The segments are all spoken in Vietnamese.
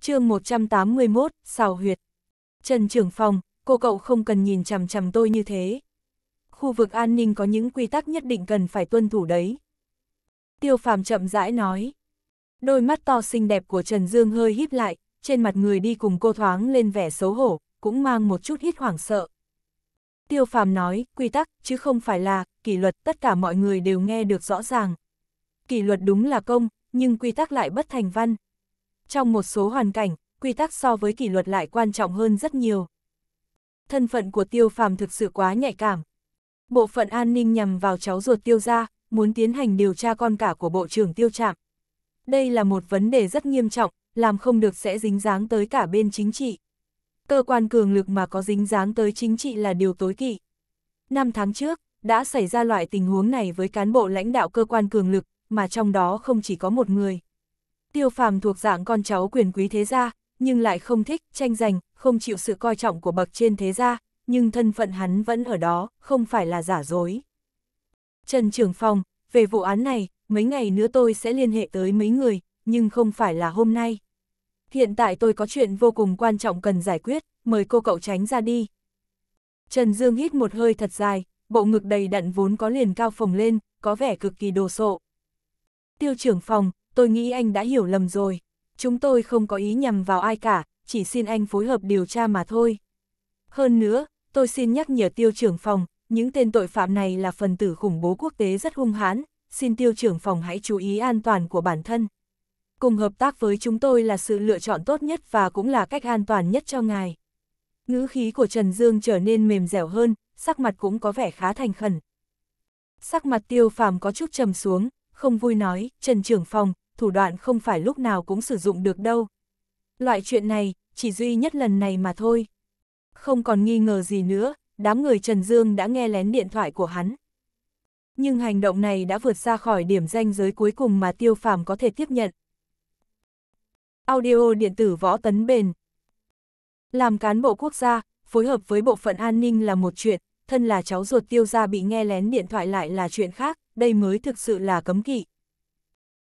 chương 181, xào huyệt. Trần trưởng phòng, cô cậu không cần nhìn chằm chằm tôi như thế. Khu vực an ninh có những quy tắc nhất định cần phải tuân thủ đấy. Tiêu phàm chậm rãi nói. Đôi mắt to xinh đẹp của Trần Dương hơi híp lại, trên mặt người đi cùng cô thoáng lên vẻ xấu hổ, cũng mang một chút ít hoảng sợ. Tiêu phàm nói, quy tắc, chứ không phải là, kỷ luật tất cả mọi người đều nghe được rõ ràng. Kỷ luật đúng là công, nhưng quy tắc lại bất thành văn trong một số hoàn cảnh, quy tắc so với kỷ luật lại quan trọng hơn rất nhiều. Thân phận của tiêu phàm thực sự quá nhạy cảm. Bộ phận an ninh nhằm vào cháu ruột tiêu gia muốn tiến hành điều tra con cả của bộ trưởng tiêu trạm. Đây là một vấn đề rất nghiêm trọng, làm không được sẽ dính dáng tới cả bên chính trị. Cơ quan cường lực mà có dính dáng tới chính trị là điều tối kỵ. Năm tháng trước, đã xảy ra loại tình huống này với cán bộ lãnh đạo cơ quan cường lực, mà trong đó không chỉ có một người tiêu phàm thuộc dạng con cháu quyền quý thế gia, nhưng lại không thích, tranh giành, không chịu sự coi trọng của bậc trên thế gia, nhưng thân phận hắn vẫn ở đó, không phải là giả dối. Trần Trường Phong, về vụ án này, mấy ngày nữa tôi sẽ liên hệ tới mấy người, nhưng không phải là hôm nay. Hiện tại tôi có chuyện vô cùng quan trọng cần giải quyết, mời cô cậu tránh ra đi. Trần Dương hít một hơi thật dài, bộ ngực đầy đặn vốn có liền cao phồng lên, có vẻ cực kỳ đồ sộ. Tiêu trưởng phòng, tôi nghĩ anh đã hiểu lầm rồi. Chúng tôi không có ý nhằm vào ai cả, chỉ xin anh phối hợp điều tra mà thôi. Hơn nữa, tôi xin nhắc nhở tiêu trưởng phòng, những tên tội phạm này là phần tử khủng bố quốc tế rất hung hãn, xin tiêu trưởng phòng hãy chú ý an toàn của bản thân. Cùng hợp tác với chúng tôi là sự lựa chọn tốt nhất và cũng là cách an toàn nhất cho ngài. Ngữ khí của Trần Dương trở nên mềm dẻo hơn, sắc mặt cũng có vẻ khá thành khẩn. Sắc mặt tiêu phàm có chút trầm xuống, không vui nói, Trần trưởng phòng, thủ đoạn không phải lúc nào cũng sử dụng được đâu. Loại chuyện này, chỉ duy nhất lần này mà thôi. Không còn nghi ngờ gì nữa, đám người Trần Dương đã nghe lén điện thoại của hắn. Nhưng hành động này đã vượt xa khỏi điểm danh giới cuối cùng mà tiêu phàm có thể tiếp nhận. Audio điện tử võ tấn bền Làm cán bộ quốc gia, phối hợp với bộ phận an ninh là một chuyện, thân là cháu ruột tiêu gia bị nghe lén điện thoại lại là chuyện khác, đây mới thực sự là cấm kỵ.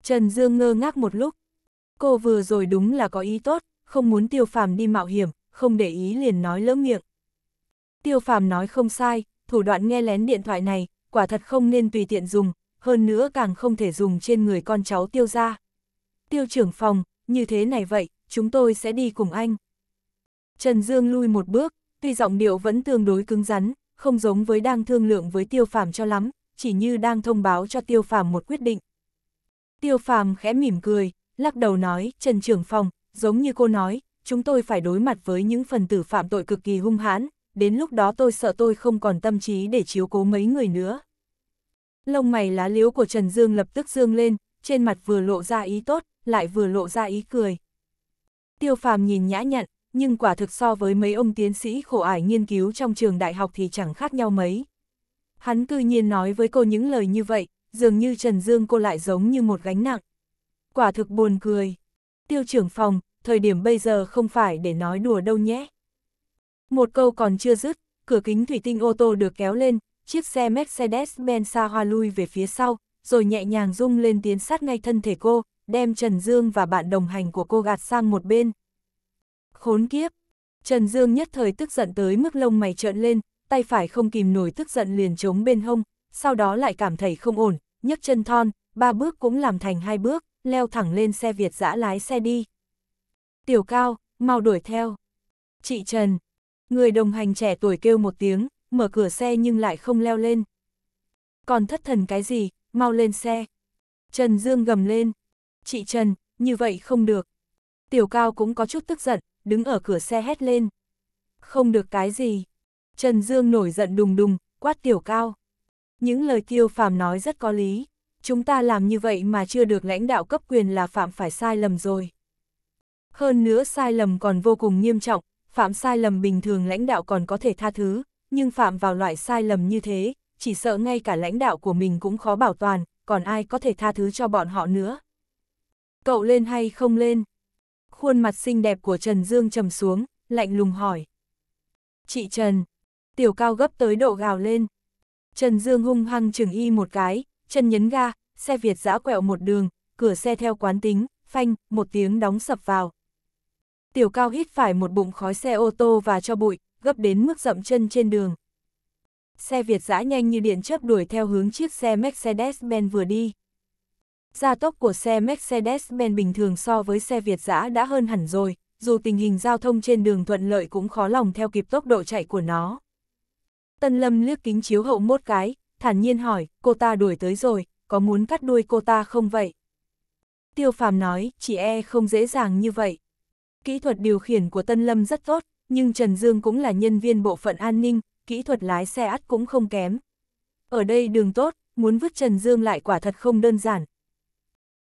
Trần Dương ngơ ngác một lúc. Cô vừa rồi đúng là có ý tốt, không muốn tiêu phàm đi mạo hiểm, không để ý liền nói lỡ miệng. Tiêu phàm nói không sai, thủ đoạn nghe lén điện thoại này, quả thật không nên tùy tiện dùng, hơn nữa càng không thể dùng trên người con cháu tiêu ra. Tiêu trưởng phòng, như thế này vậy, chúng tôi sẽ đi cùng anh. Trần Dương lui một bước, tuy giọng điệu vẫn tương đối cứng rắn, không giống với đang thương lượng với tiêu phàm cho lắm, chỉ như đang thông báo cho tiêu phàm một quyết định. Tiêu phàm khẽ mỉm cười, lắc đầu nói, Trần Trưởng Phòng, giống như cô nói, chúng tôi phải đối mặt với những phần tử phạm tội cực kỳ hung hãn, đến lúc đó tôi sợ tôi không còn tâm trí để chiếu cố mấy người nữa. Lông mày lá liếu của Trần Dương lập tức dương lên, trên mặt vừa lộ ra ý tốt, lại vừa lộ ra ý cười. Tiêu phàm nhìn nhã nhặn, nhưng quả thực so với mấy ông tiến sĩ khổ ải nghiên cứu trong trường đại học thì chẳng khác nhau mấy. Hắn cư nhiên nói với cô những lời như vậy, dường như Trần Dương cô lại giống như một gánh nặng. Quả thực buồn cười. Tiêu trưởng phòng, thời điểm bây giờ không phải để nói đùa đâu nhé. Một câu còn chưa dứt, cửa kính thủy tinh ô tô được kéo lên, chiếc xe Mercedes-Benz xa hoa lui về phía sau, rồi nhẹ nhàng rung lên tiến sát ngay thân thể cô, đem Trần Dương và bạn đồng hành của cô gạt sang một bên. Khốn kiếp! Trần Dương nhất thời tức giận tới mức lông mày trợn lên, tay phải không kìm nổi tức giận liền chống bên hông, sau đó lại cảm thấy không ổn, nhấc chân thon, ba bước cũng làm thành hai bước, leo thẳng lên xe Việt dã lái xe đi. Tiểu cao, mau đuổi theo. Chị Trần, người đồng hành trẻ tuổi kêu một tiếng, mở cửa xe nhưng lại không leo lên. Còn thất thần cái gì, mau lên xe. Trần Dương gầm lên. Chị Trần, như vậy không được. Tiểu cao cũng có chút tức giận, đứng ở cửa xe hét lên. Không được cái gì. Trần Dương nổi giận đùng đùng, quát tiểu cao. Những lời tiêu phàm nói rất có lý, chúng ta làm như vậy mà chưa được lãnh đạo cấp quyền là phạm phải sai lầm rồi. Hơn nữa sai lầm còn vô cùng nghiêm trọng, phạm sai lầm bình thường lãnh đạo còn có thể tha thứ, nhưng phạm vào loại sai lầm như thế, chỉ sợ ngay cả lãnh đạo của mình cũng khó bảo toàn, còn ai có thể tha thứ cho bọn họ nữa. Cậu lên hay không lên? Khuôn mặt xinh đẹp của Trần Dương trầm xuống, lạnh lùng hỏi. Chị Trần, tiểu cao gấp tới độ gào lên, Trần Dương hung hăng chừng y một cái, chân nhấn ga, xe Việt giã quẹo một đường, cửa xe theo quán tính, phanh, một tiếng đóng sập vào. Tiểu cao hít phải một bụng khói xe ô tô và cho bụi, gấp đến mức dậm chân trên đường. Xe Việt giã nhanh như điện chớp đuổi theo hướng chiếc xe Mercedes-Benz vừa đi. Gia tốc của xe Mercedes-Benz bình thường so với xe Việt giã đã hơn hẳn rồi, dù tình hình giao thông trên đường thuận lợi cũng khó lòng theo kịp tốc độ chạy của nó. Tân Lâm liếc kính chiếu hậu mốt cái, thản nhiên hỏi, cô ta đuổi tới rồi, có muốn cắt đuôi cô ta không vậy? Tiêu phàm nói, chỉ e không dễ dàng như vậy. Kỹ thuật điều khiển của Tân Lâm rất tốt, nhưng Trần Dương cũng là nhân viên bộ phận an ninh, kỹ thuật lái xe ắt cũng không kém. Ở đây đường tốt, muốn vứt Trần Dương lại quả thật không đơn giản.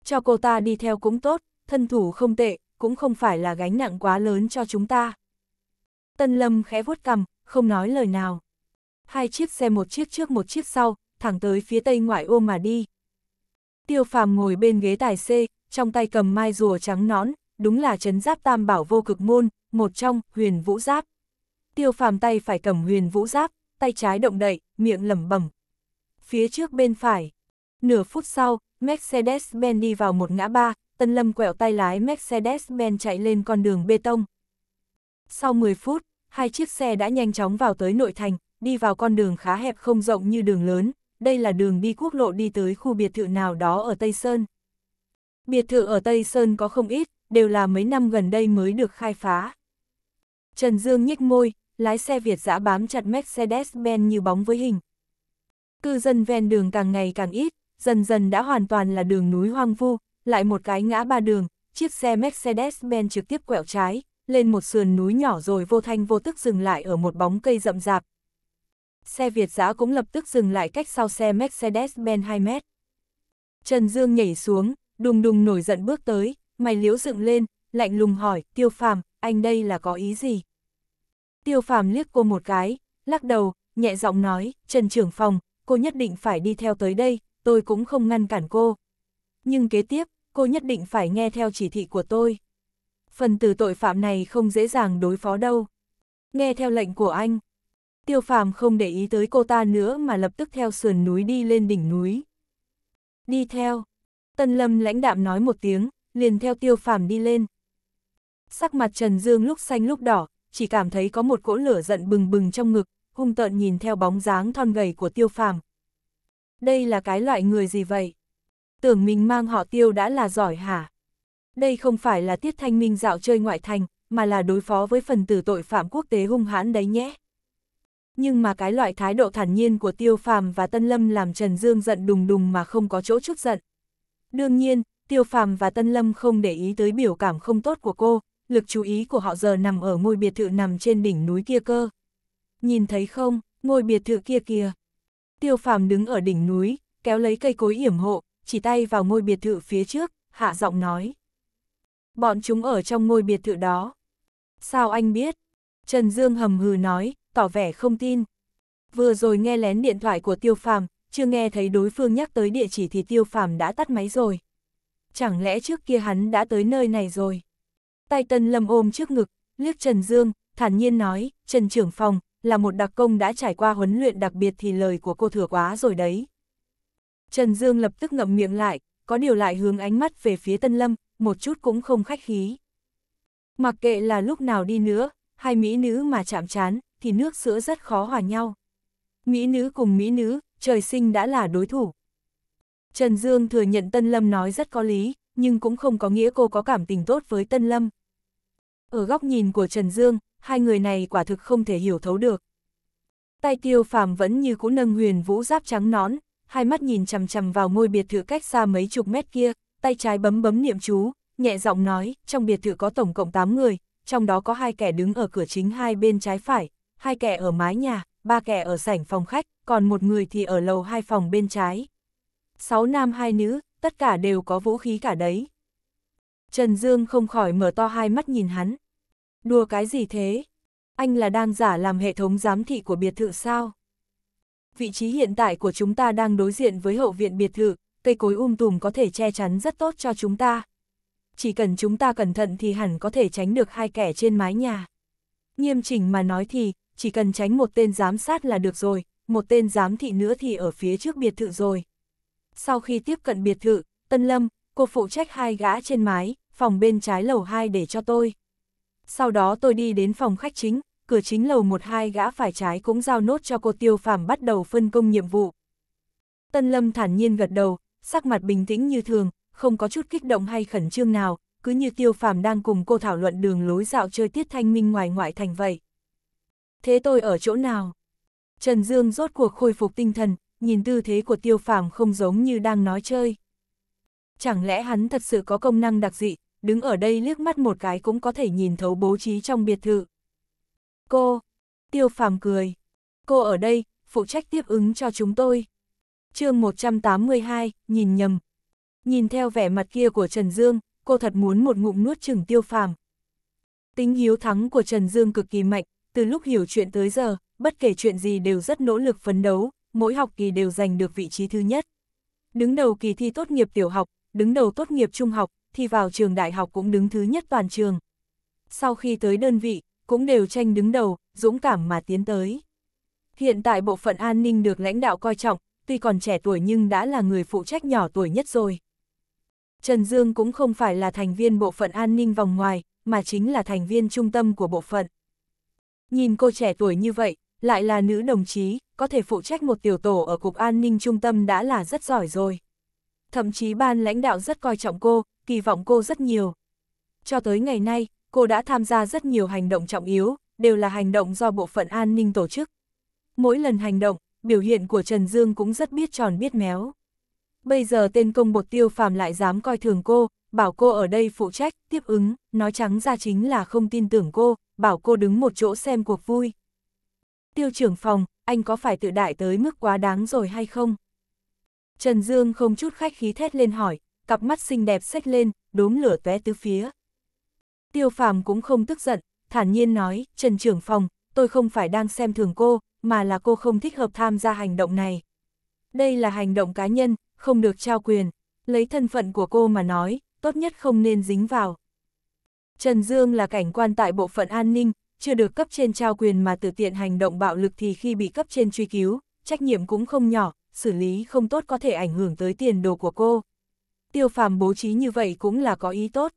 Cho cô ta đi theo cũng tốt, thân thủ không tệ, cũng không phải là gánh nặng quá lớn cho chúng ta. Tân Lâm khẽ vuốt cằm, không nói lời nào hai chiếc xe một chiếc trước một chiếc sau, thẳng tới phía tây ngoại ô mà đi. Tiêu phàm ngồi bên ghế tài xế, trong tay cầm mai rùa trắng nón, đúng là chấn giáp tam bảo vô cực môn, một trong huyền vũ giáp. Tiêu phàm tay phải cầm huyền vũ giáp, tay trái động đậy, miệng lẩm bẩm. Phía trước bên phải. Nửa phút sau, Mercedes-Benz đi vào một ngã ba, Tân Lâm quẹo tay lái Mercedes-Benz chạy lên con đường bê tông. Sau 10 phút, hai chiếc xe đã nhanh chóng vào tới nội thành, đi vào con đường khá hẹp không rộng như đường lớn, đây là đường đi quốc lộ đi tới khu biệt thự nào đó ở Tây Sơn. Biệt thự ở Tây Sơn có không ít, đều là mấy năm gần đây mới được khai phá. Trần Dương nhếch môi, lái xe Việt dã bám chặt Mercedes-Benz như bóng với hình. Cư dân ven đường càng ngày càng ít, dần dần đã hoàn toàn là đường núi hoang vu, lại một cái ngã ba đường, chiếc xe Mercedes-Benz trực tiếp quẹo trái, lên một sườn núi nhỏ rồi vô thanh vô tức dừng lại ở một bóng cây rậm rạp, Xe Việt giã cũng lập tức dừng lại cách sau xe Mercedes-Benz 2 mét. Trần Dương nhảy xuống, đùng đùng nổi giận bước tới, mày liếu dựng lên, lạnh lùng hỏi, tiêu phàm, anh đây là có ý gì? Tiêu phàm liếc cô một cái, lắc đầu, nhẹ giọng nói, Trần trưởng phòng, cô nhất định phải đi theo tới đây, tôi cũng không ngăn cản cô. Nhưng kế tiếp, cô nhất định phải nghe theo chỉ thị của tôi. Phần từ tội phạm này không dễ dàng đối phó đâu. Nghe theo lệnh của anh, tiêu phàm không để ý tới cô ta nữa mà lập tức theo sườn núi đi lên đỉnh núi. Đi theo. Tân lâm lãnh đạm nói một tiếng, liền theo tiêu phàm đi lên. Sắc mặt Trần Dương lúc xanh lúc đỏ, chỉ cảm thấy có một cỗ lửa giận bừng bừng trong ngực, hung tợn nhìn theo bóng dáng thon gầy của tiêu phàm. Đây là cái loại người gì vậy? Tưởng mình mang họ tiêu đã là giỏi hả? Đây không phải là tiết thanh minh dạo chơi ngoại thành, mà là đối phó với phần tử tội phạm quốc tế hung hãn đấy nhé. Nhưng mà cái loại thái độ thản nhiên của Tiêu Phàm và Tân Lâm làm Trần Dương giận đùng đùng mà không có chỗ chút giận. Đương nhiên, Tiêu Phàm và Tân Lâm không để ý tới biểu cảm không tốt của cô, lực chú ý của họ giờ nằm ở ngôi biệt thự nằm trên đỉnh núi kia cơ. Nhìn thấy không, ngôi biệt thự kia kìa. Tiêu Phàm đứng ở đỉnh núi, kéo lấy cây cối yểm hộ, chỉ tay vào ngôi biệt thự phía trước, hạ giọng nói. Bọn chúng ở trong ngôi biệt thự đó. Sao anh biết? Trần Dương hầm hừ nói, tỏ vẻ không tin. Vừa rồi nghe lén điện thoại của Tiêu Phàm, chưa nghe thấy đối phương nhắc tới địa chỉ thì Tiêu Phàm đã tắt máy rồi. Chẳng lẽ trước kia hắn đã tới nơi này rồi? Tay Tân Lâm ôm trước ngực, liếc Trần Dương, thản nhiên nói, Trần trưởng phòng, là một đặc công đã trải qua huấn luyện đặc biệt thì lời của cô thừa quá rồi đấy. Trần Dương lập tức ngậm miệng lại, có điều lại hướng ánh mắt về phía Tân Lâm, một chút cũng không khách khí. Mặc kệ là lúc nào đi nữa, hai mỹ nữ mà chạm chán, thì nước sữa rất khó hòa nhau. Mỹ nữ cùng Mỹ nữ, trời sinh đã là đối thủ. Trần Dương thừa nhận Tân Lâm nói rất có lý, nhưng cũng không có nghĩa cô có cảm tình tốt với Tân Lâm. Ở góc nhìn của Trần Dương, hai người này quả thực không thể hiểu thấu được. Tay tiêu phàm vẫn như cũ nâng huyền vũ giáp trắng nón, hai mắt nhìn chằm chằm vào ngôi biệt thự cách xa mấy chục mét kia, tay trái bấm bấm niệm chú, nhẹ giọng nói, trong biệt thự có tổng cộng 8 người, trong đó có hai kẻ đứng ở cửa chính hai bên trái phải, hai kẻ ở mái nhà, ba kẻ ở sảnh phòng khách, còn một người thì ở lầu hai phòng bên trái. Sáu nam hai nữ, tất cả đều có vũ khí cả đấy. Trần Dương không khỏi mở to hai mắt nhìn hắn. Đùa cái gì thế? Anh là đang giả làm hệ thống giám thị của biệt thự sao? Vị trí hiện tại của chúng ta đang đối diện với hậu viện biệt thự, cây cối um tùm có thể che chắn rất tốt cho chúng ta. Chỉ cần chúng ta cẩn thận thì hẳn có thể tránh được hai kẻ trên mái nhà. Nghiêm chỉnh mà nói thì, chỉ cần tránh một tên giám sát là được rồi, một tên giám thị nữa thì ở phía trước biệt thự rồi. Sau khi tiếp cận biệt thự, Tân Lâm, cô phụ trách hai gã trên mái, phòng bên trái lầu 2 để cho tôi. Sau đó tôi đi đến phòng khách chính, cửa chính lầu hai gã phải trái cũng giao nốt cho cô Tiêu Phàm bắt đầu phân công nhiệm vụ. Tân Lâm thản nhiên gật đầu, sắc mặt bình tĩnh như thường, không có chút kích động hay khẩn trương nào, cứ như Tiêu Phàm đang cùng cô thảo luận đường lối dạo chơi tiết thanh minh ngoài ngoại thành vậy thế tôi ở chỗ nào? Trần Dương rốt cuộc khôi phục tinh thần, nhìn tư thế của tiêu phàm không giống như đang nói chơi. Chẳng lẽ hắn thật sự có công năng đặc dị, đứng ở đây liếc mắt một cái cũng có thể nhìn thấu bố trí trong biệt thự. Cô, tiêu phàm cười, cô ở đây, phụ trách tiếp ứng cho chúng tôi. chương 182, nhìn nhầm. Nhìn theo vẻ mặt kia của Trần Dương, cô thật muốn một ngụm nuốt chừng tiêu phàm. Tính hiếu thắng của Trần Dương cực kỳ mạnh, từ lúc hiểu chuyện tới giờ, bất kể chuyện gì đều rất nỗ lực phấn đấu, mỗi học kỳ đều giành được vị trí thứ nhất. Đứng đầu kỳ thi tốt nghiệp tiểu học, đứng đầu tốt nghiệp trung học, thi vào trường đại học cũng đứng thứ nhất toàn trường. Sau khi tới đơn vị, cũng đều tranh đứng đầu, dũng cảm mà tiến tới. Hiện tại bộ phận an ninh được lãnh đạo coi trọng, tuy còn trẻ tuổi nhưng đã là người phụ trách nhỏ tuổi nhất rồi. Trần Dương cũng không phải là thành viên bộ phận an ninh vòng ngoài, mà chính là thành viên trung tâm của bộ phận. Nhìn cô trẻ tuổi như vậy, lại là nữ đồng chí, có thể phụ trách một tiểu tổ ở Cục An ninh Trung tâm đã là rất giỏi rồi. Thậm chí ban lãnh đạo rất coi trọng cô, kỳ vọng cô rất nhiều. Cho tới ngày nay, cô đã tham gia rất nhiều hành động trọng yếu, đều là hành động do Bộ phận An ninh tổ chức. Mỗi lần hành động, biểu hiện của Trần Dương cũng rất biết tròn biết méo. Bây giờ tên công bột tiêu phàm lại dám coi thường cô, bảo cô ở đây phụ trách, tiếp ứng, nói trắng ra chính là không tin tưởng cô, bảo cô đứng một chỗ xem cuộc vui. Tiêu trưởng phòng, anh có phải tự đại tới mức quá đáng rồi hay không? Trần Dương không chút khách khí thét lên hỏi, cặp mắt xinh đẹp xách lên, đốm lửa tóe tứ phía. Tiêu phàm cũng không tức giận, thản nhiên nói, Trần trưởng phòng, tôi không phải đang xem thường cô, mà là cô không thích hợp tham gia hành động này. Đây là hành động cá nhân, không được trao quyền, lấy thân phận của cô mà nói, tốt nhất không nên dính vào. Trần Dương là cảnh quan tại bộ phận an ninh, chưa được cấp trên trao quyền mà tự tiện hành động bạo lực thì khi bị cấp trên truy cứu, trách nhiệm cũng không nhỏ, xử lý không tốt có thể ảnh hưởng tới tiền đồ của cô. Tiêu phàm bố trí như vậy cũng là có ý tốt.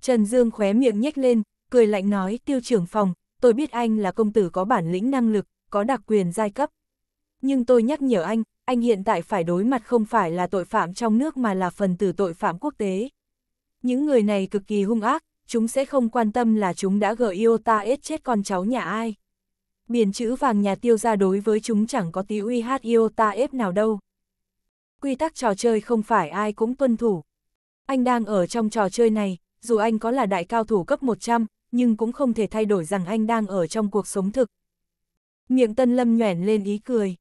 Trần Dương khóe miệng nhếch lên, cười lạnh nói tiêu trưởng phòng, tôi biết anh là công tử có bản lĩnh năng lực, có đặc quyền giai cấp. Nhưng tôi nhắc nhở anh, anh hiện tại phải đối mặt không phải là tội phạm trong nước mà là phần tử tội phạm quốc tế. Những người này cực kỳ hung ác, chúng sẽ không quan tâm là chúng đã gợi yêu ta ết chết con cháu nhà ai. Biển chữ vàng nhà tiêu gia đối với chúng chẳng có tí uy hát yêu ta ép nào đâu. Quy tắc trò chơi không phải ai cũng tuân thủ. Anh đang ở trong trò chơi này, dù anh có là đại cao thủ cấp 100, nhưng cũng không thể thay đổi rằng anh đang ở trong cuộc sống thực. Miệng Tân Lâm nhoẻn lên ý cười.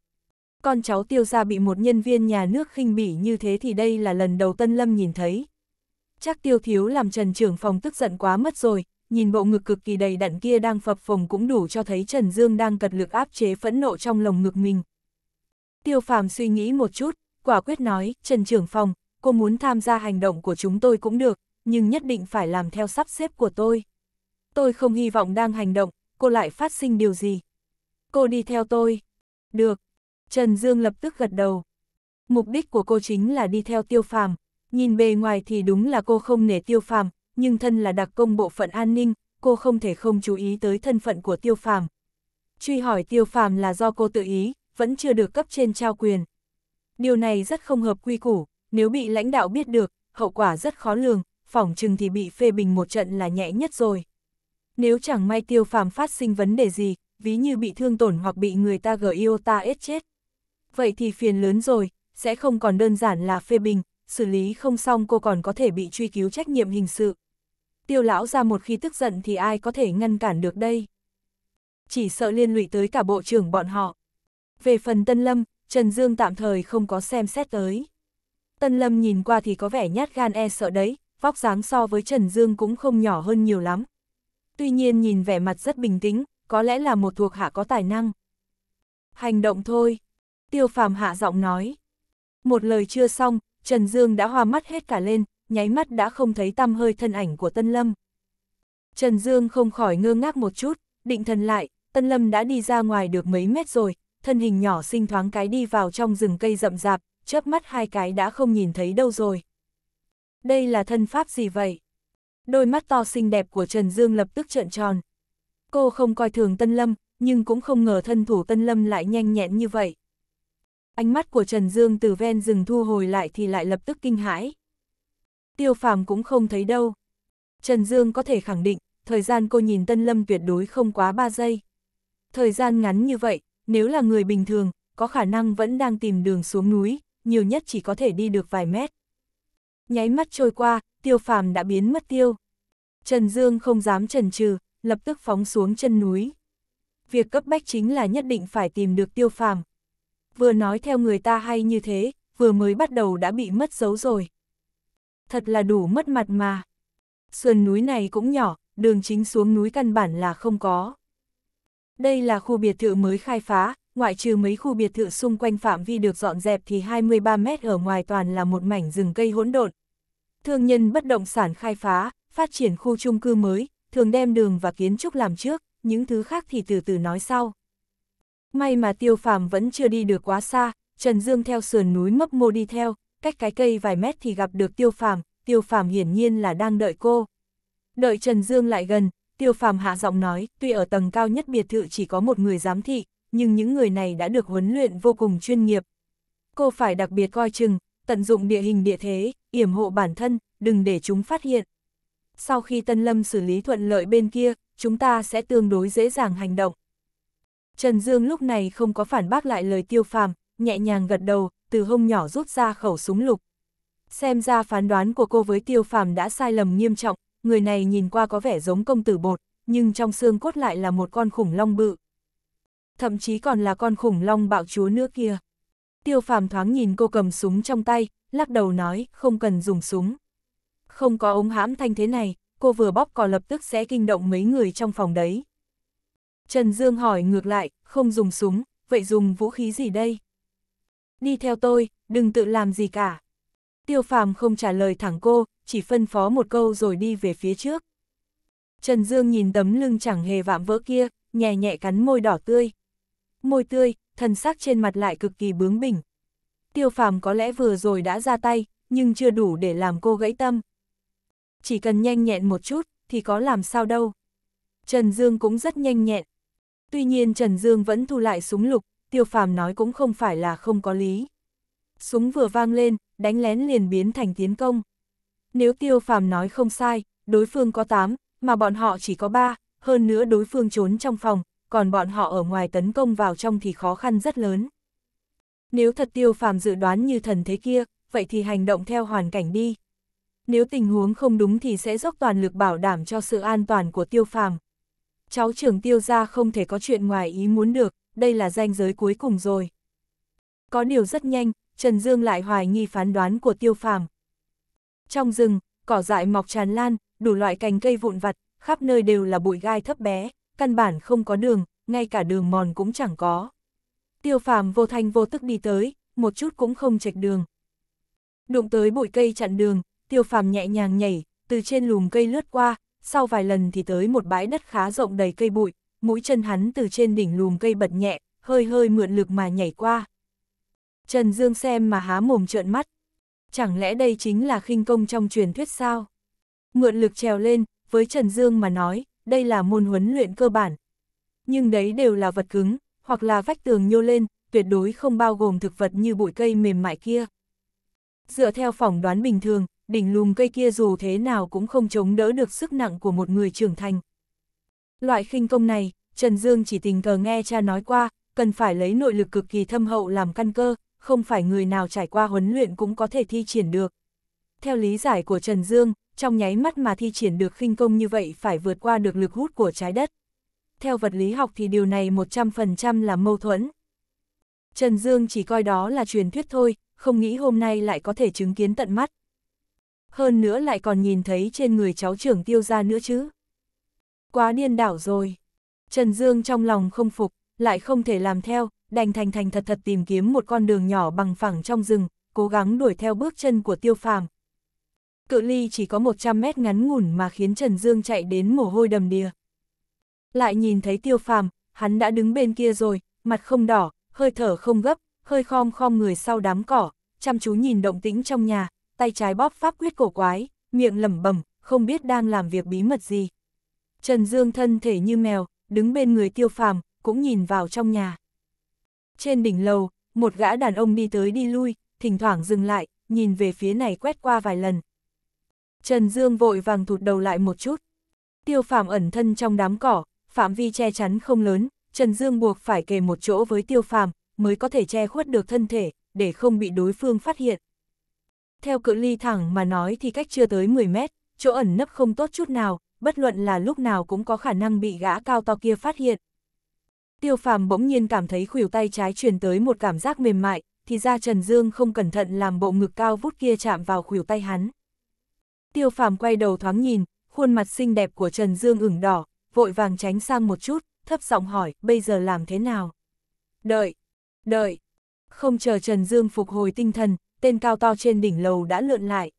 Con cháu tiêu gia bị một nhân viên nhà nước khinh bỉ như thế thì đây là lần đầu Tân Lâm nhìn thấy chắc tiêu thiếu làm Trần trưởng phòng tức giận quá mất rồi, nhìn bộ ngực cực kỳ đầy đặn kia đang phập phồng cũng đủ cho thấy Trần Dương đang cật lực áp chế phẫn nộ trong lồng ngực mình. Tiêu phàm suy nghĩ một chút, quả quyết nói, Trần trưởng phòng, cô muốn tham gia hành động của chúng tôi cũng được, nhưng nhất định phải làm theo sắp xếp của tôi. Tôi không hy vọng đang hành động, cô lại phát sinh điều gì. Cô đi theo tôi. Được. Trần Dương lập tức gật đầu. Mục đích của cô chính là đi theo tiêu phàm, nhìn bề ngoài thì đúng là cô không nể tiêu phàm, nhưng thân là đặc công bộ phận an ninh, cô không thể không chú ý tới thân phận của tiêu phàm. Truy hỏi tiêu phàm là do cô tự ý, vẫn chưa được cấp trên trao quyền. Điều này rất không hợp quy củ, nếu bị lãnh đạo biết được, hậu quả rất khó lường, phỏng chừng thì bị phê bình một trận là nhẹ nhất rồi. Nếu chẳng may tiêu phàm phát sinh vấn đề gì, ví như bị thương tổn hoặc bị người ta gờ yêu ta ết chết. Vậy thì phiền lớn rồi, sẽ không còn đơn giản là phê bình, xử lý không xong cô còn có thể bị truy cứu trách nhiệm hình sự. Tiêu lão ra một khi tức giận thì ai có thể ngăn cản được đây? Chỉ sợ liên lụy tới cả bộ trưởng bọn họ. Về phần Tân Lâm, Trần Dương tạm thời không có xem xét tới. Tân Lâm nhìn qua thì có vẻ nhát gan e sợ đấy, vóc dáng so với Trần Dương cũng không nhỏ hơn nhiều lắm. Tuy nhiên nhìn vẻ mặt rất bình tĩnh, có lẽ là một thuộc hạ có tài năng. Hành động thôi, tiêu phàm hạ giọng nói. Một lời chưa xong, Trần Dương đã hoa mắt hết cả lên, nháy mắt đã không thấy tăm hơi thân ảnh của Tân Lâm. Trần Dương không khỏi ngơ ngác một chút, định thần lại, Tân Lâm đã đi ra ngoài được mấy mét rồi, thân hình nhỏ xinh thoáng cái đi vào trong rừng cây rậm rạp, chớp mắt hai cái đã không nhìn thấy đâu rồi. Đây là thân pháp gì vậy? Đôi mắt to xinh đẹp của Trần Dương lập tức trợn tròn. Cô không coi thường Tân Lâm, nhưng cũng không ngờ thân thủ Tân Lâm lại nhanh nhẹn như vậy. Ánh mắt của Trần Dương từ ven rừng thu hồi lại thì lại lập tức kinh hãi. Tiêu phàm cũng không thấy đâu. Trần Dương có thể khẳng định, thời gian cô nhìn Tân Lâm tuyệt đối không quá 3 giây. Thời gian ngắn như vậy, nếu là người bình thường, có khả năng vẫn đang tìm đường xuống núi, nhiều nhất chỉ có thể đi được vài mét. Nháy mắt trôi qua, tiêu phàm đã biến mất tiêu. Trần Dương không dám chần chừ, lập tức phóng xuống chân núi. Việc cấp bách chính là nhất định phải tìm được tiêu phàm vừa nói theo người ta hay như thế, vừa mới bắt đầu đã bị mất dấu rồi. Thật là đủ mất mặt mà. Sườn núi này cũng nhỏ, đường chính xuống núi căn bản là không có. Đây là khu biệt thự mới khai phá, ngoại trừ mấy khu biệt thự xung quanh phạm vi được dọn dẹp thì 23 mét ở ngoài toàn là một mảnh rừng cây hỗn độn. Thương nhân bất động sản khai phá, phát triển khu chung cư mới, thường đem đường và kiến trúc làm trước, những thứ khác thì từ từ nói sau. May mà tiêu phàm vẫn chưa đi được quá xa, Trần Dương theo sườn núi mấp mô đi theo, cách cái cây vài mét thì gặp được tiêu phàm, tiêu phàm hiển nhiên là đang đợi cô. Đợi Trần Dương lại gần, tiêu phàm hạ giọng nói, tuy ở tầng cao nhất biệt thự chỉ có một người giám thị, nhưng những người này đã được huấn luyện vô cùng chuyên nghiệp. Cô phải đặc biệt coi chừng, tận dụng địa hình địa thế, yểm hộ bản thân, đừng để chúng phát hiện. Sau khi Tân Lâm xử lý thuận lợi bên kia, chúng ta sẽ tương đối dễ dàng hành động. Trần Dương lúc này không có phản bác lại lời tiêu phàm, nhẹ nhàng gật đầu, từ hông nhỏ rút ra khẩu súng lục. Xem ra phán đoán của cô với tiêu phàm đã sai lầm nghiêm trọng, người này nhìn qua có vẻ giống công tử bột, nhưng trong xương cốt lại là một con khủng long bự. Thậm chí còn là con khủng long bạo chúa nữa kia. Tiêu phàm thoáng nhìn cô cầm súng trong tay, lắc đầu nói, không cần dùng súng. Không có ống hãm thanh thế này, cô vừa bóp cò lập tức sẽ kinh động mấy người trong phòng đấy. Trần Dương hỏi ngược lại, không dùng súng, vậy dùng vũ khí gì đây? Đi theo tôi, đừng tự làm gì cả. Tiêu phàm không trả lời thẳng cô, chỉ phân phó một câu rồi đi về phía trước. Trần Dương nhìn tấm lưng chẳng hề vạm vỡ kia, nhẹ nhẹ cắn môi đỏ tươi. Môi tươi, thần sắc trên mặt lại cực kỳ bướng bỉnh. Tiêu phàm có lẽ vừa rồi đã ra tay, nhưng chưa đủ để làm cô gãy tâm. Chỉ cần nhanh nhẹn một chút, thì có làm sao đâu. Trần Dương cũng rất nhanh nhẹn, Tuy nhiên Trần Dương vẫn thu lại súng lục, tiêu phàm nói cũng không phải là không có lý. Súng vừa vang lên, đánh lén liền biến thành tiến công. Nếu tiêu phàm nói không sai, đối phương có 8, mà bọn họ chỉ có 3, hơn nữa đối phương trốn trong phòng, còn bọn họ ở ngoài tấn công vào trong thì khó khăn rất lớn. Nếu thật tiêu phàm dự đoán như thần thế kia, vậy thì hành động theo hoàn cảnh đi. Nếu tình huống không đúng thì sẽ dốc toàn lực bảo đảm cho sự an toàn của tiêu phàm cháu trưởng tiêu ra không thể có chuyện ngoài ý muốn được, đây là danh giới cuối cùng rồi. Có điều rất nhanh, Trần Dương lại hoài nghi phán đoán của tiêu phàm. Trong rừng, cỏ dại mọc tràn lan, đủ loại cành cây vụn vặt, khắp nơi đều là bụi gai thấp bé, căn bản không có đường, ngay cả đường mòn cũng chẳng có. Tiêu phàm vô thanh vô tức đi tới, một chút cũng không chệch đường. Đụng tới bụi cây chặn đường, tiêu phàm nhẹ nhàng nhảy, từ trên lùm cây lướt qua, sau vài lần thì tới một bãi đất khá rộng đầy cây bụi, mũi chân hắn từ trên đỉnh lùm cây bật nhẹ, hơi hơi mượn lực mà nhảy qua. Trần Dương xem mà há mồm trợn mắt. Chẳng lẽ đây chính là khinh công trong truyền thuyết sao? Mượn lực trèo lên, với Trần Dương mà nói, đây là môn huấn luyện cơ bản. Nhưng đấy đều là vật cứng, hoặc là vách tường nhô lên, tuyệt đối không bao gồm thực vật như bụi cây mềm mại kia. Dựa theo phỏng đoán bình thường, đỉnh lùm cây kia dù thế nào cũng không chống đỡ được sức nặng của một người trưởng thành. Loại khinh công này, Trần Dương chỉ tình cờ nghe cha nói qua, cần phải lấy nội lực cực kỳ thâm hậu làm căn cơ, không phải người nào trải qua huấn luyện cũng có thể thi triển được. Theo lý giải của Trần Dương, trong nháy mắt mà thi triển được khinh công như vậy phải vượt qua được lực hút của trái đất. Theo vật lý học thì điều này 100% là mâu thuẫn. Trần Dương chỉ coi đó là truyền thuyết thôi, không nghĩ hôm nay lại có thể chứng kiến tận mắt hơn nữa lại còn nhìn thấy trên người cháu trưởng tiêu ra nữa chứ. Quá điên đảo rồi. Trần Dương trong lòng không phục, lại không thể làm theo, đành thành thành thật thật tìm kiếm một con đường nhỏ bằng phẳng trong rừng, cố gắng đuổi theo bước chân của tiêu phàm. Cự ly chỉ có 100 mét ngắn ngủn mà khiến Trần Dương chạy đến mồ hôi đầm đìa. Lại nhìn thấy tiêu phàm, hắn đã đứng bên kia rồi, mặt không đỏ, hơi thở không gấp, hơi khom khom người sau đám cỏ, chăm chú nhìn động tĩnh trong nhà, tay trái bóp pháp quyết cổ quái, miệng lẩm bẩm, không biết đang làm việc bí mật gì. Trần Dương thân thể như mèo, đứng bên người tiêu phàm, cũng nhìn vào trong nhà. Trên đỉnh lầu, một gã đàn ông đi tới đi lui, thỉnh thoảng dừng lại, nhìn về phía này quét qua vài lần. Trần Dương vội vàng thụt đầu lại một chút. Tiêu phàm ẩn thân trong đám cỏ, phạm vi che chắn không lớn, Trần Dương buộc phải kề một chỗ với tiêu phàm, mới có thể che khuất được thân thể, để không bị đối phương phát hiện theo cự ly thẳng mà nói thì cách chưa tới 10 mét, chỗ ẩn nấp không tốt chút nào, bất luận là lúc nào cũng có khả năng bị gã cao to kia phát hiện. Tiêu phàm bỗng nhiên cảm thấy khuỷu tay trái truyền tới một cảm giác mềm mại, thì ra Trần Dương không cẩn thận làm bộ ngực cao vút kia chạm vào khuỷu tay hắn. Tiêu phàm quay đầu thoáng nhìn, khuôn mặt xinh đẹp của Trần Dương ửng đỏ, vội vàng tránh sang một chút, thấp giọng hỏi, bây giờ làm thế nào? Đợi, đợi. Không chờ Trần Dương phục hồi tinh thần, tên cao to trên đỉnh lầu đã lượn lại.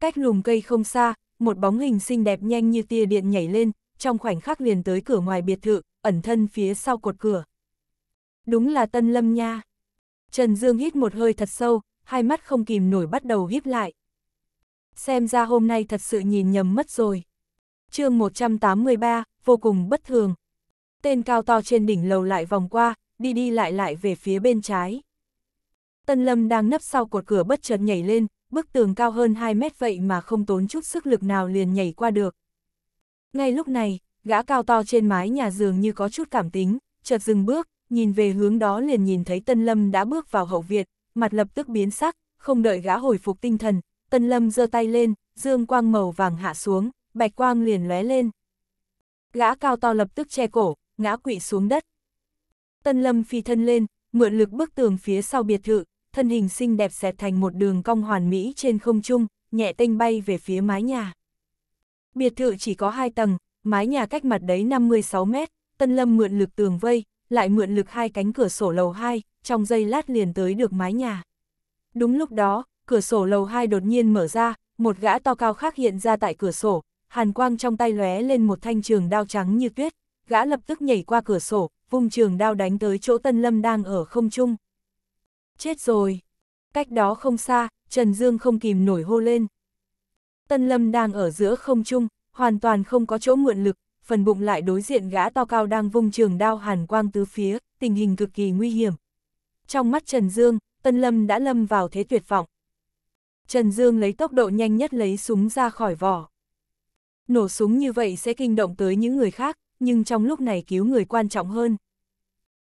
Cách lùm cây không xa, một bóng hình xinh đẹp nhanh như tia điện nhảy lên, trong khoảnh khắc liền tới cửa ngoài biệt thự, ẩn thân phía sau cột cửa. Đúng là Tân Lâm nha. Trần Dương hít một hơi thật sâu, hai mắt không kìm nổi bắt đầu híp lại. Xem ra hôm nay thật sự nhìn nhầm mất rồi. chương 183, vô cùng bất thường. Tên cao to trên đỉnh lầu lại vòng qua, đi đi lại lại về phía bên trái. Tân Lâm đang nấp sau cột cửa bất chợt nhảy lên, bức tường cao hơn 2 mét vậy mà không tốn chút sức lực nào liền nhảy qua được. Ngay lúc này, gã cao to trên mái nhà giường như có chút cảm tính, chợt dừng bước, nhìn về hướng đó liền nhìn thấy Tân Lâm đã bước vào hậu viện, mặt lập tức biến sắc, không đợi gã hồi phục tinh thần, Tân Lâm giơ tay lên, dương quang màu vàng hạ xuống, bạch quang liền lóe lên. Gã cao to lập tức che cổ, ngã quỵ xuống đất. Tân Lâm phi thân lên, mượn lực bức tường phía sau biệt thự, thân hình xinh đẹp xẹt thành một đường cong hoàn mỹ trên không trung, nhẹ tênh bay về phía mái nhà. Biệt thự chỉ có hai tầng, mái nhà cách mặt đấy 56 mét, Tân Lâm mượn lực tường vây, lại mượn lực hai cánh cửa sổ lầu 2, trong giây lát liền tới được mái nhà. Đúng lúc đó, cửa sổ lầu 2 đột nhiên mở ra, một gã to cao khác hiện ra tại cửa sổ, hàn quang trong tay lóe lên một thanh trường đao trắng như tuyết, gã lập tức nhảy qua cửa sổ, vung trường đao đánh tới chỗ Tân Lâm đang ở không trung chết rồi. Cách đó không xa, Trần Dương không kìm nổi hô lên. Tân Lâm đang ở giữa không trung, hoàn toàn không có chỗ mượn lực, phần bụng lại đối diện gã to cao đang vung trường đao hàn quang tứ phía, tình hình cực kỳ nguy hiểm. Trong mắt Trần Dương, Tân Lâm đã lâm vào thế tuyệt vọng. Trần Dương lấy tốc độ nhanh nhất lấy súng ra khỏi vỏ. Nổ súng như vậy sẽ kinh động tới những người khác, nhưng trong lúc này cứu người quan trọng hơn.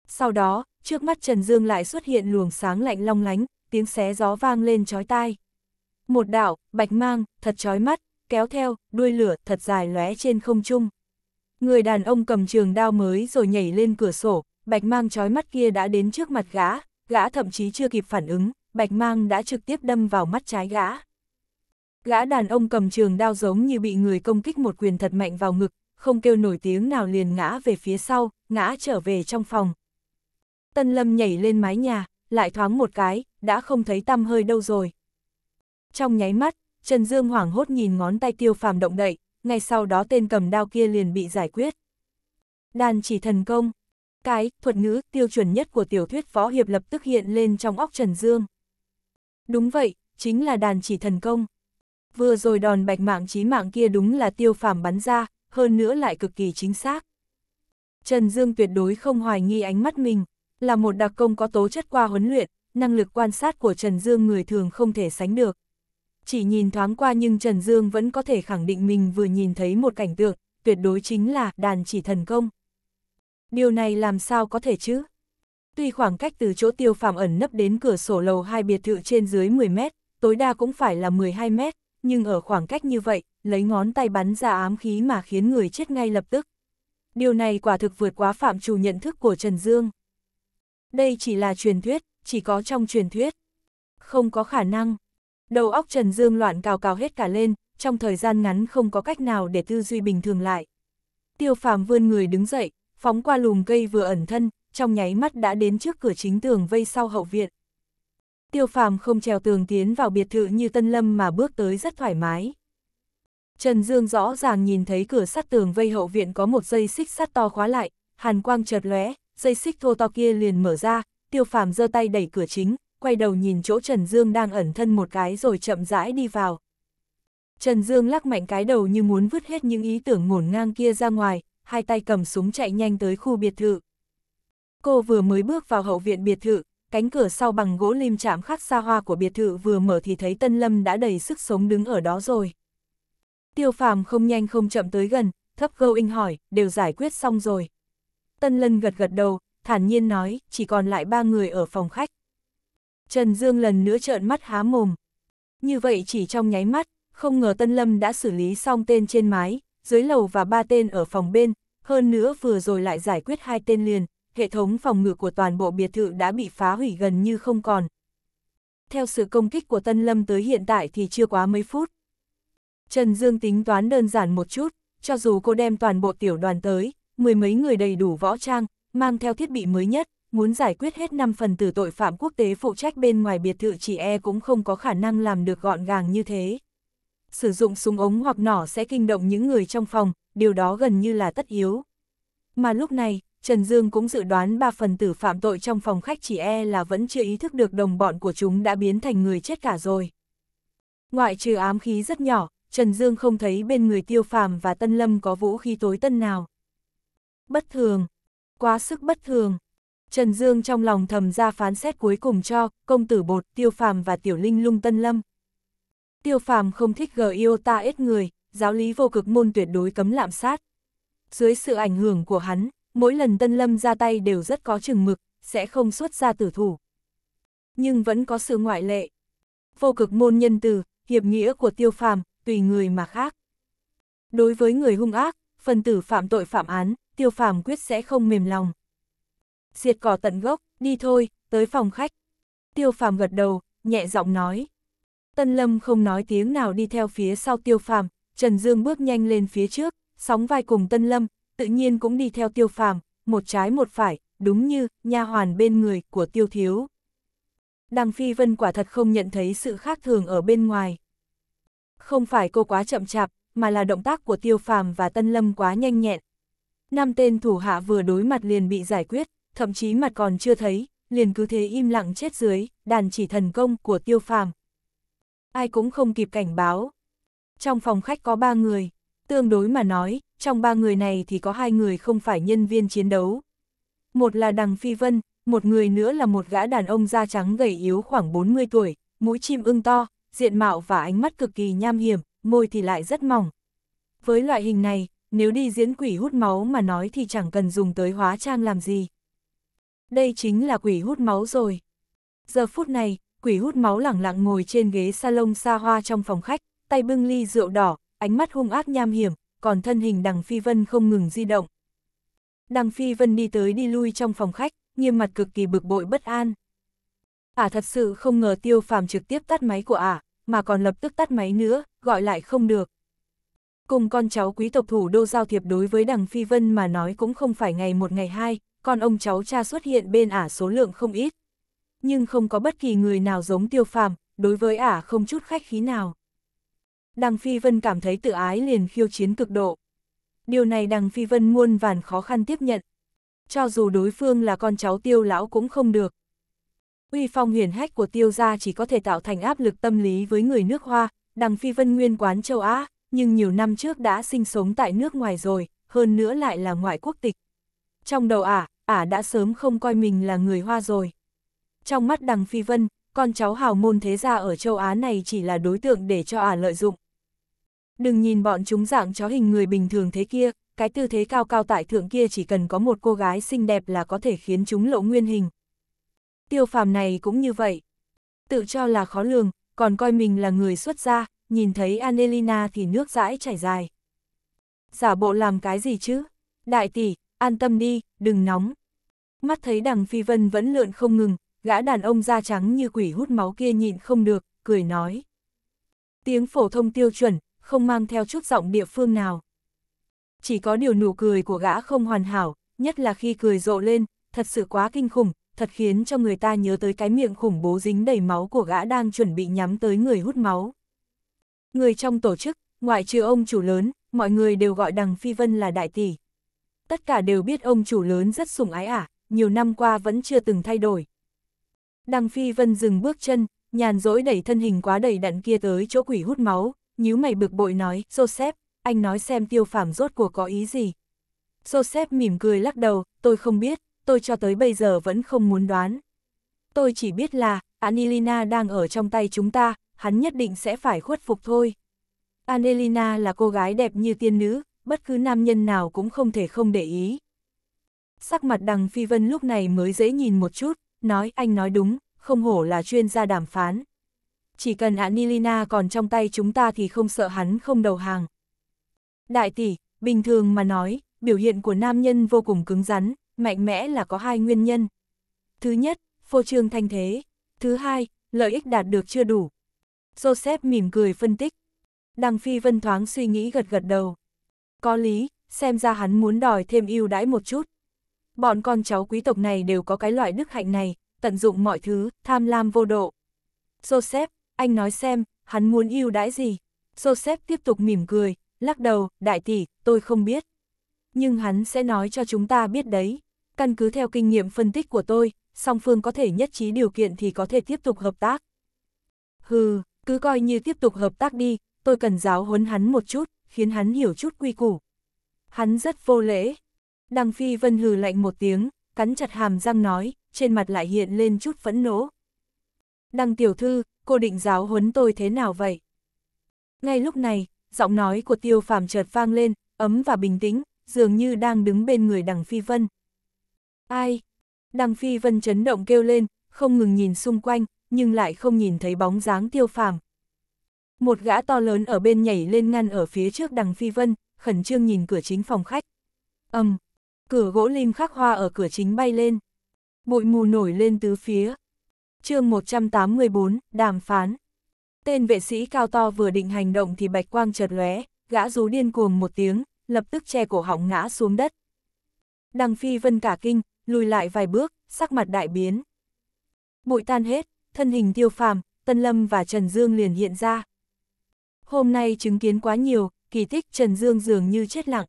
Sau đó, trước mắt Trần Dương lại xuất hiện luồng sáng lạnh long lánh, tiếng xé gió vang lên chói tai. Một đạo, bạch mang, thật chói mắt, kéo theo, đuôi lửa thật dài lóe trên không trung. Người đàn ông cầm trường đao mới rồi nhảy lên cửa sổ, bạch mang chói mắt kia đã đến trước mặt gã, gã thậm chí chưa kịp phản ứng, bạch mang đã trực tiếp đâm vào mắt trái gã. Gã đàn ông cầm trường đao giống như bị người công kích một quyền thật mạnh vào ngực, không kêu nổi tiếng nào liền ngã về phía sau, ngã trở về trong phòng, Tân Lâm nhảy lên mái nhà, lại thoáng một cái, đã không thấy tăm hơi đâu rồi. Trong nháy mắt, Trần Dương hoảng hốt nhìn ngón tay tiêu phàm động đậy, ngay sau đó tên cầm đao kia liền bị giải quyết. Đàn chỉ thần công. Cái, thuật ngữ, tiêu chuẩn nhất của tiểu thuyết võ hiệp lập tức hiện lên trong óc Trần Dương. Đúng vậy, chính là đàn chỉ thần công. Vừa rồi đòn bạch mạng chí mạng kia đúng là tiêu phàm bắn ra, hơn nữa lại cực kỳ chính xác. Trần Dương tuyệt đối không hoài nghi ánh mắt mình, là một đặc công có tố chất qua huấn luyện, năng lực quan sát của Trần Dương người thường không thể sánh được. Chỉ nhìn thoáng qua nhưng Trần Dương vẫn có thể khẳng định mình vừa nhìn thấy một cảnh tượng, tuyệt đối chính là đàn chỉ thần công. Điều này làm sao có thể chứ? Tuy khoảng cách từ chỗ tiêu phàm ẩn nấp đến cửa sổ lầu hai biệt thự trên dưới 10 mét, tối đa cũng phải là 12 mét, nhưng ở khoảng cách như vậy, lấy ngón tay bắn ra ám khí mà khiến người chết ngay lập tức. Điều này quả thực vượt quá phạm trù nhận thức của Trần Dương. Đây chỉ là truyền thuyết, chỉ có trong truyền thuyết. Không có khả năng. Đầu óc Trần Dương loạn cào cào hết cả lên, trong thời gian ngắn không có cách nào để tư duy bình thường lại. Tiêu phàm vươn người đứng dậy, phóng qua lùm cây vừa ẩn thân, trong nháy mắt đã đến trước cửa chính tường vây sau hậu viện. Tiêu phàm không trèo tường tiến vào biệt thự như Tân Lâm mà bước tới rất thoải mái. Trần Dương rõ ràng nhìn thấy cửa sắt tường vây hậu viện có một dây xích sắt to khóa lại, hàn quang chợt lóe, dây xích thô to kia liền mở ra, tiêu phàm giơ tay đẩy cửa chính, quay đầu nhìn chỗ Trần Dương đang ẩn thân một cái rồi chậm rãi đi vào. Trần Dương lắc mạnh cái đầu như muốn vứt hết những ý tưởng ngổn ngang kia ra ngoài, hai tay cầm súng chạy nhanh tới khu biệt thự. Cô vừa mới bước vào hậu viện biệt thự, cánh cửa sau bằng gỗ lim chạm khắc xa hoa của biệt thự vừa mở thì thấy Tân Lâm đã đầy sức sống đứng ở đó rồi. Tiêu phàm không nhanh không chậm tới gần, thấp gâu inh hỏi, đều giải quyết xong rồi. Tân Lân gật gật đầu, thản nhiên nói, chỉ còn lại ba người ở phòng khách. Trần Dương lần nữa trợn mắt há mồm. Như vậy chỉ trong nháy mắt, không ngờ Tân Lâm đã xử lý xong tên trên mái, dưới lầu và ba tên ở phòng bên, hơn nữa vừa rồi lại giải quyết hai tên liền, hệ thống phòng ngự của toàn bộ biệt thự đã bị phá hủy gần như không còn. Theo sự công kích của Tân Lâm tới hiện tại thì chưa quá mấy phút. Trần Dương tính toán đơn giản một chút, cho dù cô đem toàn bộ tiểu đoàn tới, mười mấy người đầy đủ võ trang, mang theo thiết bị mới nhất, muốn giải quyết hết 5 phần tử tội phạm quốc tế phụ trách bên ngoài biệt thự chỉ e cũng không có khả năng làm được gọn gàng như thế. Sử dụng súng ống hoặc nỏ sẽ kinh động những người trong phòng, điều đó gần như là tất yếu. Mà lúc này, Trần Dương cũng dự đoán ba phần tử phạm tội trong phòng khách chỉ e là vẫn chưa ý thức được đồng bọn của chúng đã biến thành người chết cả rồi. Ngoại trừ ám khí rất nhỏ, Trần Dương không thấy bên người tiêu phàm và tân lâm có vũ khí tối tân nào bất thường, quá sức bất thường. Trần Dương trong lòng thầm ra phán xét cuối cùng cho công tử bột, tiêu phàm và tiểu linh lung tân lâm. Tiêu phàm không thích gờ yêu ta ít người, giáo lý vô cực môn tuyệt đối cấm lạm sát. Dưới sự ảnh hưởng của hắn, mỗi lần tân lâm ra tay đều rất có chừng mực, sẽ không xuất ra tử thủ. Nhưng vẫn có sự ngoại lệ. Vô cực môn nhân từ, hiệp nghĩa của tiêu phàm, tùy người mà khác. Đối với người hung ác, phần tử phạm tội phạm án, tiêu phàm quyết sẽ không mềm lòng. Diệt cỏ tận gốc, đi thôi, tới phòng khách. Tiêu phàm gật đầu, nhẹ giọng nói. Tân Lâm không nói tiếng nào đi theo phía sau tiêu phàm, Trần Dương bước nhanh lên phía trước, sóng vai cùng Tân Lâm, tự nhiên cũng đi theo tiêu phàm, một trái một phải, đúng như nha hoàn bên người của tiêu thiếu. Đằng Phi Vân quả thật không nhận thấy sự khác thường ở bên ngoài. Không phải cô quá chậm chạp, mà là động tác của tiêu phàm và Tân Lâm quá nhanh nhẹn, năm tên thủ hạ vừa đối mặt liền bị giải quyết, thậm chí mặt còn chưa thấy, liền cứ thế im lặng chết dưới, đàn chỉ thần công của tiêu phàm. Ai cũng không kịp cảnh báo. Trong phòng khách có ba người, tương đối mà nói, trong ba người này thì có hai người không phải nhân viên chiến đấu. Một là Đằng Phi Vân, một người nữa là một gã đàn ông da trắng gầy yếu khoảng 40 tuổi, mũi chim ưng to, diện mạo và ánh mắt cực kỳ nham hiểm, môi thì lại rất mỏng. Với loại hình này, nếu đi diễn quỷ hút máu mà nói thì chẳng cần dùng tới hóa trang làm gì. Đây chính là quỷ hút máu rồi. Giờ phút này, quỷ hút máu lẳng lặng ngồi trên ghế salon xa hoa trong phòng khách, tay bưng ly rượu đỏ, ánh mắt hung ác nham hiểm, còn thân hình đằng phi vân không ngừng di động. Đằng phi vân đi tới đi lui trong phòng khách, nghiêm mặt cực kỳ bực bội bất an. Ả à, thật sự không ngờ tiêu phàm trực tiếp tắt máy của Ả, à, mà còn lập tức tắt máy nữa, gọi lại không được. Cùng con cháu quý tộc thủ đô giao thiệp đối với đằng Phi Vân mà nói cũng không phải ngày một ngày hai, con ông cháu cha xuất hiện bên ả số lượng không ít. Nhưng không có bất kỳ người nào giống tiêu phàm, đối với ả không chút khách khí nào. Đằng Phi Vân cảm thấy tự ái liền khiêu chiến cực độ. Điều này đằng Phi Vân muôn vàn khó khăn tiếp nhận. Cho dù đối phương là con cháu tiêu lão cũng không được. Uy phong huyền hách của tiêu gia chỉ có thể tạo thành áp lực tâm lý với người nước hoa, đằng Phi Vân nguyên quán châu Á, nhưng nhiều năm trước đã sinh sống tại nước ngoài rồi, hơn nữa lại là ngoại quốc tịch. Trong đầu ả, ả đã sớm không coi mình là người Hoa rồi. Trong mắt Đằng Phi Vân, con cháu hào môn thế gia ở châu Á này chỉ là đối tượng để cho ả lợi dụng. Đừng nhìn bọn chúng dạng chó hình người bình thường thế kia, cái tư thế cao cao tại thượng kia chỉ cần có một cô gái xinh đẹp là có thể khiến chúng lộ nguyên hình. Tiêu phàm này cũng như vậy. Tự cho là khó lường, còn coi mình là người xuất gia, nhìn thấy Anelina thì nước dãi chảy dài. Giả bộ làm cái gì chứ? Đại tỷ, an tâm đi, đừng nóng. Mắt thấy đằng Phi Vân vẫn lượn không ngừng, gã đàn ông da trắng như quỷ hút máu kia nhịn không được, cười nói. Tiếng phổ thông tiêu chuẩn, không mang theo chút giọng địa phương nào. Chỉ có điều nụ cười của gã không hoàn hảo, nhất là khi cười rộ lên, thật sự quá kinh khủng, thật khiến cho người ta nhớ tới cái miệng khủng bố dính đầy máu của gã đang chuẩn bị nhắm tới người hút máu. Người trong tổ chức, ngoại trừ ông chủ lớn, mọi người đều gọi đằng Phi Vân là đại tỷ. Tất cả đều biết ông chủ lớn rất sủng ái ả, à, nhiều năm qua vẫn chưa từng thay đổi. Đằng Phi Vân dừng bước chân, nhàn dỗi đẩy thân hình quá đầy đặn kia tới chỗ quỷ hút máu, nhíu mày bực bội nói, Joseph, anh nói xem tiêu phàm rốt cuộc có ý gì. Joseph mỉm cười lắc đầu, tôi không biết, tôi cho tới bây giờ vẫn không muốn đoán. Tôi chỉ biết là, Anilina đang ở trong tay chúng ta, hắn nhất định sẽ phải khuất phục thôi. Anelina là cô gái đẹp như tiên nữ, bất cứ nam nhân nào cũng không thể không để ý. Sắc mặt đằng phi vân lúc này mới dễ nhìn một chút, nói anh nói đúng, không hổ là chuyên gia đàm phán. Chỉ cần anelina còn trong tay chúng ta thì không sợ hắn không đầu hàng. Đại tỷ, bình thường mà nói, biểu hiện của nam nhân vô cùng cứng rắn, mạnh mẽ là có hai nguyên nhân. Thứ nhất, phô trương thanh thế. Thứ hai, lợi ích đạt được chưa đủ, Joseph mỉm cười phân tích. Đằng Phi Vân thoáng suy nghĩ gật gật đầu. Có lý, xem ra hắn muốn đòi thêm ưu đãi một chút. Bọn con cháu quý tộc này đều có cái loại đức hạnh này, tận dụng mọi thứ, tham lam vô độ. Joseph, anh nói xem, hắn muốn ưu đãi gì? Joseph tiếp tục mỉm cười, lắc đầu, đại tỷ, tôi không biết. Nhưng hắn sẽ nói cho chúng ta biết đấy. Căn cứ theo kinh nghiệm phân tích của tôi, song phương có thể nhất trí điều kiện thì có thể tiếp tục hợp tác. Hừ, cứ coi như tiếp tục hợp tác đi, tôi cần giáo huấn hắn một chút, khiến hắn hiểu chút quy củ. Hắn rất vô lễ. Đằng Phi Vân hừ lạnh một tiếng, cắn chặt hàm răng nói, trên mặt lại hiện lên chút phẫn nộ. Đằng tiểu thư, cô định giáo huấn tôi thế nào vậy? Ngay lúc này, giọng nói của tiêu phàm chợt vang lên, ấm và bình tĩnh, dường như đang đứng bên người đằng Phi Vân. Ai? Đằng Phi Vân chấn động kêu lên, không ngừng nhìn xung quanh, nhưng lại không nhìn thấy bóng dáng tiêu phàm. Một gã to lớn ở bên nhảy lên ngăn ở phía trước đằng phi vân, khẩn trương nhìn cửa chính phòng khách. Âm, cửa gỗ lim khắc hoa ở cửa chính bay lên. Bụi mù nổi lên tứ phía. chương 184, đàm phán. Tên vệ sĩ cao to vừa định hành động thì bạch quang chợt lóe, gã rú điên cuồng một tiếng, lập tức che cổ họng ngã xuống đất. Đằng phi vân cả kinh, lùi lại vài bước, sắc mặt đại biến. Bụi tan hết, thân hình tiêu phàm, Tân Lâm và Trần Dương liền hiện ra. Hôm nay chứng kiến quá nhiều, kỳ tích Trần Dương dường như chết lặng.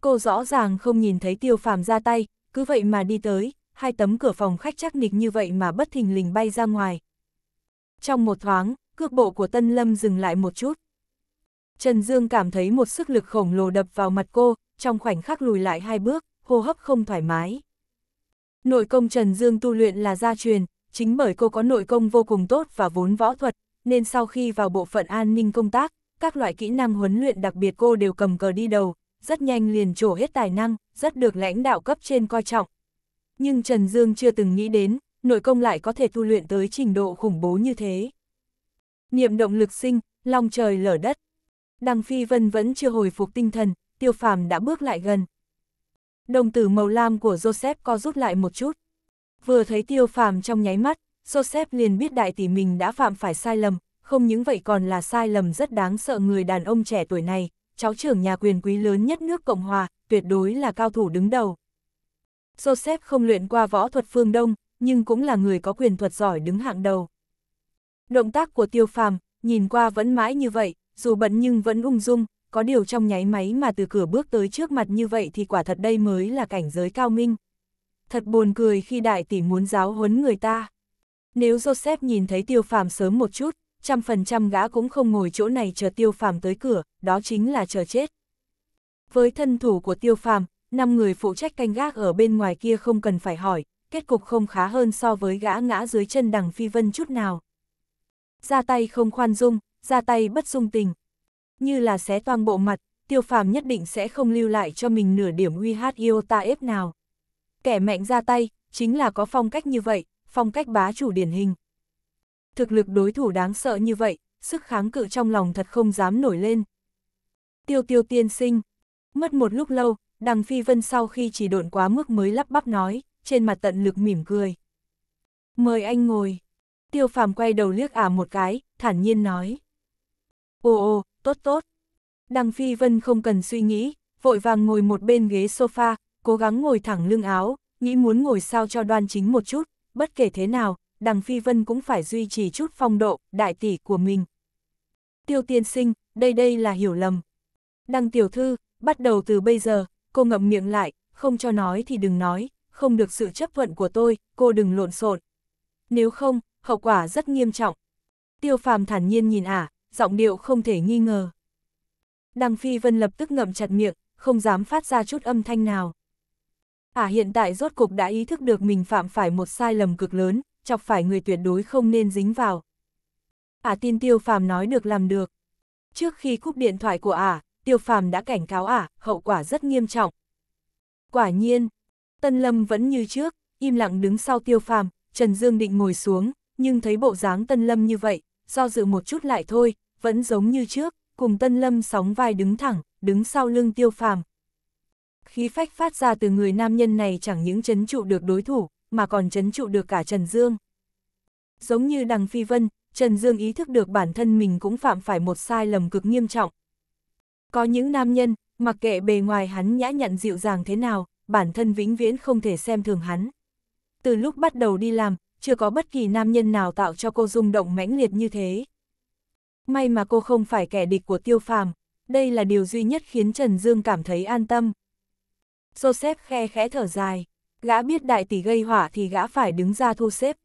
Cô rõ ràng không nhìn thấy tiêu phàm ra tay, cứ vậy mà đi tới, hai tấm cửa phòng khách chắc nịch như vậy mà bất thình lình bay ra ngoài. Trong một thoáng, cước bộ của Tân Lâm dừng lại một chút. Trần Dương cảm thấy một sức lực khổng lồ đập vào mặt cô, trong khoảnh khắc lùi lại hai bước, hô hấp không thoải mái. Nội công Trần Dương tu luyện là gia truyền, chính bởi cô có nội công vô cùng tốt và vốn võ thuật, nên sau khi vào bộ phận an ninh công tác, các loại kỹ năng huấn luyện đặc biệt cô đều cầm cờ đi đầu, rất nhanh liền trổ hết tài năng, rất được lãnh đạo cấp trên coi trọng. Nhưng Trần Dương chưa từng nghĩ đến, nội công lại có thể tu luyện tới trình độ khủng bố như thế. Niệm động lực sinh, long trời lở đất. Đằng Phi Vân vẫn chưa hồi phục tinh thần, tiêu phàm đã bước lại gần. Đồng tử màu lam của Joseph co rút lại một chút, Vừa thấy tiêu phàm trong nháy mắt, Joseph liền biết đại tỷ mình đã phạm phải sai lầm, không những vậy còn là sai lầm rất đáng sợ người đàn ông trẻ tuổi này, cháu trưởng nhà quyền quý lớn nhất nước Cộng Hòa, tuyệt đối là cao thủ đứng đầu. Joseph không luyện qua võ thuật phương Đông, nhưng cũng là người có quyền thuật giỏi đứng hạng đầu. Động tác của tiêu phàm, nhìn qua vẫn mãi như vậy, dù bận nhưng vẫn ung dung, có điều trong nháy máy mà từ cửa bước tới trước mặt như vậy thì quả thật đây mới là cảnh giới cao minh thật buồn cười khi đại tỷ muốn giáo huấn người ta. Nếu Joseph nhìn thấy tiêu phàm sớm một chút, trăm phần trăm gã cũng không ngồi chỗ này chờ tiêu phàm tới cửa, đó chính là chờ chết. Với thân thủ của tiêu phàm, năm người phụ trách canh gác ở bên ngoài kia không cần phải hỏi, kết cục không khá hơn so với gã ngã dưới chân đằng phi vân chút nào. Ra tay không khoan dung, ra tay bất dung tình. Như là xé toang bộ mặt, tiêu phàm nhất định sẽ không lưu lại cho mình nửa điểm uy hát yêu ta ép nào kẻ mạnh ra tay, chính là có phong cách như vậy, phong cách bá chủ điển hình. Thực lực đối thủ đáng sợ như vậy, sức kháng cự trong lòng thật không dám nổi lên. Tiêu tiêu tiên sinh. Mất một lúc lâu, đằng phi vân sau khi chỉ độn quá mức mới lắp bắp nói, trên mặt tận lực mỉm cười. Mời anh ngồi. Tiêu phàm quay đầu liếc ả à một cái, thản nhiên nói. Ồ ồ, tốt tốt. Đằng phi vân không cần suy nghĩ, vội vàng ngồi một bên ghế sofa, cố gắng ngồi thẳng lưng áo, nghĩ muốn ngồi sao cho đoan chính một chút, bất kể thế nào, đằng Phi Vân cũng phải duy trì chút phong độ, đại tỷ của mình. Tiêu tiên sinh, đây đây là hiểu lầm. Đăng tiểu thư, bắt đầu từ bây giờ, cô ngậm miệng lại, không cho nói thì đừng nói, không được sự chấp thuận của tôi, cô đừng lộn xộn. Nếu không, hậu quả rất nghiêm trọng. Tiêu phàm thản nhiên nhìn ả, à, giọng điệu không thể nghi ngờ. đằng Phi Vân lập tức ngậm chặt miệng, không dám phát ra chút âm thanh nào. Ả à hiện tại rốt cục đã ý thức được mình phạm phải một sai lầm cực lớn, chọc phải người tuyệt đối không nên dính vào. Ả à tin Tiêu Phàm nói được làm được. Trước khi cúp điện thoại của Ả, à, Tiêu Phàm đã cảnh cáo Ả, à, hậu quả rất nghiêm trọng. Quả nhiên, Tân Lâm vẫn như trước, im lặng đứng sau Tiêu Phàm, Trần Dương định ngồi xuống, nhưng thấy bộ dáng Tân Lâm như vậy, do dự một chút lại thôi, vẫn giống như trước, cùng Tân Lâm sóng vai đứng thẳng, đứng sau lưng Tiêu Phàm khí phách phát ra từ người nam nhân này chẳng những chấn trụ được đối thủ, mà còn chấn trụ được cả Trần Dương. Giống như Đằng Phi Vân, Trần Dương ý thức được bản thân mình cũng phạm phải một sai lầm cực nghiêm trọng. Có những nam nhân, mặc kệ bề ngoài hắn nhã nhặn dịu dàng thế nào, bản thân vĩnh viễn không thể xem thường hắn. Từ lúc bắt đầu đi làm, chưa có bất kỳ nam nhân nào tạo cho cô rung động mãnh liệt như thế. May mà cô không phải kẻ địch của tiêu phàm, đây là điều duy nhất khiến Trần Dương cảm thấy an tâm. Joseph khe khẽ thở dài. Gã biết đại tỷ gây hỏa thì gã phải đứng ra thu xếp.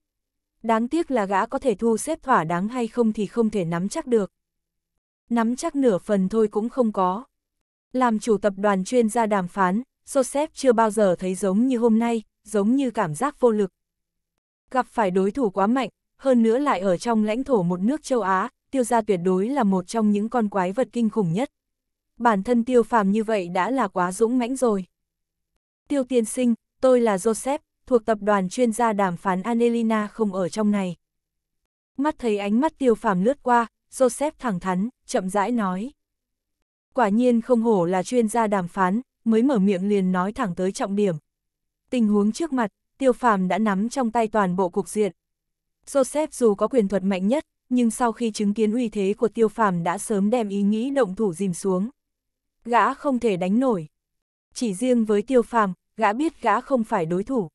Đáng tiếc là gã có thể thu xếp thỏa đáng hay không thì không thể nắm chắc được. Nắm chắc nửa phần thôi cũng không có. Làm chủ tập đoàn chuyên gia đàm phán, Joseph chưa bao giờ thấy giống như hôm nay, giống như cảm giác vô lực. Gặp phải đối thủ quá mạnh, hơn nữa lại ở trong lãnh thổ một nước châu Á, tiêu gia tuyệt đối là một trong những con quái vật kinh khủng nhất. Bản thân tiêu phàm như vậy đã là quá dũng mãnh rồi. Tiêu tiên sinh, tôi là Joseph, thuộc tập đoàn chuyên gia đàm phán Anelina không ở trong này. Mắt thấy ánh mắt tiêu phàm lướt qua, Joseph thẳng thắn, chậm rãi nói. Quả nhiên không hổ là chuyên gia đàm phán, mới mở miệng liền nói thẳng tới trọng điểm. Tình huống trước mặt, tiêu phàm đã nắm trong tay toàn bộ cục diện. Joseph dù có quyền thuật mạnh nhất, nhưng sau khi chứng kiến uy thế của tiêu phàm đã sớm đem ý nghĩ động thủ dìm xuống. Gã không thể đánh nổi chỉ riêng với tiêu phàm, gã biết gã không phải đối thủ.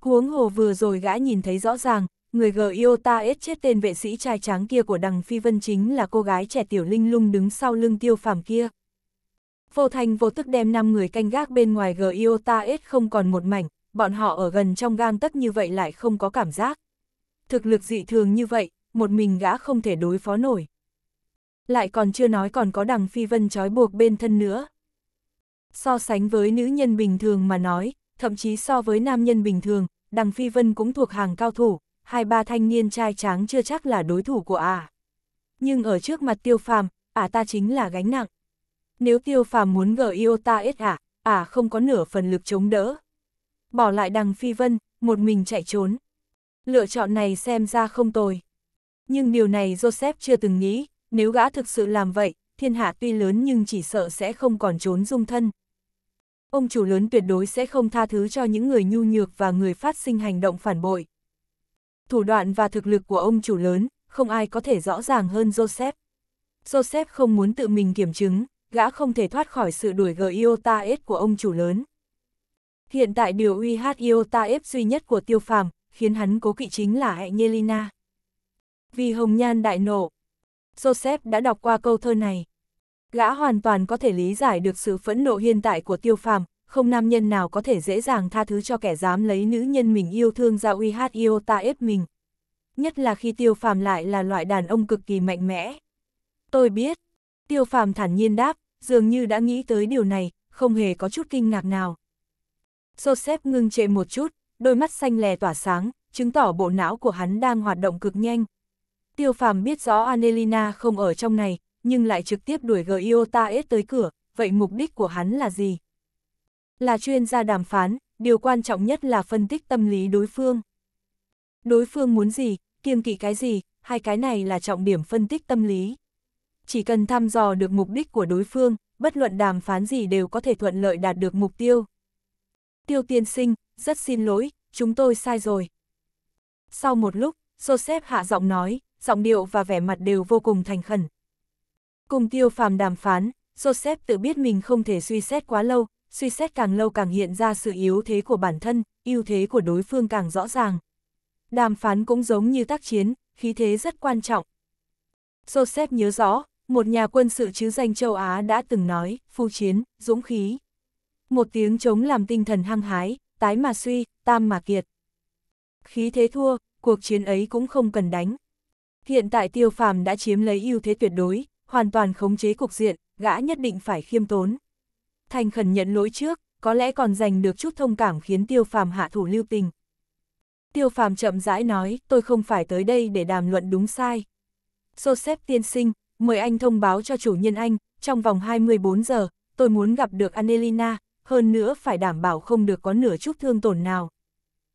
Huống hồ vừa rồi gã nhìn thấy rõ ràng, người gờ Giota S chết tên vệ sĩ trai tráng kia của đằng Phi Vân chính là cô gái trẻ tiểu linh lung đứng sau lưng tiêu phàm kia. Vô thành vô tức đem 5 người canh gác bên ngoài gờ Giota S không còn một mảnh, bọn họ ở gần trong gang tấc như vậy lại không có cảm giác. Thực lực dị thường như vậy, một mình gã không thể đối phó nổi. Lại còn chưa nói còn có đằng Phi Vân trói buộc bên thân nữa. So sánh với nữ nhân bình thường mà nói, thậm chí so với nam nhân bình thường, Đằng Phi Vân cũng thuộc hàng cao thủ, hai ba thanh niên trai tráng chưa chắc là đối thủ của ả. Nhưng ở trước mặt tiêu phàm, ả ta chính là gánh nặng. Nếu tiêu phàm muốn gỡ yêu ta ít ả, ả không có nửa phần lực chống đỡ. Bỏ lại đằng Phi Vân, một mình chạy trốn. Lựa chọn này xem ra không tồi. Nhưng điều này Joseph chưa từng nghĩ, nếu gã thực sự làm vậy, thiên hạ tuy lớn nhưng chỉ sợ sẽ không còn trốn dung thân ông chủ lớn tuyệt đối sẽ không tha thứ cho những người nhu nhược và người phát sinh hành động phản bội. Thủ đoạn và thực lực của ông chủ lớn, không ai có thể rõ ràng hơn Joseph. Joseph không muốn tự mình kiểm chứng, gã không thể thoát khỏi sự đuổi gờ Iota của ông chủ lớn. Hiện tại điều uy hát Iota duy nhất của tiêu phàm, khiến hắn cố kỵ chính là Angelina. Vì hồng nhan đại nộ, Joseph đã đọc qua câu thơ này, Gã hoàn toàn có thể lý giải được sự phẫn nộ hiện tại của tiêu phàm, không nam nhân nào có thể dễ dàng tha thứ cho kẻ dám lấy nữ nhân mình yêu thương ra uy hát yêu ta ép mình. Nhất là khi tiêu phàm lại là loại đàn ông cực kỳ mạnh mẽ. Tôi biết, tiêu phàm thản nhiên đáp, dường như đã nghĩ tới điều này, không hề có chút kinh ngạc nào. Joseph ngưng trệ một chút, đôi mắt xanh lè tỏa sáng, chứng tỏ bộ não của hắn đang hoạt động cực nhanh. Tiêu phàm biết rõ Anelina không ở trong này, nhưng lại trực tiếp đuổi Giota S tới cửa, vậy mục đích của hắn là gì? Là chuyên gia đàm phán, điều quan trọng nhất là phân tích tâm lý đối phương. Đối phương muốn gì, kiêng kỵ cái gì, hai cái này là trọng điểm phân tích tâm lý. Chỉ cần thăm dò được mục đích của đối phương, bất luận đàm phán gì đều có thể thuận lợi đạt được mục tiêu. Tiêu tiên sinh, rất xin lỗi, chúng tôi sai rồi. Sau một lúc, Joseph hạ giọng nói, giọng điệu và vẻ mặt đều vô cùng thành khẩn. Cùng tiêu phàm đàm phán, Joseph tự biết mình không thể suy xét quá lâu, suy xét càng lâu càng hiện ra sự yếu thế của bản thân, ưu thế của đối phương càng rõ ràng. Đàm phán cũng giống như tác chiến, khí thế rất quan trọng. Joseph nhớ rõ, một nhà quân sự chứ danh châu Á đã từng nói, phu chiến, dũng khí. Một tiếng chống làm tinh thần hăng hái, tái mà suy, tam mà kiệt. Khí thế thua, cuộc chiến ấy cũng không cần đánh. Hiện tại tiêu phàm đã chiếm lấy ưu thế tuyệt đối, hoàn toàn khống chế cục diện, gã nhất định phải khiêm tốn. Thành khẩn nhận lỗi trước, có lẽ còn giành được chút thông cảm khiến tiêu phàm hạ thủ lưu tình. Tiêu phàm chậm rãi nói, tôi không phải tới đây để đàm luận đúng sai. Joseph tiên sinh, mời anh thông báo cho chủ nhân anh, trong vòng 24 giờ, tôi muốn gặp được Anelina, hơn nữa phải đảm bảo không được có nửa chút thương tổn nào.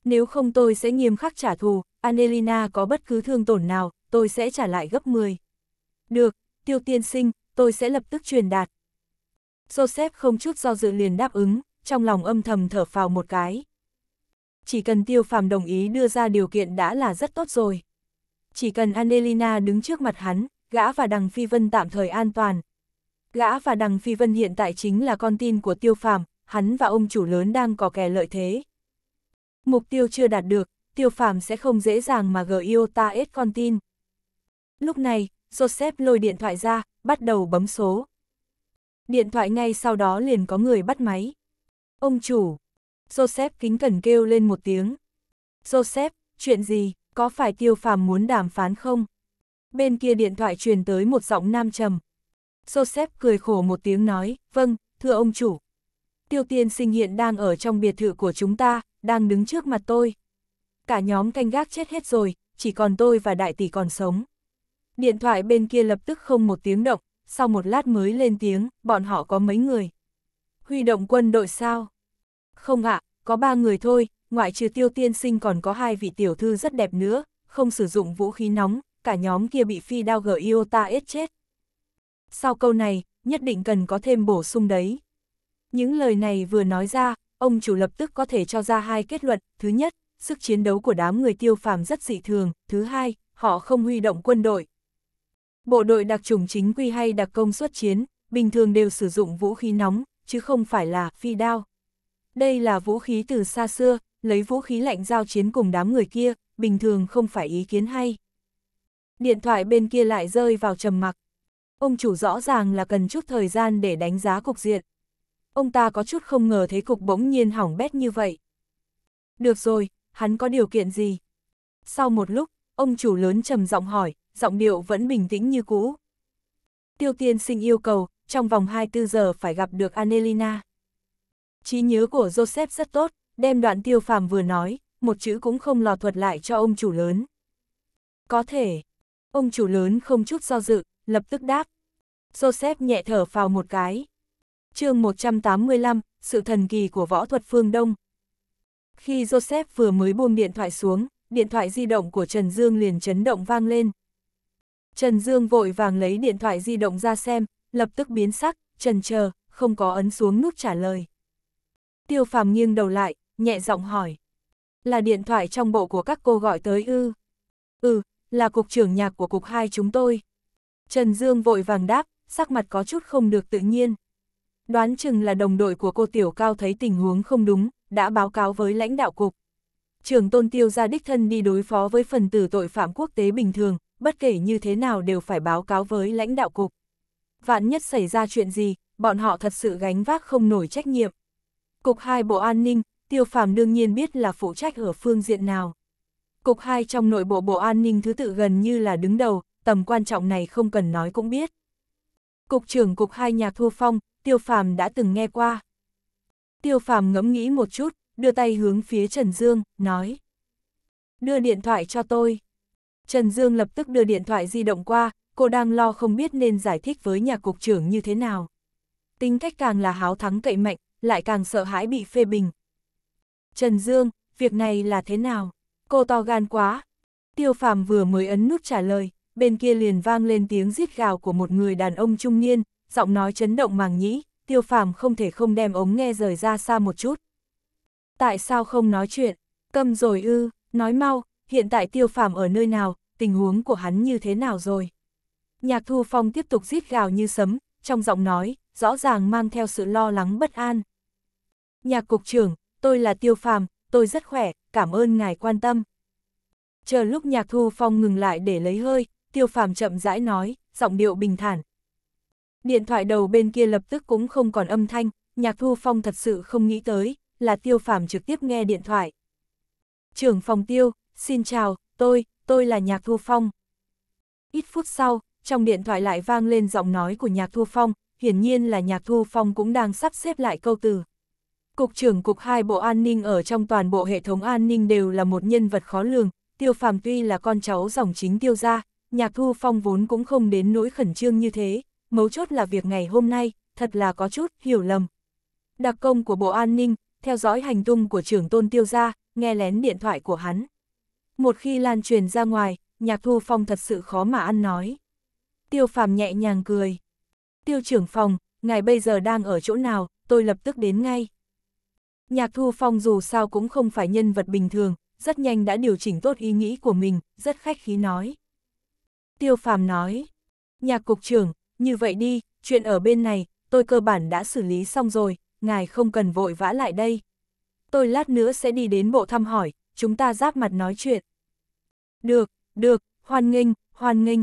Nếu không tôi sẽ nghiêm khắc trả thù, Anelina có bất cứ thương tổn nào, tôi sẽ trả lại gấp 10. Được, tiêu tiên sinh, tôi sẽ lập tức truyền đạt. Joseph không chút do dự liền đáp ứng, trong lòng âm thầm thở phào một cái. Chỉ cần tiêu phàm đồng ý đưa ra điều kiện đã là rất tốt rồi. Chỉ cần Angelina đứng trước mặt hắn, gã và đằng phi vân tạm thời an toàn. Gã và đằng phi vân hiện tại chính là con tin của tiêu phàm, hắn và ông chủ lớn đang có kẻ lợi thế. Mục tiêu chưa đạt được, tiêu phàm sẽ không dễ dàng mà gờ yêu ta ết con tin. Lúc này, Joseph lôi điện thoại ra, bắt đầu bấm số. Điện thoại ngay sau đó liền có người bắt máy. Ông chủ. Joseph kính cẩn kêu lên một tiếng. Joseph, chuyện gì, có phải tiêu phàm muốn đàm phán không? Bên kia điện thoại truyền tới một giọng nam trầm. Joseph cười khổ một tiếng nói, vâng, thưa ông chủ. Tiêu tiên sinh hiện đang ở trong biệt thự của chúng ta, đang đứng trước mặt tôi. Cả nhóm canh gác chết hết rồi, chỉ còn tôi và đại tỷ còn sống. Điện thoại bên kia lập tức không một tiếng động, sau một lát mới lên tiếng, bọn họ có mấy người. Huy động quân đội sao? Không ạ, có ba người thôi, ngoại trừ tiêu tiên sinh còn có hai vị tiểu thư rất đẹp nữa, không sử dụng vũ khí nóng, cả nhóm kia bị phi đao gở Iota ết chết. Sau câu này, nhất định cần có thêm bổ sung đấy. Những lời này vừa nói ra, ông chủ lập tức có thể cho ra hai kết luận. Thứ nhất, sức chiến đấu của đám người tiêu phàm rất dị thường. Thứ hai, họ không huy động quân đội, Bộ đội đặc chủng chính quy hay đặc công xuất chiến, bình thường đều sử dụng vũ khí nóng, chứ không phải là phi đao. Đây là vũ khí từ xa xưa, lấy vũ khí lạnh giao chiến cùng đám người kia, bình thường không phải ý kiến hay. Điện thoại bên kia lại rơi vào trầm mặc. Ông chủ rõ ràng là cần chút thời gian để đánh giá cục diện. Ông ta có chút không ngờ thế cục bỗng nhiên hỏng bét như vậy. Được rồi, hắn có điều kiện gì? Sau một lúc, ông chủ lớn trầm giọng hỏi, giọng điệu vẫn bình tĩnh như cũ. Tiêu tiên sinh yêu cầu, trong vòng 24 giờ phải gặp được Anelina. Trí nhớ của Joseph rất tốt, đem đoạn tiêu phàm vừa nói, một chữ cũng không lò thuật lại cho ông chủ lớn. Có thể, ông chủ lớn không chút do dự, lập tức đáp. Joseph nhẹ thở vào một cái. chương 185, sự thần kỳ của võ thuật phương Đông. Khi Joseph vừa mới buông điện thoại xuống, điện thoại di động của Trần Dương liền chấn động vang lên. Trần Dương vội vàng lấy điện thoại di động ra xem, lập tức biến sắc, trần chờ, không có ấn xuống nút trả lời. Tiêu phàm nghiêng đầu lại, nhẹ giọng hỏi. Là điện thoại trong bộ của các cô gọi tới ư? Ừ, là cục trưởng nhạc của cục hai chúng tôi. Trần Dương vội vàng đáp, sắc mặt có chút không được tự nhiên. Đoán chừng là đồng đội của cô Tiểu Cao thấy tình huống không đúng, đã báo cáo với lãnh đạo cục. Trường Tôn Tiêu ra đích thân đi đối phó với phần tử tội phạm quốc tế bình thường, bất kể như thế nào đều phải báo cáo với lãnh đạo cục. Vạn nhất xảy ra chuyện gì, bọn họ thật sự gánh vác không nổi trách nhiệm. Cục 2 Bộ An ninh, Tiêu Phàm đương nhiên biết là phụ trách ở phương diện nào. Cục 2 trong nội bộ Bộ An ninh thứ tự gần như là đứng đầu, tầm quan trọng này không cần nói cũng biết. Cục trưởng Cục 2 Nhạc Thu Phong, Tiêu Phàm đã từng nghe qua. Tiêu Phàm ngẫm nghĩ một chút, đưa tay hướng phía Trần Dương, nói. Đưa điện thoại cho tôi. Trần Dương lập tức đưa điện thoại di động qua, cô đang lo không biết nên giải thích với nhà cục trưởng như thế nào. Tính cách càng là háo thắng cậy mạnh, lại càng sợ hãi bị phê bình. Trần Dương, việc này là thế nào? Cô to gan quá. Tiêu Phàm vừa mới ấn nút trả lời, bên kia liền vang lên tiếng rít gào của một người đàn ông trung niên, giọng nói chấn động màng nhĩ, Tiêu Phàm không thể không đem ống nghe rời ra xa một chút. Tại sao không nói chuyện? Câm rồi ư, nói mau, hiện tại Tiêu Phàm ở nơi nào, tình huống của hắn như thế nào rồi. Nhạc Thu Phong tiếp tục rít gào như sấm, trong giọng nói, rõ ràng mang theo sự lo lắng bất an. Nhạc Cục trưởng, tôi là Tiêu Phàm, tôi rất khỏe, cảm ơn ngài quan tâm. Chờ lúc Nhạc Thu Phong ngừng lại để lấy hơi, Tiêu Phàm chậm rãi nói, giọng điệu bình thản. Điện thoại đầu bên kia lập tức cũng không còn âm thanh, Nhạc Thu Phong thật sự không nghĩ tới, là Tiêu Phàm trực tiếp nghe điện thoại. Trưởng phòng Tiêu, xin chào, tôi, tôi là Nhạc Thu Phong. Ít phút sau, trong điện thoại lại vang lên giọng nói của Nhạc Thu Phong, hiển nhiên là Nhạc Thu Phong cũng đang sắp xếp lại câu từ. Cục trưởng Cục hai Bộ An ninh ở trong toàn bộ hệ thống an ninh đều là một nhân vật khó lường, Tiêu Phàm tuy là con cháu dòng chính Tiêu gia, Nhạc Thu Phong vốn cũng không đến nỗi khẩn trương như thế, mấu chốt là việc ngày hôm nay, thật là có chút hiểu lầm. Đặc công của Bộ An ninh, theo dõi hành tung của trưởng tôn Tiêu gia, nghe lén điện thoại của hắn. Một khi lan truyền ra ngoài, nhạc thu phong thật sự khó mà ăn nói. Tiêu phàm nhẹ nhàng cười. Tiêu trưởng phòng, ngài bây giờ đang ở chỗ nào, tôi lập tức đến ngay. Nhạc thu phong dù sao cũng không phải nhân vật bình thường, rất nhanh đã điều chỉnh tốt ý nghĩ của mình, rất khách khí nói. Tiêu phàm nói, nhạc cục trưởng, như vậy đi, chuyện ở bên này, tôi cơ bản đã xử lý xong rồi, ngài không cần vội vã lại đây. Tôi lát nữa sẽ đi đến bộ thăm hỏi, chúng ta giáp mặt nói chuyện. Được, được, hoan nghênh, hoan nghênh.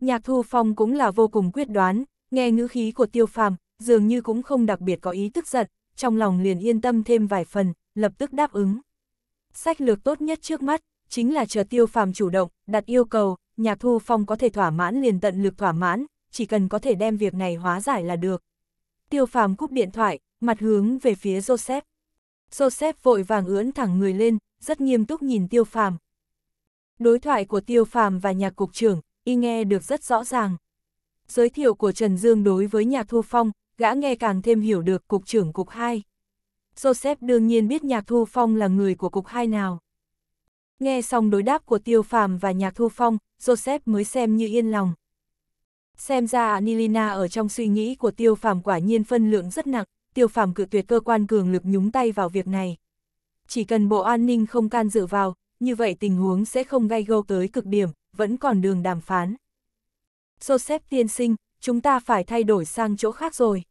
Nhạc thu phong cũng là vô cùng quyết đoán, nghe ngữ khí của tiêu phàm, dường như cũng không đặc biệt có ý tức giận, trong lòng liền yên tâm thêm vài phần, lập tức đáp ứng. Sách lược tốt nhất trước mắt, chính là chờ tiêu phàm chủ động, đặt yêu cầu, nhạc thu phong có thể thỏa mãn liền tận lực thỏa mãn, chỉ cần có thể đem việc này hóa giải là được. Tiêu phàm cúp điện thoại, mặt hướng về phía Joseph. Joseph vội vàng ưỡn thẳng người lên, rất nghiêm túc nhìn Tiêu Phàm. Đối thoại của Tiêu Phàm và nhạc cục trưởng, y nghe được rất rõ ràng. Giới thiệu của Trần Dương đối với nhạc Thu Phong, gã nghe càng thêm hiểu được cục trưởng cục 2. Joseph đương nhiên biết nhạc Thu Phong là người của cục 2 nào. Nghe xong đối đáp của Tiêu Phàm và nhạc Thu Phong, Joseph mới xem như yên lòng. Xem ra Anilina ở trong suy nghĩ của Tiêu Phàm quả nhiên phân lượng rất nặng, Tiêu Phàm cự tuyệt cơ quan cường lực nhúng tay vào việc này. Chỉ cần Bộ An ninh không can dự vào, như vậy tình huống sẽ không gây gâu tới cực điểm, vẫn còn đường đàm phán. Joseph tiên sinh, chúng ta phải thay đổi sang chỗ khác rồi.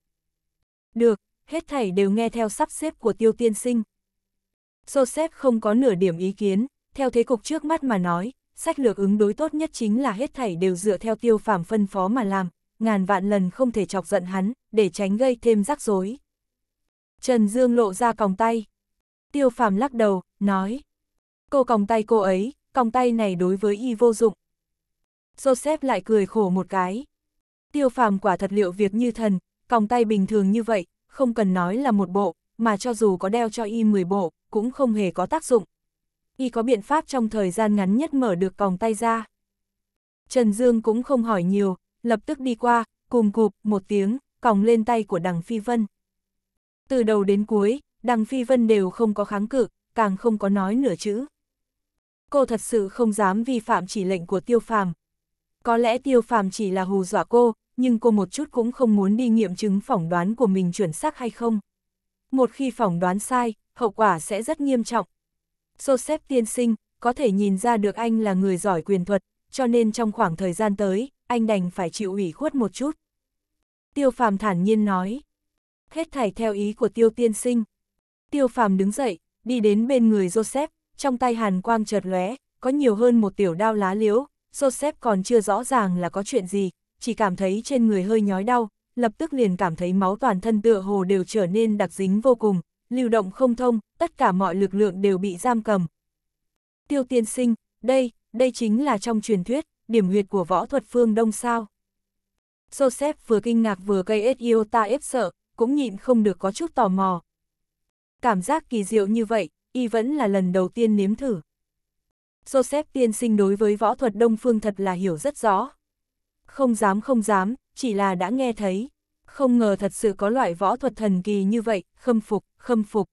Được, hết thảy đều nghe theo sắp xếp của tiêu tiên sinh. Joseph không có nửa điểm ý kiến, theo thế cục trước mắt mà nói, sách lược ứng đối tốt nhất chính là hết thảy đều dựa theo tiêu phạm phân phó mà làm, ngàn vạn lần không thể chọc giận hắn, để tránh gây thêm rắc rối. Trần Dương lộ ra còng tay. Tiêu phàm lắc đầu, nói. Cô còng tay cô ấy, còng tay này đối với y vô dụng. Joseph lại cười khổ một cái. Tiêu phàm quả thật liệu việc như thần, còng tay bình thường như vậy, không cần nói là một bộ, mà cho dù có đeo cho y 10 bộ, cũng không hề có tác dụng. Y có biện pháp trong thời gian ngắn nhất mở được còng tay ra. Trần Dương cũng không hỏi nhiều, lập tức đi qua, cùng cụp một tiếng, còng lên tay của đằng Phi Vân. Từ đầu đến cuối, Đằng Phi Vân đều không có kháng cự, càng không có nói nửa chữ. Cô thật sự không dám vi phạm chỉ lệnh của Tiêu Phàm. Có lẽ Tiêu Phàm chỉ là hù dọa cô, nhưng cô một chút cũng không muốn đi nghiệm chứng phỏng đoán của mình chuẩn xác hay không. Một khi phỏng đoán sai, hậu quả sẽ rất nghiêm trọng. Joseph tiên sinh, có thể nhìn ra được anh là người giỏi quyền thuật, cho nên trong khoảng thời gian tới, anh đành phải chịu ủy khuất một chút. Tiêu phàm thản nhiên nói. Hết thảy theo ý của tiêu tiên sinh. Tiêu phàm đứng dậy, đi đến bên người Joseph, trong tay hàn quang chợt lóe, có nhiều hơn một tiểu đao lá liễu, Joseph còn chưa rõ ràng là có chuyện gì, chỉ cảm thấy trên người hơi nhói đau, lập tức liền cảm thấy máu toàn thân tựa hồ đều trở nên đặc dính vô cùng, lưu động không thông, tất cả mọi lực lượng đều bị giam cầm. Tiêu tiên sinh, đây, đây chính là trong truyền thuyết, điểm huyệt của võ thuật phương Đông sao. Joseph vừa kinh ngạc vừa gây ết yêu ta ép sợ, cũng nhịn không được có chút tò mò, cảm giác kỳ diệu như vậy, y vẫn là lần đầu tiên nếm thử. Joseph tiên sinh đối với võ thuật đông phương thật là hiểu rất rõ. Không dám không dám, chỉ là đã nghe thấy. Không ngờ thật sự có loại võ thuật thần kỳ như vậy, khâm phục, khâm phục.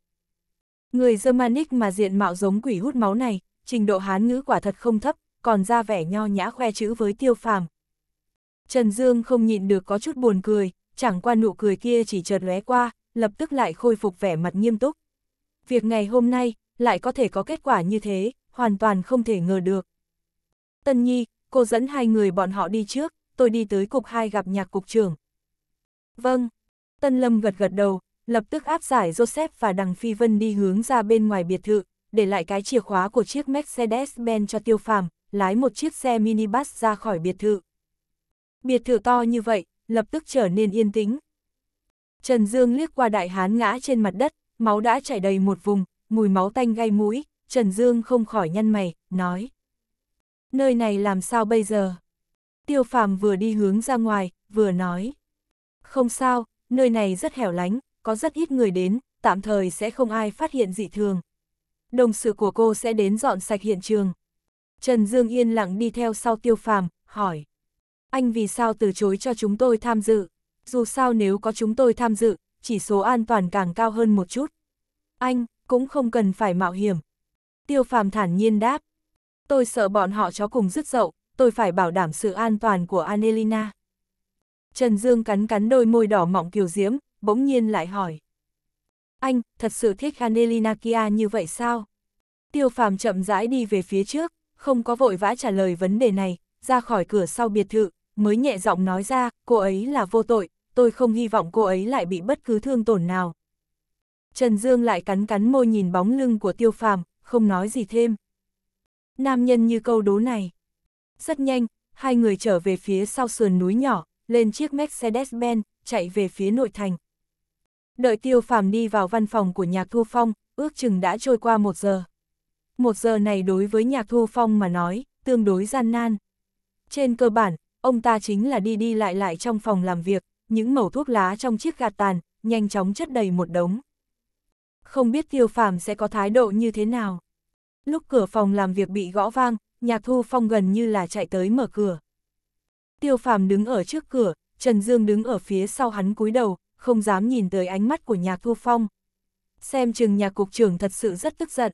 Người Germanic mà diện mạo giống quỷ hút máu này, trình độ hán ngữ quả thật không thấp, còn ra vẻ nho nhã khoe chữ với tiêu phàm. Trần Dương không nhịn được có chút buồn cười, chẳng qua nụ cười kia chỉ chợt lóe qua, lập tức lại khôi phục vẻ mặt nghiêm túc. Việc ngày hôm nay, lại có thể có kết quả như thế, hoàn toàn không thể ngờ được. Tân Nhi, cô dẫn hai người bọn họ đi trước, tôi đi tới cục 2 gặp nhạc cục trưởng. Vâng, Tân Lâm gật gật đầu, lập tức áp giải Joseph và Đằng Phi Vân đi hướng ra bên ngoài biệt thự, để lại cái chìa khóa của chiếc Mercedes-Benz cho tiêu phàm, lái một chiếc xe minibus ra khỏi biệt thự. Biệt thự to như vậy, lập tức trở nên yên tĩnh, Trần Dương liếc qua đại hán ngã trên mặt đất, máu đã chảy đầy một vùng, mùi máu tanh gai mũi, Trần Dương không khỏi nhăn mày, nói. Nơi này làm sao bây giờ? Tiêu phàm vừa đi hướng ra ngoài, vừa nói. Không sao, nơi này rất hẻo lánh, có rất ít người đến, tạm thời sẽ không ai phát hiện dị thường. Đồng sự của cô sẽ đến dọn sạch hiện trường. Trần Dương yên lặng đi theo sau tiêu phàm, hỏi. Anh vì sao từ chối cho chúng tôi tham dự? dù sao nếu có chúng tôi tham dự, chỉ số an toàn càng cao hơn một chút. Anh, cũng không cần phải mạo hiểm. Tiêu phàm thản nhiên đáp. Tôi sợ bọn họ chó cùng rứt dậu, tôi phải bảo đảm sự an toàn của Anelina. Trần Dương cắn cắn đôi môi đỏ mọng kiều diễm, bỗng nhiên lại hỏi. Anh, thật sự thích Anelina kia như vậy sao? Tiêu phàm chậm rãi đi về phía trước, không có vội vã trả lời vấn đề này, ra khỏi cửa sau biệt thự, mới nhẹ giọng nói ra, cô ấy là vô tội, tôi không hy vọng cô ấy lại bị bất cứ thương tổn nào. Trần Dương lại cắn cắn môi nhìn bóng lưng của tiêu phàm, không nói gì thêm. Nam nhân như câu đố này. Rất nhanh, hai người trở về phía sau sườn núi nhỏ, lên chiếc Mercedes-Benz, chạy về phía nội thành. Đợi tiêu phàm đi vào văn phòng của nhạc thu phong, ước chừng đã trôi qua một giờ. Một giờ này đối với nhạc thu phong mà nói, tương đối gian nan. Trên cơ bản, ông ta chính là đi đi lại lại trong phòng làm việc, những mẩu thuốc lá trong chiếc gạt tàn, nhanh chóng chất đầy một đống. Không biết tiêu phàm sẽ có thái độ như thế nào. Lúc cửa phòng làm việc bị gõ vang, nhạc thu phong gần như là chạy tới mở cửa. Tiêu phàm đứng ở trước cửa, Trần Dương đứng ở phía sau hắn cúi đầu, không dám nhìn tới ánh mắt của nhạc thu phong. Xem chừng nhạc cục trưởng thật sự rất tức giận.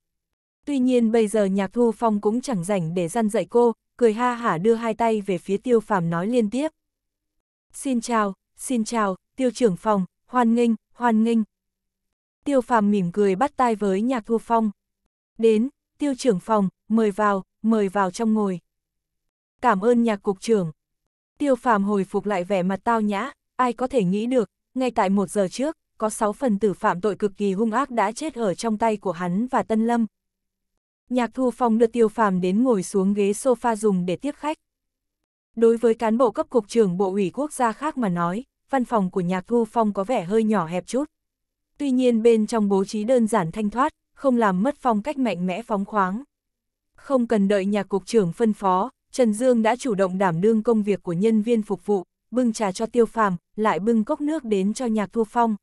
Tuy nhiên bây giờ nhạc thu phong cũng chẳng rảnh để răn dạy cô, cười ha hả đưa hai tay về phía tiêu phàm nói liên tiếp. Xin chào, xin chào, tiêu trưởng phòng, hoan nghênh, hoan nghênh. Tiêu phàm mỉm cười bắt tay với nhạc thu phong. Đến, tiêu trưởng phòng, mời vào, mời vào trong ngồi. Cảm ơn nhạc cục trưởng. Tiêu phàm hồi phục lại vẻ mặt tao nhã, ai có thể nghĩ được, ngay tại một giờ trước, có sáu phần tử phạm tội cực kỳ hung ác đã chết ở trong tay của hắn và Tân Lâm. Nhạc thu phong đưa tiêu phàm đến ngồi xuống ghế sofa dùng để tiếp khách. Đối với cán bộ cấp cục trưởng Bộ ủy quốc gia khác mà nói, văn phòng của Nhạc Thu Phong có vẻ hơi nhỏ hẹp chút. Tuy nhiên bên trong bố trí đơn giản thanh thoát, không làm mất phong cách mạnh mẽ phóng khoáng. Không cần đợi nhà cục trưởng phân phó, Trần Dương đã chủ động đảm đương công việc của nhân viên phục vụ, bưng trà cho tiêu phàm, lại bưng cốc nước đến cho nhạc thu phong.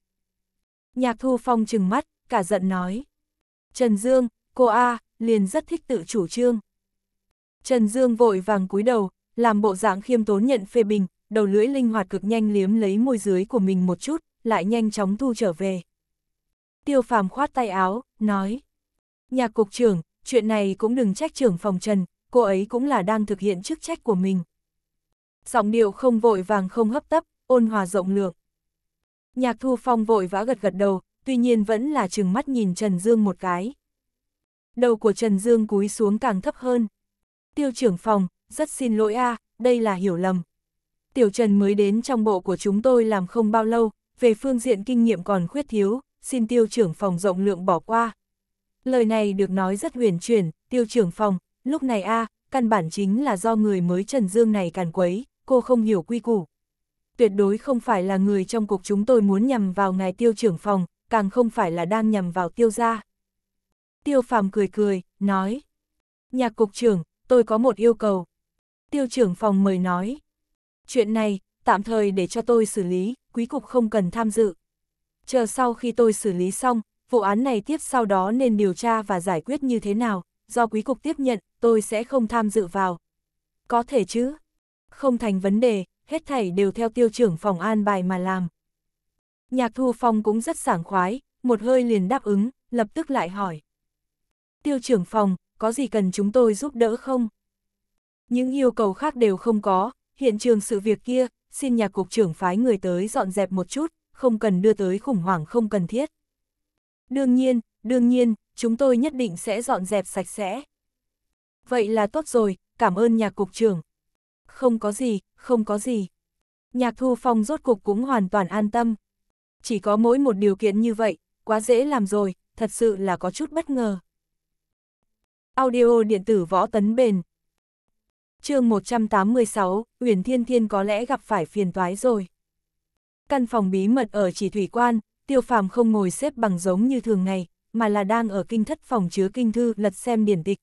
Nhạc thu phong trừng mắt, cả giận nói. Trần Dương, cô A, liền rất thích tự chủ trương. Trần Dương vội vàng cúi đầu, làm bộ dạng khiêm tốn nhận phê bình, đầu lưỡi linh hoạt cực nhanh liếm lấy môi dưới của mình một chút, lại nhanh chóng thu trở về. Tiêu phàm khoát tay áo, nói. Nhà cục trưởng, chuyện này cũng đừng trách trưởng phòng trần, cô ấy cũng là đang thực hiện chức trách của mình. Giọng điệu không vội vàng không hấp tấp, ôn hòa rộng lượng. Nhạc thu phong vội vã gật gật đầu, tuy nhiên vẫn là chừng mắt nhìn Trần Dương một cái. Đầu của Trần Dương cúi xuống càng thấp hơn. Tiêu trưởng phòng, rất xin lỗi a à, đây là hiểu lầm, Tiểu Trần mới đến trong bộ của chúng tôi làm không bao lâu, về phương diện kinh nghiệm còn khuyết thiếu, xin tiêu trưởng phòng rộng lượng bỏ qua. Lời này được nói rất huyền chuyển, tiêu trưởng phòng, lúc này a căn bản chính là do người mới Trần Dương này càn quấy, cô không hiểu quy củ. Tuyệt đối không phải là người trong cuộc chúng tôi muốn nhằm vào ngài tiêu trưởng phòng, càng không phải là đang nhằm vào tiêu gia. Tiêu phàm cười cười, nói. Nhạc cục trưởng, tôi có một yêu cầu. Tiêu trưởng phòng mời nói, chuyện này, tạm thời để cho tôi xử lý, quý cục không cần tham dự. Chờ sau khi tôi xử lý xong, vụ án này tiếp sau đó nên điều tra và giải quyết như thế nào, do quý cục tiếp nhận, tôi sẽ không tham dự vào. Có thể chứ? Không thành vấn đề, hết thảy đều theo tiêu trưởng phòng an bài mà làm. Nhạc thu phong cũng rất sảng khoái, một hơi liền đáp ứng, lập tức lại hỏi. Tiêu trưởng phòng, có gì cần chúng tôi giúp đỡ không? Những yêu cầu khác đều không có, hiện trường sự việc kia, xin nhà cục trưởng phái người tới dọn dẹp một chút, không cần đưa tới khủng hoảng không cần thiết. Đương nhiên, đương nhiên, chúng tôi nhất định sẽ dọn dẹp sạch sẽ. Vậy là tốt rồi, cảm ơn nhà cục trưởng. Không có gì, không có gì. Nhạc thu phong rốt cục cũng hoàn toàn an tâm. Chỉ có mỗi một điều kiện như vậy, quá dễ làm rồi, thật sự là có chút bất ngờ. Audio điện tử võ tấn bền, chương 186, Uyển Thiên Thiên có lẽ gặp phải phiền toái rồi. Căn phòng bí mật ở chỉ thủy quan, tiêu phàm không ngồi xếp bằng giống như thường ngày, mà là đang ở kinh thất phòng chứa kinh thư lật xem điển tịch.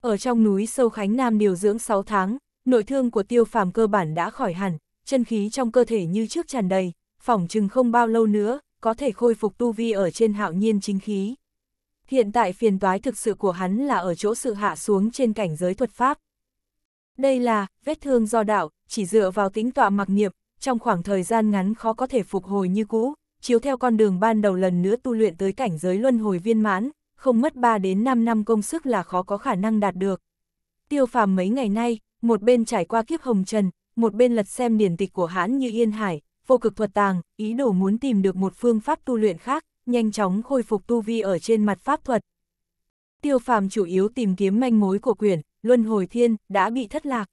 Ở trong núi sâu Khánh Nam điều dưỡng 6 tháng, nội thương của tiêu phàm cơ bản đã khỏi hẳn, chân khí trong cơ thể như trước tràn đầy, phòng chừng không bao lâu nữa, có thể khôi phục tu vi ở trên hạo nhiên chính khí. Hiện tại phiền toái thực sự của hắn là ở chỗ sự hạ xuống trên cảnh giới thuật pháp. Đây là, vết thương do đạo, chỉ dựa vào tính tọa mặc niệm, trong khoảng thời gian ngắn khó có thể phục hồi như cũ, chiếu theo con đường ban đầu lần nữa tu luyện tới cảnh giới luân hồi viên mãn, không mất 3 đến 5 năm công sức là khó có khả năng đạt được. Tiêu phàm mấy ngày nay, một bên trải qua kiếp hồng trần, một bên lật xem điển tịch của hãn như Yên Hải, vô cực thuật tàng, ý đồ muốn tìm được một phương pháp tu luyện khác, nhanh chóng khôi phục tu vi ở trên mặt pháp thuật. Tiêu phàm chủ yếu tìm kiếm manh mối của quyển, Luân Hồi Thiên, đã bị thất lạc.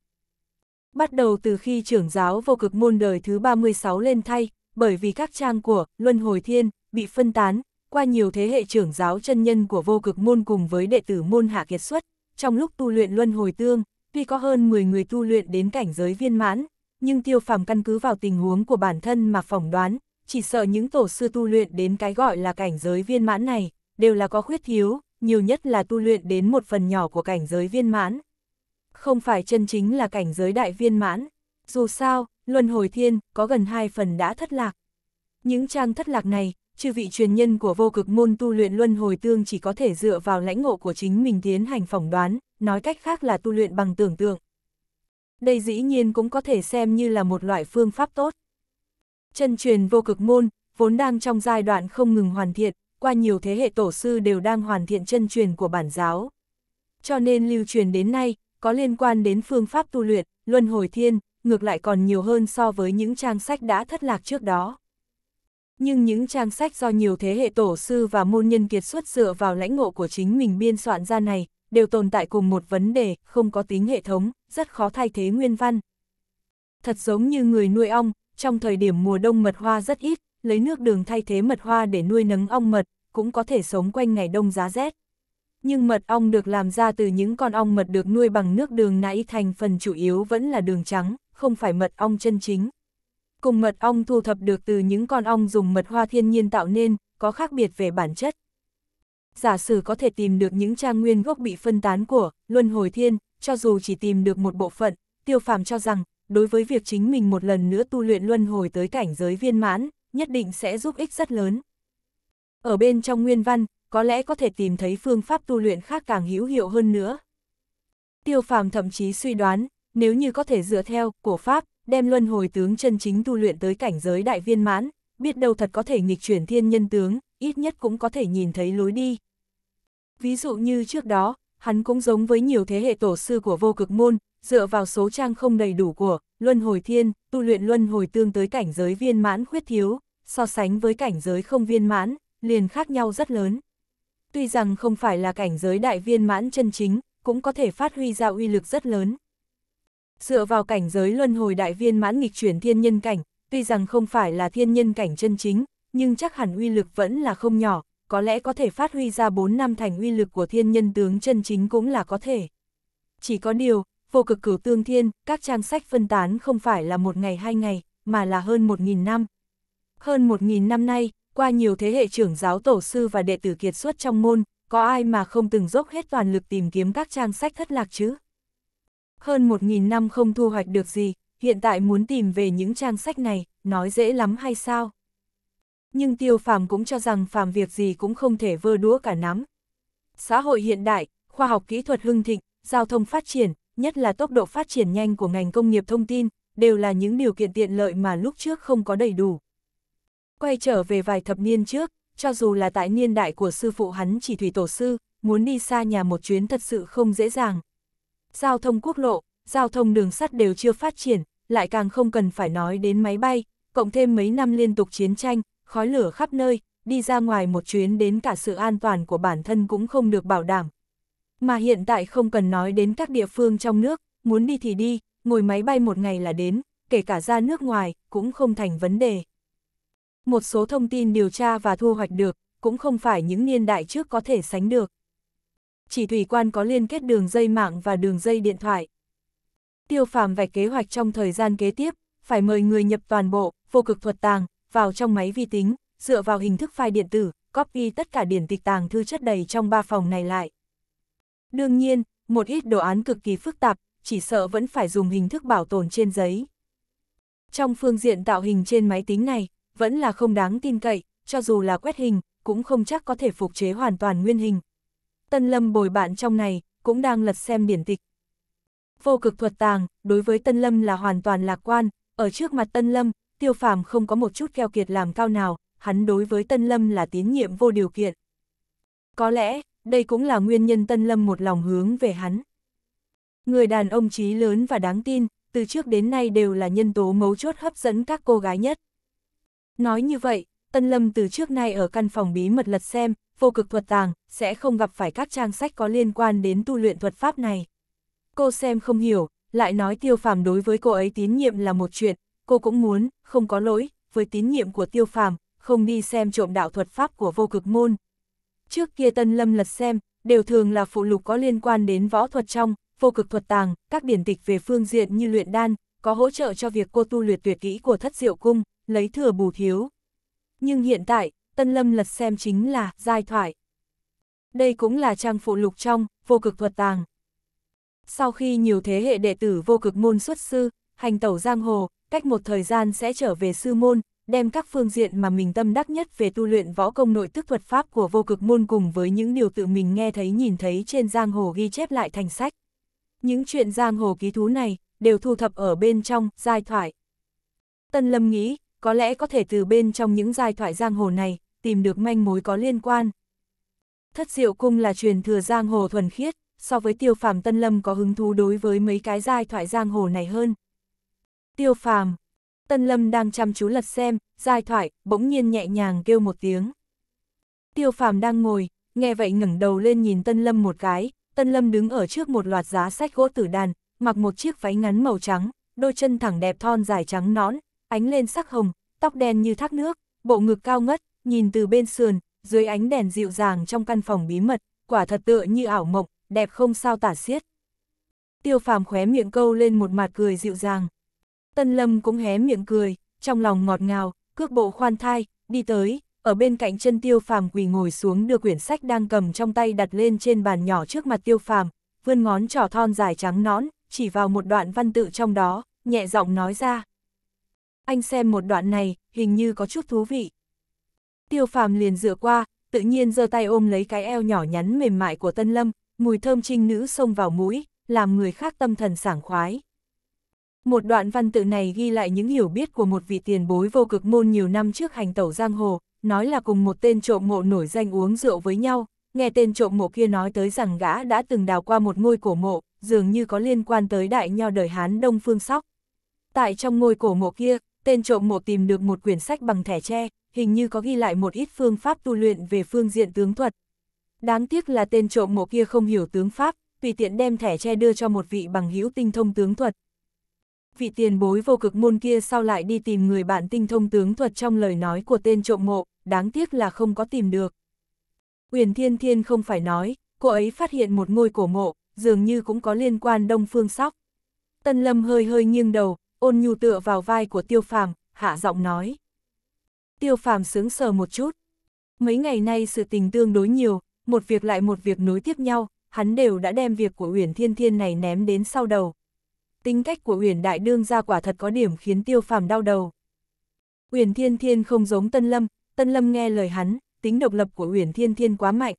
Bắt đầu từ khi trưởng giáo vô cực môn đời thứ 36 lên thay, bởi vì các trang của Luân Hồi Thiên bị phân tán, qua nhiều thế hệ trưởng giáo chân nhân của vô cực môn cùng với đệ tử môn hạ kiệt xuất, trong lúc tu luyện Luân Hồi Tương, tuy có hơn 10 người tu luyện đến cảnh giới viên mãn, nhưng tiêu phàm căn cứ vào tình huống của bản thân mà phỏng đoán, chỉ sợ những tổ sư tu luyện đến cái gọi là cảnh giới viên mãn này, đều là có khuyết thiếu, nhiều nhất là tu luyện đến một phần nhỏ của cảnh giới viên mãn. Không phải chân chính là cảnh giới đại viên mãn, dù sao, luân hồi thiên có gần hai phần đã thất lạc. Những trang thất lạc này, chư vị truyền nhân của vô cực môn tu luyện luân hồi tương chỉ có thể dựa vào lãnh ngộ của chính mình tiến hành phỏng đoán, nói cách khác là tu luyện bằng tưởng tượng. Đây dĩ nhiên cũng có thể xem như là một loại phương pháp tốt. Chân truyền vô cực môn, vốn đang trong giai đoạn không ngừng hoàn thiện, qua nhiều thế hệ tổ sư đều đang hoàn thiện chân truyền của bản giáo. Cho nên lưu truyền đến nay, có liên quan đến phương pháp tu luyện, luân hồi thiên, ngược lại còn nhiều hơn so với những trang sách đã thất lạc trước đó. Nhưng những trang sách do nhiều thế hệ tổ sư và môn nhân kiệt xuất dựa vào lãnh ngộ của chính mình biên soạn ra này, đều tồn tại cùng một vấn đề, không có tính hệ thống, rất khó thay thế nguyên văn. Thật giống như người nuôi ong, trong thời điểm mùa đông mật hoa rất ít, lấy nước đường thay thế mật hoa để nuôi nấng ong mật, cũng có thể sống quanh ngày đông giá rét. Nhưng mật ong được làm ra từ những con ong mật được nuôi bằng nước đường nãy thành phần chủ yếu vẫn là đường trắng, không phải mật ong chân chính. Cùng mật ong thu thập được từ những con ong dùng mật hoa thiên nhiên tạo nên, có khác biệt về bản chất. Giả sử có thể tìm được những trang nguyên gốc bị phân tán của Luân Hồi Thiên, cho dù chỉ tìm được một bộ phận, Tiêu Phàm cho rằng, đối với việc chính mình một lần nữa tu luyện luân hồi tới cảnh giới viên mãn, nhất định sẽ giúp ích rất lớn. Ở bên trong nguyên văn, có lẽ có thể tìm thấy phương pháp tu luyện khác càng hữu hiệu hơn nữa. Tiêu phàm thậm chí suy đoán, nếu như có thể dựa theo, cổ pháp, đem luân hồi tướng chân chính tu luyện tới cảnh giới đại viên mãn, biết đâu thật có thể nghịch chuyển thiên nhân tướng, ít nhất cũng có thể nhìn thấy lối đi. Ví dụ như trước đó, hắn cũng giống với nhiều thế hệ tổ sư của vô cực môn, dựa vào số trang không đầy đủ của Luân Hồi Thiên, tu luyện Luân Hồi tương tới cảnh giới viên mãn khuyết thiếu, so sánh với cảnh giới không viên mãn, liền khác nhau rất lớn. Tuy rằng không phải là cảnh giới đại viên mãn chân chính, cũng có thể phát huy ra uy lực rất lớn. Dựa vào cảnh giới Luân Hồi đại viên mãn nghịch chuyển thiên nhân cảnh, tuy rằng không phải là thiên nhân cảnh chân chính, nhưng chắc hẳn uy lực vẫn là không nhỏ, có lẽ có thể phát huy ra 4 năm thành uy lực của thiên nhân tướng chân chính cũng là có thể. Chỉ có điều, vô cực cửu tương thiên, các trang sách phân tán không phải là một ngày hai ngày, mà là hơn một nghìn năm. Hơn một nghìn năm nay, qua nhiều thế hệ trưởng giáo tổ sư và đệ tử kiệt xuất trong môn, có ai mà không từng dốc hết toàn lực tìm kiếm các trang sách thất lạc chứ? Hơn một nghìn năm không thu hoạch được gì, hiện tại muốn tìm về những trang sách này, nói dễ lắm hay sao? Nhưng tiêu phàm cũng cho rằng phàm việc gì cũng không thể vơ đũa cả nắm. Xã hội hiện đại, khoa học kỹ thuật hưng thịnh, giao thông phát triển, nhất là tốc độ phát triển nhanh của ngành công nghiệp thông tin, đều là những điều kiện tiện lợi mà lúc trước không có đầy đủ. Quay trở về vài thập niên trước, cho dù là tại niên đại của sư phụ hắn chỉ thủy tổ sư, muốn đi xa nhà một chuyến thật sự không dễ dàng. Giao thông quốc lộ, giao thông đường sắt đều chưa phát triển, lại càng không cần phải nói đến máy bay, cộng thêm mấy năm liên tục chiến tranh, khói lửa khắp nơi, đi ra ngoài một chuyến đến cả sự an toàn của bản thân cũng không được bảo đảm, mà hiện tại không cần nói đến các địa phương trong nước, muốn đi thì đi, ngồi máy bay một ngày là đến, kể cả ra nước ngoài, cũng không thành vấn đề. Một số thông tin điều tra và thu hoạch được, cũng không phải những niên đại trước có thể sánh được. Chỉ thủy quan có liên kết đường dây mạng và đường dây điện thoại. Tiêu phàm vạch kế hoạch trong thời gian kế tiếp, phải mời người nhập toàn bộ, vô cực thuật tàng, vào trong máy vi tính, dựa vào hình thức file điện tử, copy tất cả điển tịch tàng thư chất đầy trong ba phòng này lại. Đương nhiên, một ít đồ án cực kỳ phức tạp, chỉ sợ vẫn phải dùng hình thức bảo tồn trên giấy. Trong phương diện tạo hình trên máy tính này, vẫn là không đáng tin cậy, cho dù là quét hình, cũng không chắc có thể phục chế hoàn toàn nguyên hình. Tân Lâm bồi bạn trong này, cũng đang lật xem điển tịch. Vô cực thuật tàng, đối với Tân Lâm là hoàn toàn lạc quan, ở trước mặt Tân Lâm, Tiêu Phàm không có một chút keo kiệt làm cao nào, hắn đối với Tân Lâm là tín nhiệm vô điều kiện. Có lẽ, đây cũng là nguyên nhân Tân Lâm một lòng hướng về hắn. Người đàn ông trí lớn và đáng tin, từ trước đến nay đều là nhân tố mấu chốt hấp dẫn các cô gái nhất. Nói như vậy, Tân Lâm từ trước nay ở căn phòng bí mật lật xem, vô cực thuật tàng, sẽ không gặp phải các trang sách có liên quan đến tu luyện thuật pháp này. Cô xem không hiểu, lại nói tiêu phàm đối với cô ấy tín nhiệm là một chuyện, cô cũng muốn, không có lỗi, với tín nhiệm của tiêu phàm, không đi xem trộm đạo thuật pháp của vô cực môn, Trước kia Tân Lâm lật xem, đều thường là phụ lục có liên quan đến võ thuật trong, vô cực thuật tàng, các điển tịch về phương diện như luyện đan, có hỗ trợ cho việc cô tu luyện tuyệt kỹ của thất diệu cung, lấy thừa bù thiếu. Nhưng hiện tại, Tân Lâm lật xem chính là giai thoại. Đây cũng là trang phụ lục trong, vô cực thuật tàng. Sau khi nhiều thế hệ đệ tử vô cực môn xuất sư, hành tẩu giang hồ, cách một thời gian sẽ trở về sư môn, đem các phương diện mà mình tâm đắc nhất về tu luyện võ công nội tức thuật pháp của vô cực môn cùng với những điều tự mình nghe thấy nhìn thấy trên giang hồ ghi chép lại thành sách. Những chuyện giang hồ ký thú này đều thu thập ở bên trong giai thoại. Tân Lâm nghĩ, có lẽ có thể từ bên trong những giai thoại giang hồ này tìm được manh mối có liên quan. Thất diệu cung là truyền thừa giang hồ thuần khiết, so với tiêu phàm Tân Lâm có hứng thú đối với mấy cái giai thoại giang hồ này hơn. Tiêu phàm, Tân Lâm đang chăm chú lật xem, giai thoại, bỗng nhiên nhẹ nhàng kêu một tiếng. Tiêu phàm đang ngồi, nghe vậy ngẩng đầu lên nhìn Tân Lâm một cái, Tân Lâm đứng ở trước một loạt giá sách gỗ tử đàn, mặc một chiếc váy ngắn màu trắng, đôi chân thẳng đẹp thon dài trắng nõn, ánh lên sắc hồng, tóc đen như thác nước, bộ ngực cao ngất, nhìn từ bên sườn, dưới ánh đèn dịu dàng trong căn phòng bí mật, quả thật tựa như ảo mộng, đẹp không sao tả xiết. Tiêu phàm khóe miệng câu lên một mặt cười dịu dàng. Tân Lâm cũng hé miệng cười, trong lòng ngọt ngào, cước bộ khoan thai, đi tới, ở bên cạnh chân Tiêu Phàm quỳ ngồi xuống đưa quyển sách đang cầm trong tay đặt lên trên bàn nhỏ trước mặt Tiêu Phàm, vươn ngón trỏ thon dài trắng nõn, chỉ vào một đoạn văn tự trong đó, nhẹ giọng nói ra. Anh xem một đoạn này, hình như có chút thú vị. Tiêu Phàm liền dựa qua, tự nhiên giơ tay ôm lấy cái eo nhỏ nhắn mềm mại của Tân Lâm, mùi thơm trinh nữ xông vào mũi, làm người khác tâm thần sảng khoái. Một đoạn văn tự này ghi lại những hiểu biết của một vị tiền bối vô cực môn nhiều năm trước hành tẩu giang hồ, nói là cùng một tên trộm mộ nổi danh uống rượu với nhau, nghe tên trộm mộ kia nói tới rằng gã đã từng đào qua một ngôi cổ mộ, dường như có liên quan tới đại nho đời Hán Đông Phương Sóc. Tại trong ngôi cổ mộ kia, tên trộm mộ tìm được một quyển sách bằng thẻ tre, hình như có ghi lại một ít phương pháp tu luyện về phương diện tướng thuật. Đáng tiếc là tên trộm mộ kia không hiểu tướng pháp, tùy tiện đem thẻ tre đưa cho một vị bằng hữu tinh thông tướng thuật, vị tiền bối vô cực môn kia sau lại đi tìm người bạn tinh thông tướng thuật trong lời nói của tên trộm mộ, đáng tiếc là không có tìm được. Uyển Thiên Thiên không phải nói, cô ấy phát hiện một ngôi cổ mộ, dường như cũng có liên quan đông phương sóc. Tân Lâm hơi hơi nghiêng đầu, ôn nhu tựa vào vai của Tiêu Phàm, hạ giọng nói. Tiêu Phàm sướng sờ một chút. Mấy ngày nay sự tình tương đối nhiều, một việc lại một việc nối tiếp nhau, hắn đều đã đem việc của Uyển Thiên Thiên này ném đến sau đầu tính cách của Huyền Đại Đương ra quả thật có điểm khiến Tiêu Phàm đau đầu. Huyền Thiên Thiên không giống Tân Lâm, Tân Lâm nghe lời hắn, tính độc lập của Huyền Thiên Thiên quá mạnh.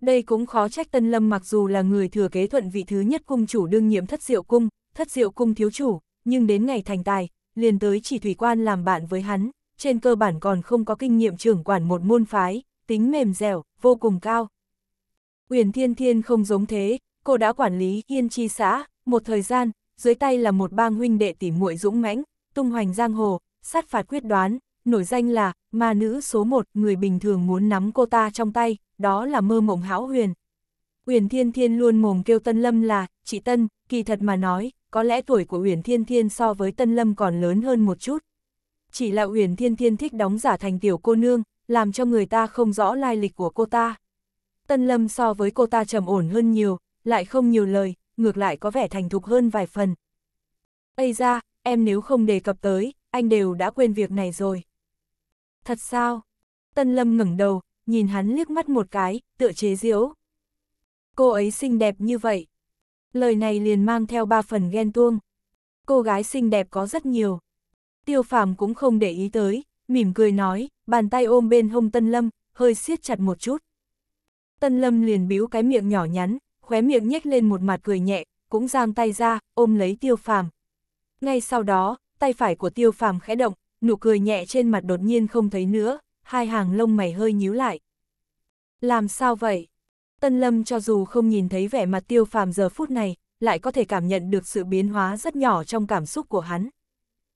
Đây cũng khó trách Tân Lâm mặc dù là người thừa kế thuận vị thứ nhất cung chủ đương nhiệm thất diệu cung, thất diệu cung thiếu chủ, nhưng đến ngày thành tài, liền tới chỉ thủy quan làm bạn với hắn, trên cơ bản còn không có kinh nghiệm trưởng quản một môn phái, tính mềm dẻo, vô cùng cao. Uyển Thiên Thiên không giống thế, cô đã quản lý Yên Chi xã, một thời gian, dưới tay là một bang huynh đệ tỉ muội dũng mãnh, tung hoành giang hồ, sát phạt quyết đoán, nổi danh là ma nữ số một người bình thường muốn nắm cô ta trong tay, đó là mơ mộng hão huyền. Huyền Thiên Thiên luôn mồm kêu Tân Lâm là, chị Tân, kỳ thật mà nói, có lẽ tuổi của Huyền Thiên Thiên so với Tân Lâm còn lớn hơn một chút. Chỉ là Huyền Thiên Thiên thích đóng giả thành tiểu cô nương, làm cho người ta không rõ lai lịch của cô ta. Tân Lâm so với cô ta trầm ổn hơn nhiều, lại không nhiều lời, ngược lại có vẻ thành thục hơn vài phần. Ây ra, em nếu không đề cập tới, anh đều đã quên việc này rồi. Thật sao? Tân Lâm ngẩng đầu, nhìn hắn liếc mắt một cái, tựa chế diễu. Cô ấy xinh đẹp như vậy. Lời này liền mang theo ba phần ghen tuông. Cô gái xinh đẹp có rất nhiều. Tiêu phàm cũng không để ý tới, mỉm cười nói, bàn tay ôm bên hông Tân Lâm, hơi siết chặt một chút. Tân Lâm liền bĩu cái miệng nhỏ nhắn, khóe miệng nhếch lên một mặt cười nhẹ, cũng giang tay ra, ôm lấy tiêu phàm. Ngay sau đó, tay phải của tiêu phàm khẽ động, nụ cười nhẹ trên mặt đột nhiên không thấy nữa, hai hàng lông mày hơi nhíu lại. Làm sao vậy? Tân Lâm cho dù không nhìn thấy vẻ mặt tiêu phàm giờ phút này, lại có thể cảm nhận được sự biến hóa rất nhỏ trong cảm xúc của hắn.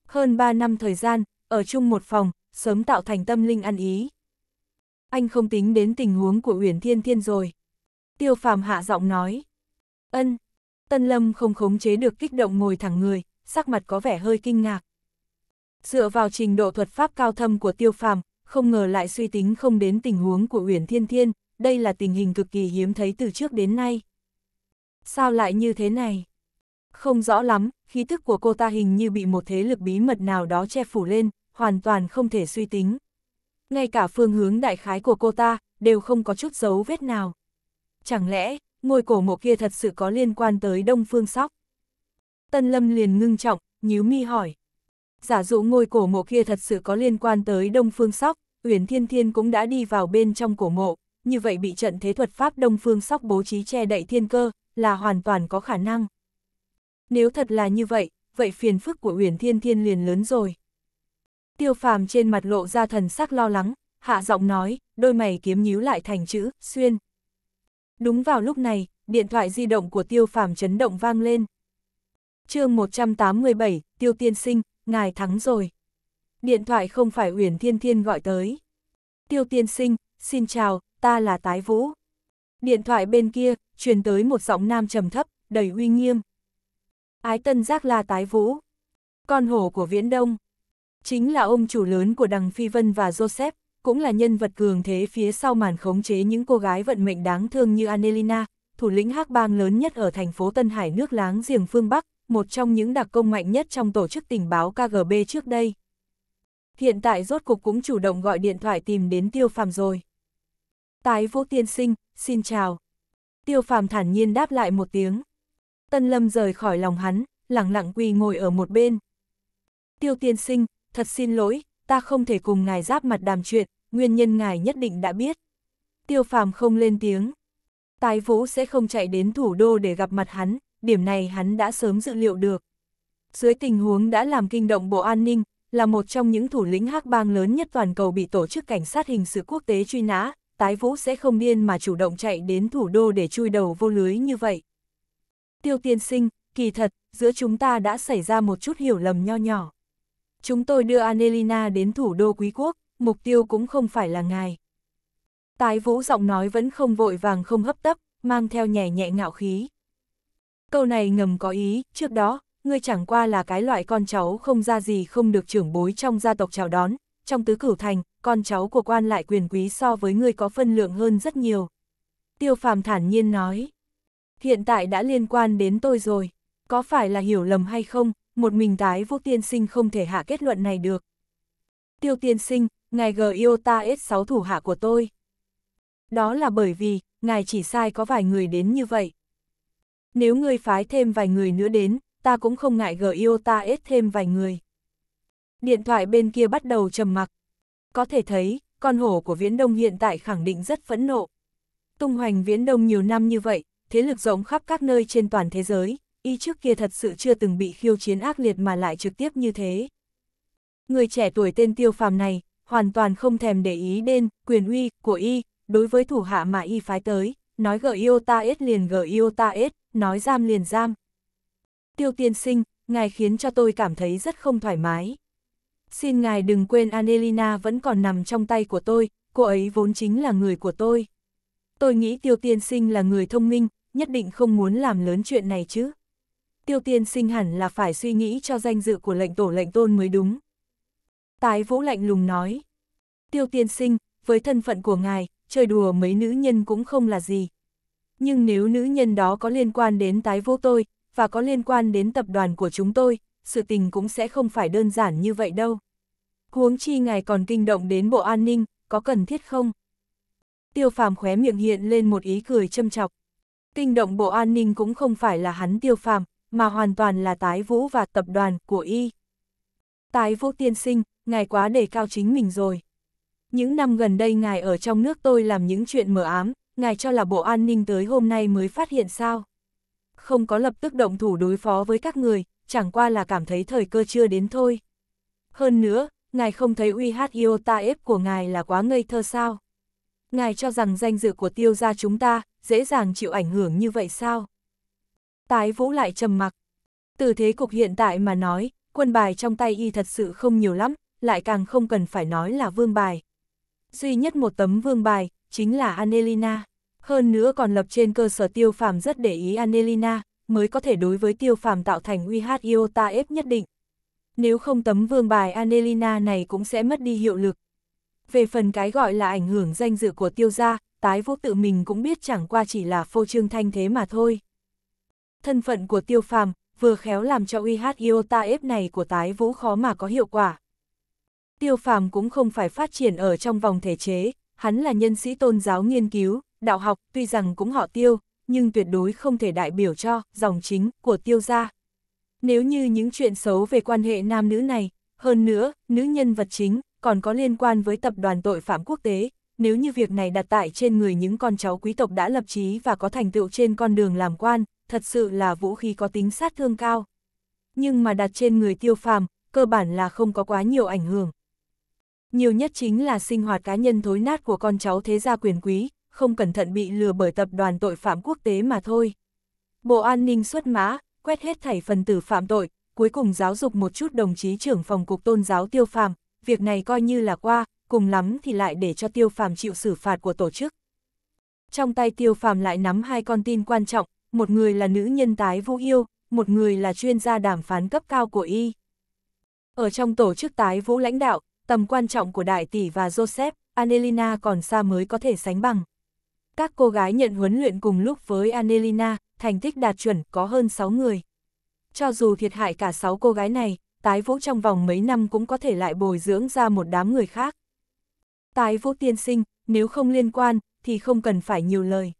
Hơn 3 năm thời gian, ở chung một phòng, sớm tạo thành tâm linh ăn ý. Anh không tính đến tình huống của Uyển Thiên Thiên rồi tiêu phàm hạ giọng nói. Ân, Tân Lâm không khống chế được kích động ngồi thẳng người, sắc mặt có vẻ hơi kinh ngạc. Dựa vào trình độ thuật pháp cao thâm của tiêu phàm, không ngờ lại suy tính không đến tình huống của Uyển Thiên Thiên, đây là tình hình cực kỳ hiếm thấy từ trước đến nay. Sao lại như thế này? Không rõ lắm, khí thức của cô ta hình như bị một thế lực bí mật nào đó che phủ lên, hoàn toàn không thể suy tính. Ngay cả phương hướng đại khái của cô ta, đều không có chút dấu vết nào chẳng lẽ, ngôi cổ mộ kia thật sự có liên quan tới Đông Phương Sóc? Tân Lâm liền ngưng trọng, nhíu mi hỏi. Giả dụ ngôi cổ mộ kia thật sự có liên quan tới Đông Phương Sóc, Uyển Thiên Thiên cũng đã đi vào bên trong cổ mộ, như vậy bị trận thế thuật pháp Đông Phương Sóc bố trí che đậy thiên cơ, là hoàn toàn có khả năng. Nếu thật là như vậy, vậy phiền phức của Uyển Thiên Thiên liền lớn rồi. Tiêu phàm trên mặt lộ ra thần sắc lo lắng, hạ giọng nói, đôi mày kiếm nhíu lại thành chữ, xuyên. Đúng vào lúc này, điện thoại di động của tiêu phàm chấn động vang lên. chương 187, tiêu tiên sinh, ngài thắng rồi. Điện thoại không phải Uyển Thiên Thiên gọi tới. Tiêu tiên sinh, xin chào, ta là Tái Vũ. Điện thoại bên kia, truyền tới một giọng nam trầm thấp, đầy uy nghiêm. Ái tân giác là Tái Vũ. Con hổ của Viễn Đông. Chính là ông chủ lớn của Đằng Phi Vân và Joseph, cũng là nhân vật cường thế phía sau màn khống chế những cô gái vận mệnh đáng thương như Anelina, thủ lĩnh hắc bang lớn nhất ở thành phố Tân Hải nước láng giềng phương Bắc, một trong những đặc công mạnh nhất trong tổ chức tình báo KGB trước đây. Hiện tại rốt cục cũng chủ động gọi điện thoại tìm đến Tiêu Phàm rồi. Tái vô tiên sinh, xin chào. Tiêu Phàm thản nhiên đáp lại một tiếng. Tân Lâm rời khỏi lòng hắn, lặng lặng quỳ ngồi ở một bên. Tiêu tiên sinh, thật xin lỗi, ta không thể cùng ngài giáp mặt đàm chuyện, nguyên nhân ngài nhất định đã biết. Tiêu phàm không lên tiếng. Tái vũ sẽ không chạy đến thủ đô để gặp mặt hắn, điểm này hắn đã sớm dự liệu được. Dưới tình huống đã làm kinh động Bộ An ninh, là một trong những thủ lĩnh hắc bang lớn nhất toàn cầu bị tổ chức cảnh sát hình sự quốc tế truy nã, tái vũ sẽ không điên mà chủ động chạy đến thủ đô để chui đầu vô lưới như vậy. Tiêu tiên sinh, kỳ thật, giữa chúng ta đã xảy ra một chút hiểu lầm nho nhỏ chúng tôi đưa Anelina đến thủ đô quý quốc, mục tiêu cũng không phải là ngài. Tái vũ giọng nói vẫn không vội vàng không hấp tấp, mang theo nhẹ nhẹ ngạo khí. Câu này ngầm có ý, trước đó, ngươi chẳng qua là cái loại con cháu không ra gì không được trưởng bối trong gia tộc chào đón, trong tứ cửu thành, con cháu của quan lại quyền quý so với ngươi có phân lượng hơn rất nhiều. Tiêu phàm thản nhiên nói, hiện tại đã liên quan đến tôi rồi, có phải là hiểu lầm hay không, một mình tái vô tiên sinh không thể hạ kết luận này được. Tiêu tiên sinh, ngài gờ Iota S6 thủ hạ của tôi. Đó là bởi vì, ngài chỉ sai có vài người đến như vậy. Nếu ngươi phái thêm vài người nữa đến, ta cũng không ngại gờ Iota S thêm vài người. Điện thoại bên kia bắt đầu trầm mặc. Có thể thấy, con hổ của Viễn Đông hiện tại khẳng định rất phẫn nộ. Tung hoành Viễn Đông nhiều năm như vậy, thế lực rộng khắp các nơi trên toàn thế giới, y trước kia thật sự chưa từng bị khiêu chiến ác liệt mà lại trực tiếp như thế. Người trẻ tuổi tên tiêu phàm này, hoàn toàn không thèm để ý đến quyền uy của y, đối với thủ hạ mà y phái tới, nói gờ yêu ta ết liền gờ yêu ta ết, nói giam liền giam. Tiêu tiên sinh, ngài khiến cho tôi cảm thấy rất không thoải mái. Xin ngài đừng quên Anelina vẫn còn nằm trong tay của tôi, cô ấy vốn chính là người của tôi. Tôi nghĩ tiêu tiên sinh là người thông minh, nhất định không muốn làm lớn chuyện này chứ tiêu tiên sinh hẳn là phải suy nghĩ cho danh dự của lệnh tổ lệnh tôn mới đúng. Tái vũ lạnh lùng nói, tiêu tiên sinh, với thân phận của ngài, chơi đùa mấy nữ nhân cũng không là gì. Nhưng nếu nữ nhân đó có liên quan đến tái vô tôi, và có liên quan đến tập đoàn của chúng tôi, sự tình cũng sẽ không phải đơn giản như vậy đâu. Huống chi ngài còn kinh động đến bộ an ninh, có cần thiết không? Tiêu phàm khóe miệng hiện lên một ý cười châm chọc. Kinh động bộ an ninh cũng không phải là hắn tiêu phàm, mà hoàn toàn là tái vũ và tập đoàn của y. Tái vũ tiên sinh, ngài quá đề cao chính mình rồi. Những năm gần đây ngài ở trong nước tôi làm những chuyện mở ám, ngài cho là bộ an ninh tới hôm nay mới phát hiện sao. Không có lập tức động thủ đối phó với các người, chẳng qua là cảm thấy thời cơ chưa đến thôi. Hơn nữa, ngài không thấy uy hát iota ép của ngài là quá ngây thơ sao. Ngài cho rằng danh dự của tiêu gia chúng ta, dễ dàng chịu ảnh hưởng như vậy sao? tái vũ lại trầm mặc. Từ thế cục hiện tại mà nói, quân bài trong tay y thật sự không nhiều lắm, lại càng không cần phải nói là vương bài. Duy nhất một tấm vương bài, chính là Anelina. Hơn nữa còn lập trên cơ sở tiêu phàm rất để ý Anelina, mới có thể đối với tiêu phàm tạo thành uy hát iota ép nhất định. Nếu không tấm vương bài Anelina này cũng sẽ mất đi hiệu lực. Về phần cái gọi là ảnh hưởng danh dự của tiêu gia, tái Vũ tự mình cũng biết chẳng qua chỉ là phô trương thanh thế mà thôi thân phận của tiêu phàm, vừa khéo làm cho uy hát Iota ép này của tái vũ khó mà có hiệu quả. Tiêu phàm cũng không phải phát triển ở trong vòng thể chế, hắn là nhân sĩ tôn giáo nghiên cứu, đạo học, tuy rằng cũng họ tiêu, nhưng tuyệt đối không thể đại biểu cho dòng chính của tiêu gia. Nếu như những chuyện xấu về quan hệ nam nữ này, hơn nữa, nữ nhân vật chính còn có liên quan với tập đoàn tội phạm quốc tế, nếu như việc này đặt tại trên người những con cháu quý tộc đã lập trí và có thành tựu trên con đường làm quan, thật sự là vũ khí có tính sát thương cao. Nhưng mà đặt trên người tiêu phàm, cơ bản là không có quá nhiều ảnh hưởng. Nhiều nhất chính là sinh hoạt cá nhân thối nát của con cháu thế gia quyền quý, không cẩn thận bị lừa bởi tập đoàn tội phạm quốc tế mà thôi. Bộ an ninh xuất mã, quét hết thảy phần tử phạm tội, cuối cùng giáo dục một chút đồng chí trưởng phòng cục tôn giáo tiêu phàm, việc này coi như là qua, cùng lắm thì lại để cho tiêu phàm chịu xử phạt của tổ chức. Trong tay tiêu phàm lại nắm hai con tin quan trọng, một người là nữ nhân tái vũ yêu, một người là chuyên gia đàm phán cấp cao của y. Ở trong tổ chức tái vũ lãnh đạo, tầm quan trọng của đại tỷ và Joseph, Anelina còn xa mới có thể sánh bằng. Các cô gái nhận huấn luyện cùng lúc với Anelina, thành tích đạt chuẩn có hơn 6 người. Cho dù thiệt hại cả 6 cô gái này, tái vũ trong vòng mấy năm cũng có thể lại bồi dưỡng ra một đám người khác. Tái vũ tiên sinh, nếu không liên quan, thì không cần phải nhiều lời.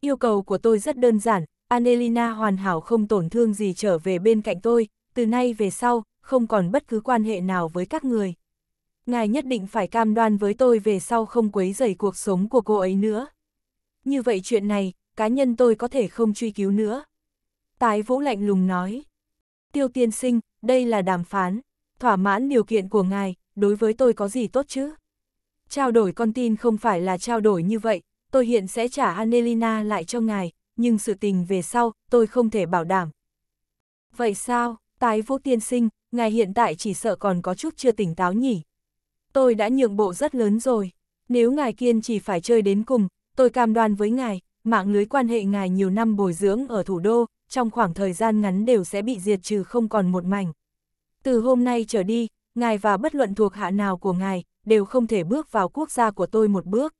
Yêu cầu của tôi rất đơn giản, Anelina hoàn hảo không tổn thương gì trở về bên cạnh tôi, từ nay về sau, không còn bất cứ quan hệ nào với các người. Ngài nhất định phải cam đoan với tôi về sau không quấy rầy cuộc sống của cô ấy nữa. Như vậy chuyện này, cá nhân tôi có thể không truy cứu nữa. Tái vũ lạnh lùng nói. Tiêu tiên sinh, đây là đàm phán, thỏa mãn điều kiện của ngài, đối với tôi có gì tốt chứ? Trao đổi con tin không phải là trao đổi như vậy, tôi hiện sẽ trả Anelina lại cho ngài, nhưng sự tình về sau, tôi không thể bảo đảm. Vậy sao, tái vô tiên sinh, ngài hiện tại chỉ sợ còn có chút chưa tỉnh táo nhỉ. Tôi đã nhượng bộ rất lớn rồi, nếu ngài kiên chỉ phải chơi đến cùng, tôi cam đoan với ngài, mạng lưới quan hệ ngài nhiều năm bồi dưỡng ở thủ đô, trong khoảng thời gian ngắn đều sẽ bị diệt trừ không còn một mảnh. Từ hôm nay trở đi, ngài và bất luận thuộc hạ nào của ngài, đều không thể bước vào quốc gia của tôi một bước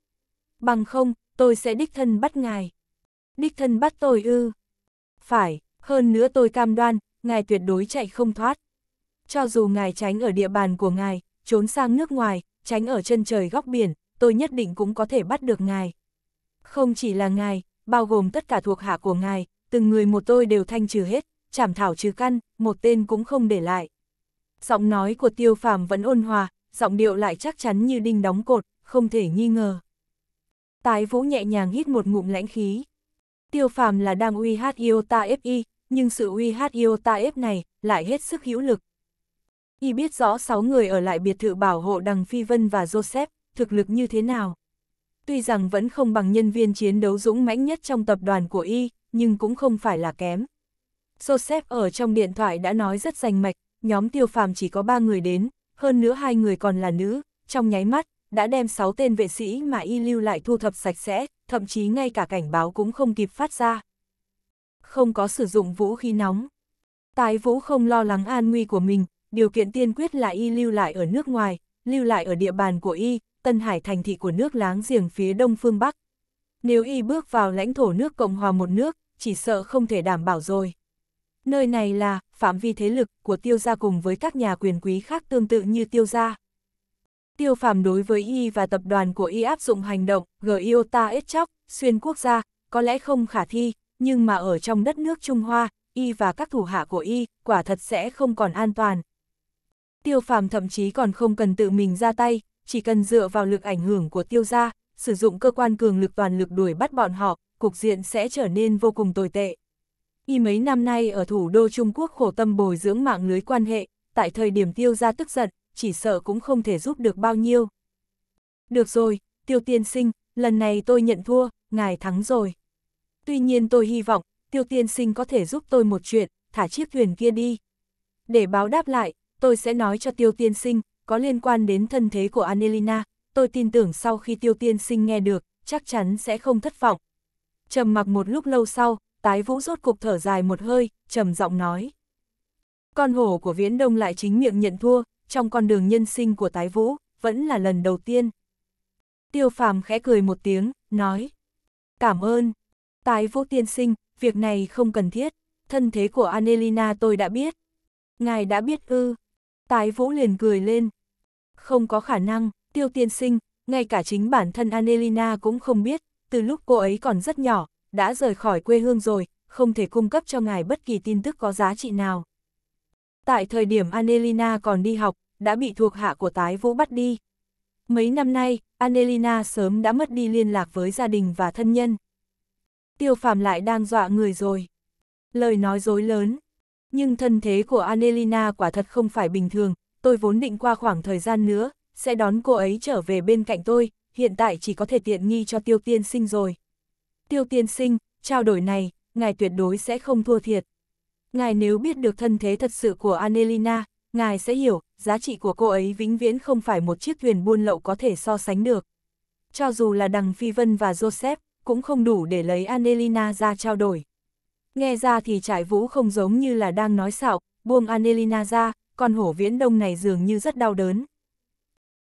bằng không, tôi sẽ đích thân bắt ngài. Đích thân bắt tôi ư. Phải, hơn nữa tôi cam đoan, ngài tuyệt đối chạy không thoát. Cho dù ngài tránh ở địa bàn của ngài, trốn sang nước ngoài, tránh ở chân trời góc biển, tôi nhất định cũng có thể bắt được ngài. Không chỉ là ngài, bao gồm tất cả thuộc hạ của ngài, từng người một tôi đều thanh trừ hết, chảm thảo trừ căn, một tên cũng không để lại. Giọng nói của tiêu phàm vẫn ôn hòa, giọng điệu lại chắc chắn như đinh đóng cột, không thể nghi ngờ tái vũ nhẹ nhàng hít một ngụm lãnh khí. Tiêu phàm là đang uy hát iota fi, nhưng sự uy hát iota f này lại hết sức hữu lực. Y biết rõ 6 người ở lại biệt thự bảo hộ đằng Phi Vân và Joseph, thực lực như thế nào. Tuy rằng vẫn không bằng nhân viên chiến đấu dũng mãnh nhất trong tập đoàn của Y, nhưng cũng không phải là kém. Joseph ở trong điện thoại đã nói rất rành mạch, nhóm tiêu phàm chỉ có 3 người đến, hơn nữa hai người còn là nữ, trong nháy mắt, đã đem 6 tên vệ sĩ mà y lưu lại thu thập sạch sẽ, thậm chí ngay cả cảnh báo cũng không kịp phát ra. Không có sử dụng vũ khí nóng. Tái vũ không lo lắng an nguy của mình, điều kiện tiên quyết là y lưu lại ở nước ngoài, lưu lại ở địa bàn của y, Tân Hải thành thị của nước láng giềng phía đông phương Bắc. Nếu y bước vào lãnh thổ nước Cộng hòa một nước, chỉ sợ không thể đảm bảo rồi. Nơi này là phạm vi thế lực của tiêu gia cùng với các nhà quyền quý khác tương tự như tiêu gia. Tiêu phàm đối với y và tập đoàn của y áp dụng hành động, G GIOTA ít chóc, xuyên quốc gia, có lẽ không khả thi, nhưng mà ở trong đất nước Trung Hoa, y và các thủ hạ của y, quả thật sẽ không còn an toàn. Tiêu phàm thậm chí còn không cần tự mình ra tay, chỉ cần dựa vào lực ảnh hưởng của tiêu gia, sử dụng cơ quan cường lực toàn lực đuổi bắt bọn họ, cục diện sẽ trở nên vô cùng tồi tệ. Y mấy năm nay ở thủ đô Trung Quốc khổ tâm bồi dưỡng mạng lưới quan hệ, tại thời điểm tiêu gia tức giận, chỉ sợ cũng không thể giúp được bao nhiêu. Được rồi, tiêu tiên sinh, lần này tôi nhận thua, ngài thắng rồi. Tuy nhiên tôi hy vọng, tiêu tiên sinh có thể giúp tôi một chuyện, thả chiếc thuyền kia đi. Để báo đáp lại, tôi sẽ nói cho tiêu tiên sinh, có liên quan đến thân thế của Anelina, tôi tin tưởng sau khi tiêu tiên sinh nghe được, chắc chắn sẽ không thất vọng. Trầm mặc một lúc lâu sau, tái vũ rốt cục thở dài một hơi, trầm giọng nói. Con hổ của viễn đông lại chính miệng nhận thua, trong con đường nhân sinh của tái vũ, vẫn là lần đầu tiên. Tiêu phàm khẽ cười một tiếng, nói. Cảm ơn. Tái vũ tiên sinh, việc này không cần thiết, thân thế của Anelina tôi đã biết. Ngài đã biết ư. Tái vũ liền cười lên. Không có khả năng, tiêu tiên sinh, ngay cả chính bản thân Anelina cũng không biết, từ lúc cô ấy còn rất nhỏ, đã rời khỏi quê hương rồi, không thể cung cấp cho ngài bất kỳ tin tức có giá trị nào. Tại thời điểm Anelina còn đi học, đã bị thuộc hạ của tái vũ bắt đi. Mấy năm nay, Anelina sớm đã mất đi liên lạc với gia đình và thân nhân. Tiêu phàm lại đang dọa người rồi. Lời nói dối lớn. Nhưng thân thế của Anelina quả thật không phải bình thường, tôi vốn định qua khoảng thời gian nữa, sẽ đón cô ấy trở về bên cạnh tôi, hiện tại chỉ có thể tiện nghi cho tiêu tiên sinh rồi. Tiêu tiên sinh, trao đổi này, ngài tuyệt đối sẽ không thua thiệt ngài nếu biết được thân thế thật sự của Anelina, ngài sẽ hiểu, giá trị của cô ấy vĩnh viễn không phải một chiếc thuyền buôn lậu có thể so sánh được. Cho dù là đằng Phi Vân và Joseph, cũng không đủ để lấy Anelina ra trao đổi. Nghe ra thì Trải vũ không giống như là đang nói xạo, buông Anelina ra, con hổ viễn đông này dường như rất đau đớn.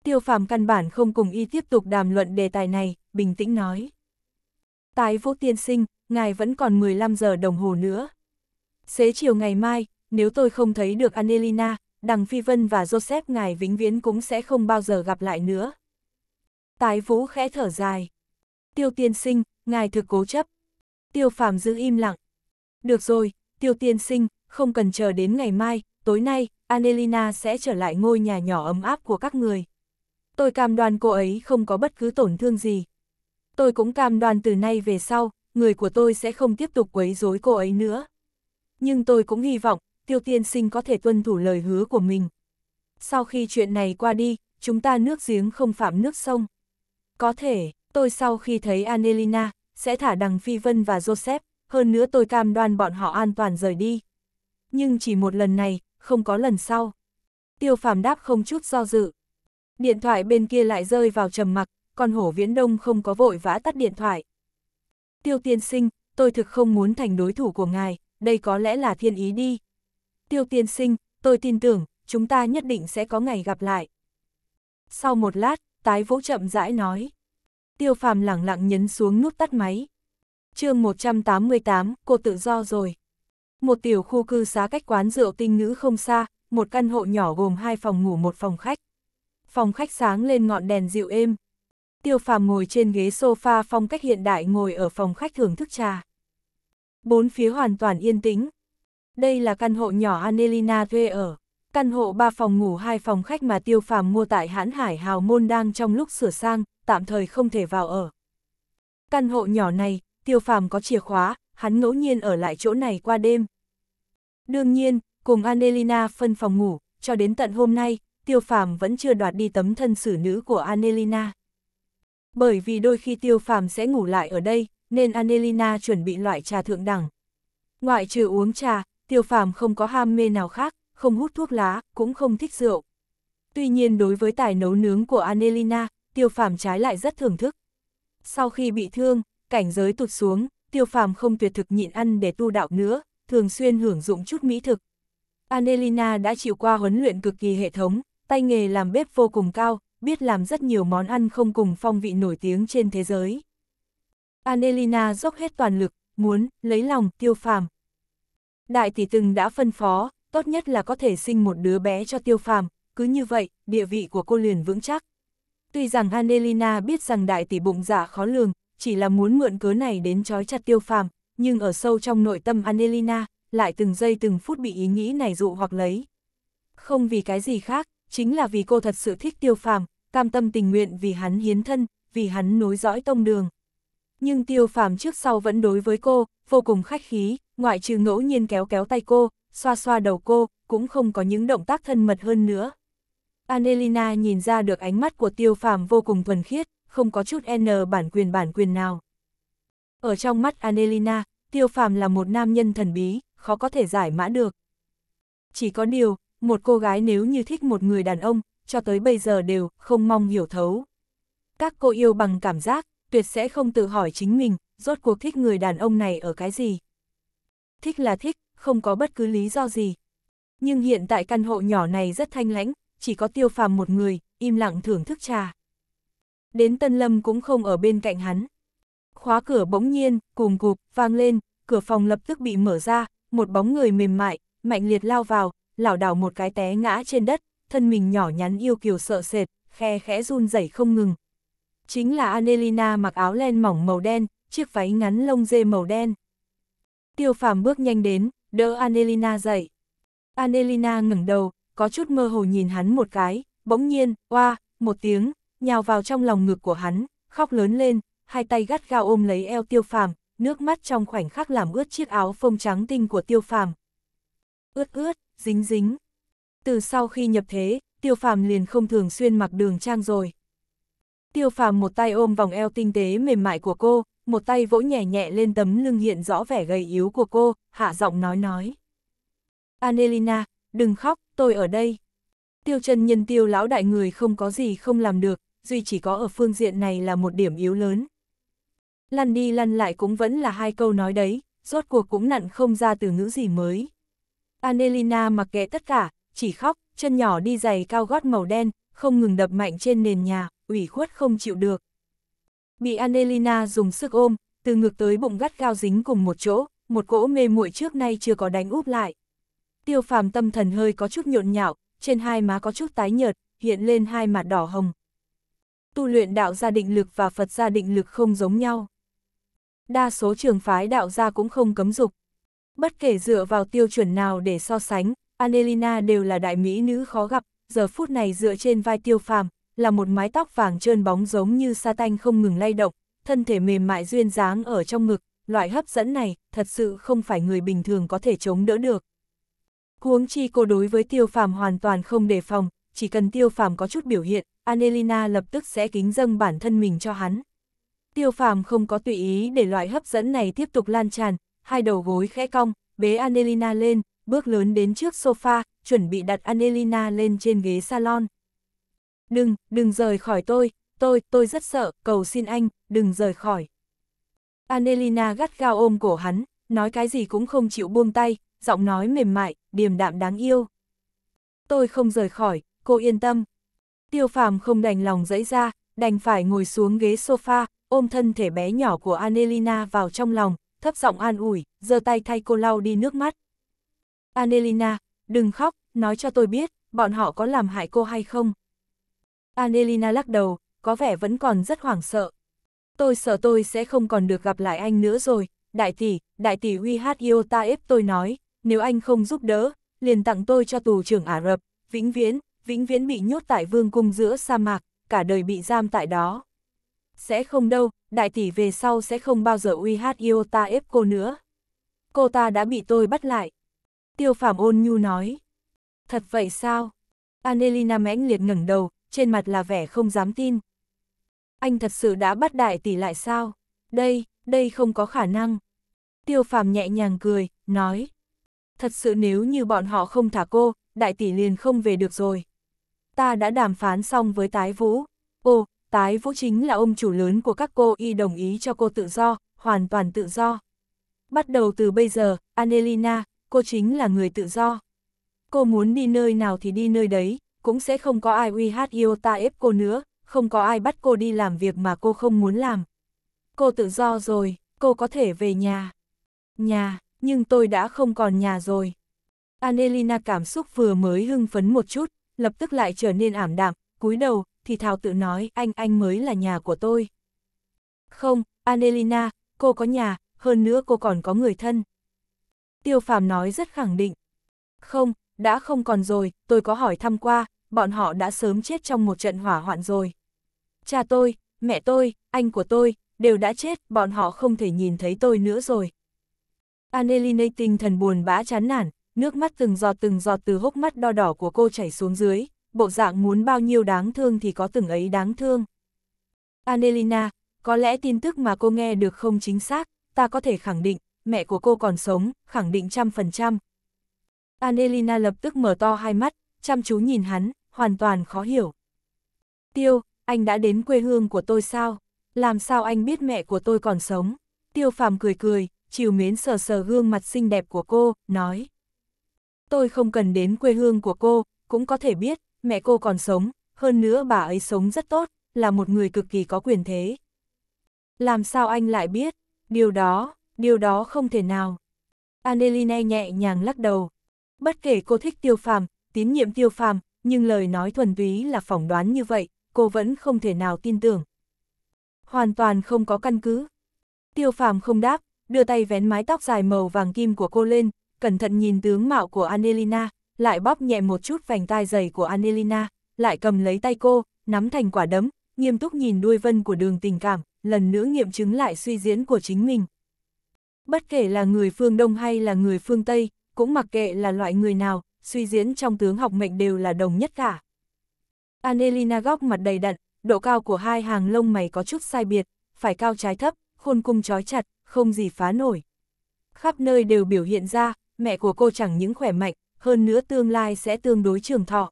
Tiêu phàm căn bản không cùng y tiếp tục đàm luận đề tài này, bình tĩnh nói. Tái vũ tiên sinh, ngài vẫn còn 15 giờ đồng hồ nữa, xế chiều ngày mai, nếu tôi không thấy được Anelina, Đằng Phi Vân và Joseph ngài vĩnh viễn cũng sẽ không bao giờ gặp lại nữa. Tái Vũ khẽ thở dài. Tiêu tiên sinh, ngài thực cố chấp. Tiêu phàm giữ im lặng. Được rồi, tiêu tiên sinh, không cần chờ đến ngày mai, tối nay, Anelina sẽ trở lại ngôi nhà nhỏ ấm áp của các người. Tôi cam đoan cô ấy không có bất cứ tổn thương gì. Tôi cũng cam đoan từ nay về sau, người của tôi sẽ không tiếp tục quấy rối cô ấy nữa nhưng tôi cũng hy vọng, tiêu tiên sinh có thể tuân thủ lời hứa của mình. Sau khi chuyện này qua đi, chúng ta nước giếng không phạm nước sông. Có thể, tôi sau khi thấy Anelina, sẽ thả đằng Phi Vân và Joseph, hơn nữa tôi cam đoan bọn họ an toàn rời đi. Nhưng chỉ một lần này, không có lần sau. Tiêu phàm đáp không chút do dự. Điện thoại bên kia lại rơi vào trầm mặc, còn hổ viễn đông không có vội vã tắt điện thoại. Tiêu tiên sinh, tôi thực không muốn thành đối thủ của ngài, đây có lẽ là thiên ý đi. Tiêu tiên sinh, tôi tin tưởng, chúng ta nhất định sẽ có ngày gặp lại. Sau một lát, tái vũ chậm rãi nói. Tiêu phàm lẳng lặng nhấn xuống nút tắt máy. chương 188, cô tự do rồi. Một tiểu khu cư xá cách quán rượu tinh ngữ không xa, một căn hộ nhỏ gồm hai phòng ngủ một phòng khách. Phòng khách sáng lên ngọn đèn dịu êm. Tiêu phàm ngồi trên ghế sofa phong cách hiện đại ngồi ở phòng khách thưởng thức trà. Bốn phía hoàn toàn yên tĩnh. Đây là căn hộ nhỏ Anelina thuê ở. Căn hộ ba phòng ngủ hai phòng khách mà Tiêu Phàm mua tại hãn hải hào môn đang trong lúc sửa sang, tạm thời không thể vào ở. Căn hộ nhỏ này, Tiêu Phàm có chìa khóa, hắn ngẫu nhiên ở lại chỗ này qua đêm. Đương nhiên, cùng Anelina phân phòng ngủ, cho đến tận hôm nay, Tiêu Phàm vẫn chưa đoạt đi tấm thân xử nữ của Anelina. Bởi vì đôi khi Tiêu Phàm sẽ ngủ lại ở đây, nên Anelina chuẩn bị loại trà thượng đẳng. Ngoại trừ uống trà, tiêu phàm không có ham mê nào khác, không hút thuốc lá, cũng không thích rượu. Tuy nhiên đối với tài nấu nướng của Anelina, tiêu phàm trái lại rất thưởng thức. Sau khi bị thương, cảnh giới tụt xuống, tiêu phàm không tuyệt thực nhịn ăn để tu đạo nữa, thường xuyên hưởng dụng chút mỹ thực. Anelina đã chịu qua huấn luyện cực kỳ hệ thống, tay nghề làm bếp vô cùng cao, biết làm rất nhiều món ăn không cùng phong vị nổi tiếng trên thế giới. Anelina dốc hết toàn lực, muốn lấy lòng tiêu phàm. Đại tỷ từng đã phân phó, tốt nhất là có thể sinh một đứa bé cho tiêu phàm, cứ như vậy, địa vị của cô liền vững chắc. Tuy rằng Anelina biết rằng đại tỷ bụng dạ khó lường, chỉ là muốn mượn cớ này đến trói chặt tiêu phàm, nhưng ở sâu trong nội tâm Anelina, lại từng giây từng phút bị ý nghĩ này dụ hoặc lấy. Không vì cái gì khác, chính là vì cô thật sự thích tiêu phàm, cam tâm tình nguyện vì hắn hiến thân, vì hắn nối dõi tông đường nhưng tiêu phàm trước sau vẫn đối với cô, vô cùng khách khí, ngoại trừ ngẫu nhiên kéo kéo tay cô, xoa xoa đầu cô, cũng không có những động tác thân mật hơn nữa. Anelina nhìn ra được ánh mắt của tiêu phàm vô cùng thuần khiết, không có chút N bản quyền bản quyền nào. Ở trong mắt Anelina, tiêu phàm là một nam nhân thần bí, khó có thể giải mã được. Chỉ có điều, một cô gái nếu như thích một người đàn ông, cho tới bây giờ đều không mong hiểu thấu. Các cô yêu bằng cảm giác, tuyệt sẽ không tự hỏi chính mình, rốt cuộc thích người đàn ông này ở cái gì. Thích là thích, không có bất cứ lý do gì. Nhưng hiện tại căn hộ nhỏ này rất thanh lãnh, chỉ có tiêu phàm một người, im lặng thưởng thức trà. Đến Tân Lâm cũng không ở bên cạnh hắn. Khóa cửa bỗng nhiên, cùng cụp, vang lên, cửa phòng lập tức bị mở ra, một bóng người mềm mại, mạnh liệt lao vào, lảo đảo một cái té ngã trên đất, thân mình nhỏ nhắn yêu kiều sợ sệt, khe khẽ run rẩy không ngừng, chính là Anelina mặc áo len mỏng màu đen, chiếc váy ngắn lông dê màu đen. Tiêu phàm bước nhanh đến, đỡ Anelina dậy. Anelina ngẩng đầu, có chút mơ hồ nhìn hắn một cái, bỗng nhiên, oa, một tiếng, nhào vào trong lòng ngực của hắn, khóc lớn lên, hai tay gắt gao ôm lấy eo tiêu phàm, nước mắt trong khoảnh khắc làm ướt chiếc áo phông trắng tinh của tiêu phàm. Ướt ướt, dính dính. Từ sau khi nhập thế, tiêu phàm liền không thường xuyên mặc đường trang rồi. Tiêu phàm một tay ôm vòng eo tinh tế mềm mại của cô, một tay vỗ nhẹ nhẹ lên tấm lưng hiện rõ vẻ gầy yếu của cô, hạ giọng nói nói. Anelina, đừng khóc, tôi ở đây. Tiêu chân nhân tiêu lão đại người không có gì không làm được, duy chỉ có ở phương diện này là một điểm yếu lớn. Lăn đi lăn lại cũng vẫn là hai câu nói đấy, rốt cuộc cũng nặn không ra từ ngữ gì mới. Anelina mặc kệ tất cả, chỉ khóc, chân nhỏ đi giày cao gót màu đen, không ngừng đập mạnh trên nền nhà, ủy khuất không chịu được. Bị Anelina dùng sức ôm, từ ngực tới bụng gắt gao dính cùng một chỗ, một cỗ mê muội trước nay chưa có đánh úp lại. Tiêu phàm tâm thần hơi có chút nhộn nhạo, trên hai má có chút tái nhợt, hiện lên hai mặt đỏ hồng. Tu luyện đạo gia định lực và Phật gia định lực không giống nhau. Đa số trường phái đạo gia cũng không cấm dục. Bất kể dựa vào tiêu chuẩn nào để so sánh, Anelina đều là đại mỹ nữ khó gặp, giờ phút này dựa trên vai tiêu phàm, là một mái tóc vàng trơn bóng giống như sa tanh không ngừng lay động, thân thể mềm mại duyên dáng ở trong ngực, loại hấp dẫn này thật sự không phải người bình thường có thể chống đỡ được. Huống chi cô đối với tiêu phàm hoàn toàn không đề phòng, chỉ cần tiêu phàm có chút biểu hiện, Anelina lập tức sẽ kính dâng bản thân mình cho hắn. Tiêu phàm không có tùy ý để loại hấp dẫn này tiếp tục lan tràn, hai đầu gối khẽ cong, bế Anelina lên, bước lớn đến trước sofa, chuẩn bị đặt Anelina lên trên ghế salon đừng, đừng rời khỏi tôi, tôi, tôi rất sợ, cầu xin anh, đừng rời khỏi. Anelina gắt gao ôm cổ hắn, nói cái gì cũng không chịu buông tay, giọng nói mềm mại, điềm đạm đáng yêu. Tôi không rời khỏi, cô yên tâm. Tiêu phàm không đành lòng dẫy ra, đành phải ngồi xuống ghế sofa, ôm thân thể bé nhỏ của Anelina vào trong lòng, thấp giọng an ủi, giơ tay thay cô lau đi nước mắt. Anelina, đừng khóc, nói cho tôi biết, bọn họ có làm hại cô hay không? Anelina lắc đầu, có vẻ vẫn còn rất hoảng sợ. Tôi sợ tôi sẽ không còn được gặp lại anh nữa rồi, đại tỷ, đại tỷ huy ép tôi nói, nếu anh không giúp đỡ, liền tặng tôi cho tù trưởng Ả Rập, vĩnh viễn, vĩnh viễn bị nhốt tại vương cung giữa sa mạc, cả đời bị giam tại đó. Sẽ không đâu, đại tỷ về sau sẽ không bao giờ uy ép cô nữa. Cô ta đã bị tôi bắt lại. Tiêu Phạm ôn nhu nói. Thật vậy sao? Anelina mãnh liệt ngẩng đầu, trên mặt là vẻ không dám tin. Anh thật sự đã bắt đại tỷ lại sao? Đây, đây không có khả năng. Tiêu phàm nhẹ nhàng cười, nói. Thật sự nếu như bọn họ không thả cô, đại tỷ liền không về được rồi. Ta đã đàm phán xong với tái vũ. Ồ, tái vũ chính là ông chủ lớn của các cô y đồng ý cho cô tự do, hoàn toàn tự do. Bắt đầu từ bây giờ, Anelina, cô chính là người tự do. Cô muốn đi nơi nào thì đi nơi đấy, cũng sẽ không có ai uy hát yêu ta ép cô nữa, không có ai bắt cô đi làm việc mà cô không muốn làm. Cô tự do rồi, cô có thể về nhà. Nhà, nhưng tôi đã không còn nhà rồi. Anelina cảm xúc vừa mới hưng phấn một chút, lập tức lại trở nên ảm đạm, cúi đầu, thì thào tự nói anh anh mới là nhà của tôi. Không, Anelina, cô có nhà, hơn nữa cô còn có người thân. Tiêu phàm nói rất khẳng định. Không, đã không còn rồi, tôi có hỏi thăm qua, bọn họ đã sớm chết trong một trận hỏa hoạn rồi. Cha tôi, mẹ tôi, anh của tôi, đều đã chết, bọn họ không thể nhìn thấy tôi nữa rồi. Anelina tinh thần buồn bã chán nản, nước mắt từng giọt từng giọt từ hốc mắt đo đỏ của cô chảy xuống dưới, bộ dạng muốn bao nhiêu đáng thương thì có từng ấy đáng thương. Anelina, có lẽ tin tức mà cô nghe được không chính xác, ta có thể khẳng định, mẹ của cô còn sống, khẳng định trăm phần trăm, Anelina lập tức mở to hai mắt, chăm chú nhìn hắn, hoàn toàn khó hiểu. Tiêu, anh đã đến quê hương của tôi sao? Làm sao anh biết mẹ của tôi còn sống? Tiêu phàm cười cười, chiều mến sờ sờ gương mặt xinh đẹp của cô, nói. Tôi không cần đến quê hương của cô, cũng có thể biết, mẹ cô còn sống, hơn nữa bà ấy sống rất tốt, là một người cực kỳ có quyền thế. Làm sao anh lại biết? Điều đó, điều đó không thể nào. Anelina nhẹ nhàng lắc đầu, Bất kể cô thích tiêu phàm, tín nhiệm tiêu phàm, nhưng lời nói thuần túy là phỏng đoán như vậy, cô vẫn không thể nào tin tưởng. Hoàn toàn không có căn cứ. Tiêu phàm không đáp, đưa tay vén mái tóc dài màu vàng kim của cô lên, cẩn thận nhìn tướng mạo của Anelina, lại bóp nhẹ một chút vành tai dày của Anelina, lại cầm lấy tay cô, nắm thành quả đấm, nghiêm túc nhìn đuôi vân của đường tình cảm, lần nữa nghiệm chứng lại suy diễn của chính mình. Bất kể là người phương Đông hay là người phương Tây, cũng mặc kệ là loại người nào, suy diễn trong tướng học mệnh đều là đồng nhất cả. Anelina góc mặt đầy đặn, độ cao của hai hàng lông mày có chút sai biệt, phải cao trái thấp, khôn cung trói chặt, không gì phá nổi. Khắp nơi đều biểu hiện ra, mẹ của cô chẳng những khỏe mạnh, hơn nữa tương lai sẽ tương đối trường thọ.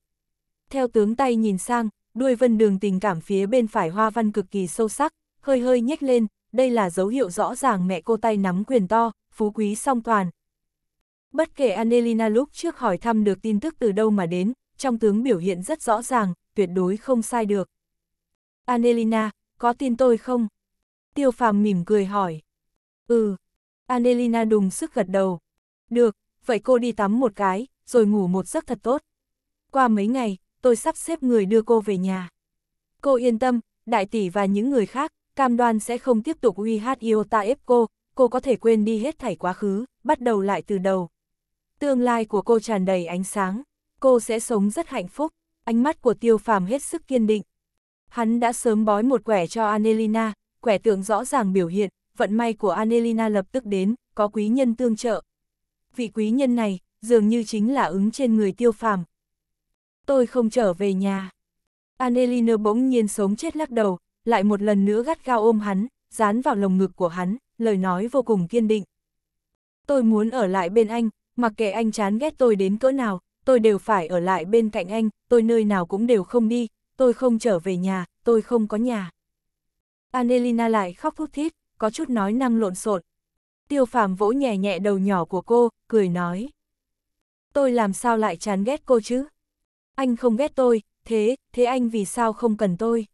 Theo tướng tay nhìn sang, đuôi vân đường tình cảm phía bên phải hoa văn cực kỳ sâu sắc, hơi hơi nhếch lên, đây là dấu hiệu rõ ràng mẹ cô tay nắm quyền to, phú quý song toàn, Bất kể Anelina lúc trước hỏi thăm được tin tức từ đâu mà đến, trong tướng biểu hiện rất rõ ràng, tuyệt đối không sai được. Anelina, có tin tôi không? Tiêu phàm mỉm cười hỏi. Ừ. Anelina đùng sức gật đầu. Được, vậy cô đi tắm một cái, rồi ngủ một giấc thật tốt. Qua mấy ngày, tôi sắp xếp người đưa cô về nhà. Cô yên tâm, đại tỷ và những người khác, cam đoan sẽ không tiếp tục uy hát yêu ta ép cô, cô có thể quên đi hết thảy quá khứ, bắt đầu lại từ đầu. Tương lai của cô tràn đầy ánh sáng, cô sẽ sống rất hạnh phúc, ánh mắt của tiêu phàm hết sức kiên định. Hắn đã sớm bói một quẻ cho Anelina, quẻ tượng rõ ràng biểu hiện, vận may của Anelina lập tức đến, có quý nhân tương trợ. Vị quý nhân này, dường như chính là ứng trên người tiêu phàm. Tôi không trở về nhà. Anelina bỗng nhiên sống chết lắc đầu, lại một lần nữa gắt gao ôm hắn, dán vào lồng ngực của hắn, lời nói vô cùng kiên định. Tôi muốn ở lại bên anh, mặc kệ anh chán ghét tôi đến cỡ nào, tôi đều phải ở lại bên cạnh anh, tôi nơi nào cũng đều không đi, tôi không trở về nhà, tôi không có nhà. Anelina lại khóc thút thít, có chút nói năng lộn xộn. Tiêu phàm vỗ nhẹ nhẹ đầu nhỏ của cô, cười nói. Tôi làm sao lại chán ghét cô chứ? Anh không ghét tôi, thế, thế anh vì sao không cần tôi?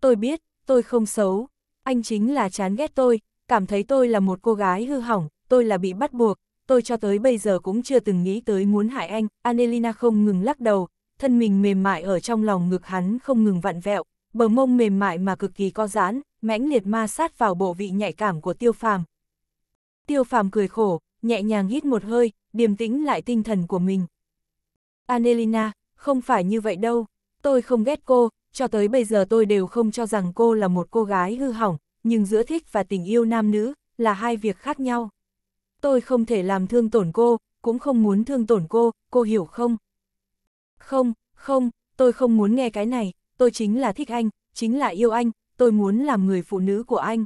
Tôi biết, tôi không xấu. Anh chính là chán ghét tôi, cảm thấy tôi là một cô gái hư hỏng, tôi là bị bắt buộc, tôi cho tới bây giờ cũng chưa từng nghĩ tới muốn hại anh, Anelina không ngừng lắc đầu, thân mình mềm mại ở trong lòng ngực hắn không ngừng vặn vẹo, bờ mông mềm mại mà cực kỳ co giãn, mãnh liệt ma sát vào bộ vị nhạy cảm của tiêu phàm. Tiêu phàm cười khổ, nhẹ nhàng hít một hơi, điềm tĩnh lại tinh thần của mình. Anelina, không phải như vậy đâu, tôi không ghét cô, cho tới bây giờ tôi đều không cho rằng cô là một cô gái hư hỏng, nhưng giữa thích và tình yêu nam nữ là hai việc khác nhau tôi không thể làm thương tổn cô, cũng không muốn thương tổn cô, cô hiểu không? Không, không, tôi không muốn nghe cái này, tôi chính là thích anh, chính là yêu anh, tôi muốn làm người phụ nữ của anh.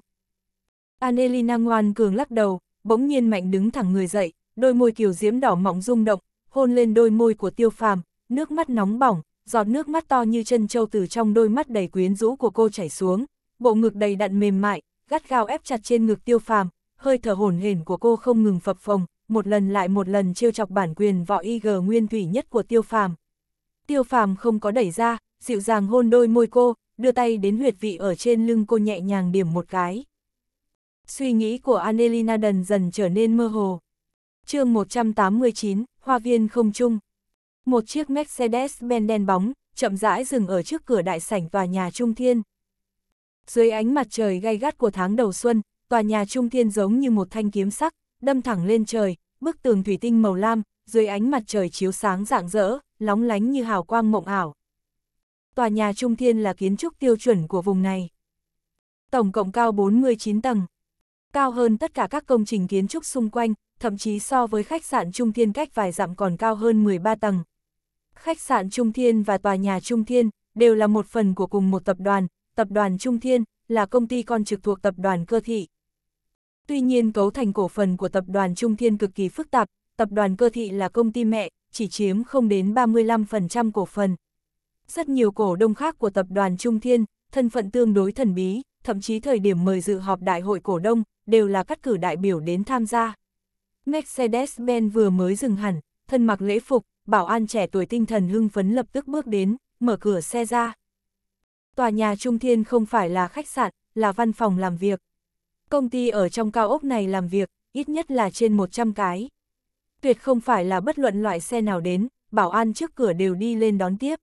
Anelina ngoan cường lắc đầu, bỗng nhiên mạnh đứng thẳng người dậy, đôi môi kiều diễm đỏ mọng rung động, hôn lên đôi môi của tiêu phàm, nước mắt nóng bỏng, giọt nước mắt to như chân trâu từ trong đôi mắt đầy quyến rũ của cô chảy xuống, bộ ngực đầy đặn mềm mại, gắt gao ép chặt trên ngực tiêu phàm, hơi thở hổn hển của cô không ngừng phập phồng, một lần lại một lần trêu chọc bản quyền võ IG nguyên thủy nhất của Tiêu Phàm. Tiêu Phàm không có đẩy ra, dịu dàng hôn đôi môi cô, đưa tay đến huyệt vị ở trên lưng cô nhẹ nhàng điểm một cái. Suy nghĩ của Anelina dần dần trở nên mơ hồ. chương 189, Hoa viên không trung. Một chiếc Mercedes-Benz đen bóng, chậm rãi dừng ở trước cửa đại sảnh tòa nhà Trung Thiên. Dưới ánh mặt trời gay gắt của tháng đầu xuân, tòa nhà trung thiên giống như một thanh kiếm sắc, đâm thẳng lên trời, bức tường thủy tinh màu lam, dưới ánh mặt trời chiếu sáng rạng rỡ, lóng lánh như hào quang mộng ảo. Tòa nhà trung thiên là kiến trúc tiêu chuẩn của vùng này. Tổng cộng cao 49 tầng, cao hơn tất cả các công trình kiến trúc xung quanh, thậm chí so với khách sạn Trung Thiên cách vài dặm còn cao hơn 13 tầng. Khách sạn Trung Thiên và tòa nhà Trung Thiên đều là một phần của cùng một tập đoàn, tập đoàn Trung Thiên là công ty con trực thuộc tập đoàn cơ thị. Tuy nhiên cấu thành cổ phần của tập đoàn Trung Thiên cực kỳ phức tạp, tập đoàn cơ thị là công ty mẹ, chỉ chiếm không đến 35% cổ phần. Rất nhiều cổ đông khác của tập đoàn Trung Thiên, thân phận tương đối thần bí, thậm chí thời điểm mời dự họp đại hội cổ đông, đều là cắt cử đại biểu đến tham gia. Mercedes-Benz vừa mới dừng hẳn, thân mặc lễ phục, bảo an trẻ tuổi tinh thần hưng phấn lập tức bước đến, mở cửa xe ra. Tòa nhà Trung Thiên không phải là khách sạn, là văn phòng làm việc. Công ty ở trong cao ốc này làm việc, ít nhất là trên 100 cái. Tuyệt không phải là bất luận loại xe nào đến, bảo an trước cửa đều đi lên đón tiếp.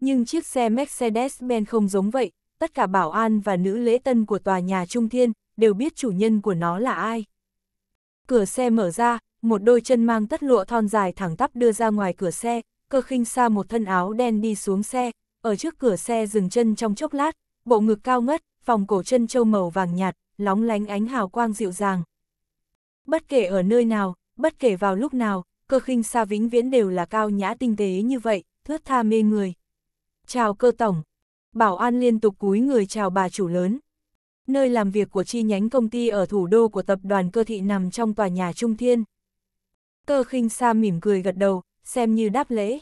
Nhưng chiếc xe Mercedes-Benz không giống vậy, tất cả bảo an và nữ lễ tân của tòa nhà Trung Thiên đều biết chủ nhân của nó là ai. Cửa xe mở ra, một đôi chân mang tất lụa thon dài thẳng tắp đưa ra ngoài cửa xe, cơ khinh xa một thân áo đen đi xuống xe, ở trước cửa xe dừng chân trong chốc lát, bộ ngực cao ngất, vòng cổ chân châu màu vàng nhạt, lóng lánh ánh hào quang dịu dàng. Bất kể ở nơi nào, bất kể vào lúc nào, cơ khinh xa vĩnh viễn đều là cao nhã tinh tế như vậy, thướt tha mê người. Chào cơ tổng. Bảo an liên tục cúi người chào bà chủ lớn. Nơi làm việc của chi nhánh công ty ở thủ đô của tập đoàn cơ thị nằm trong tòa nhà Trung Thiên. Cơ khinh xa mỉm cười gật đầu, xem như đáp lễ.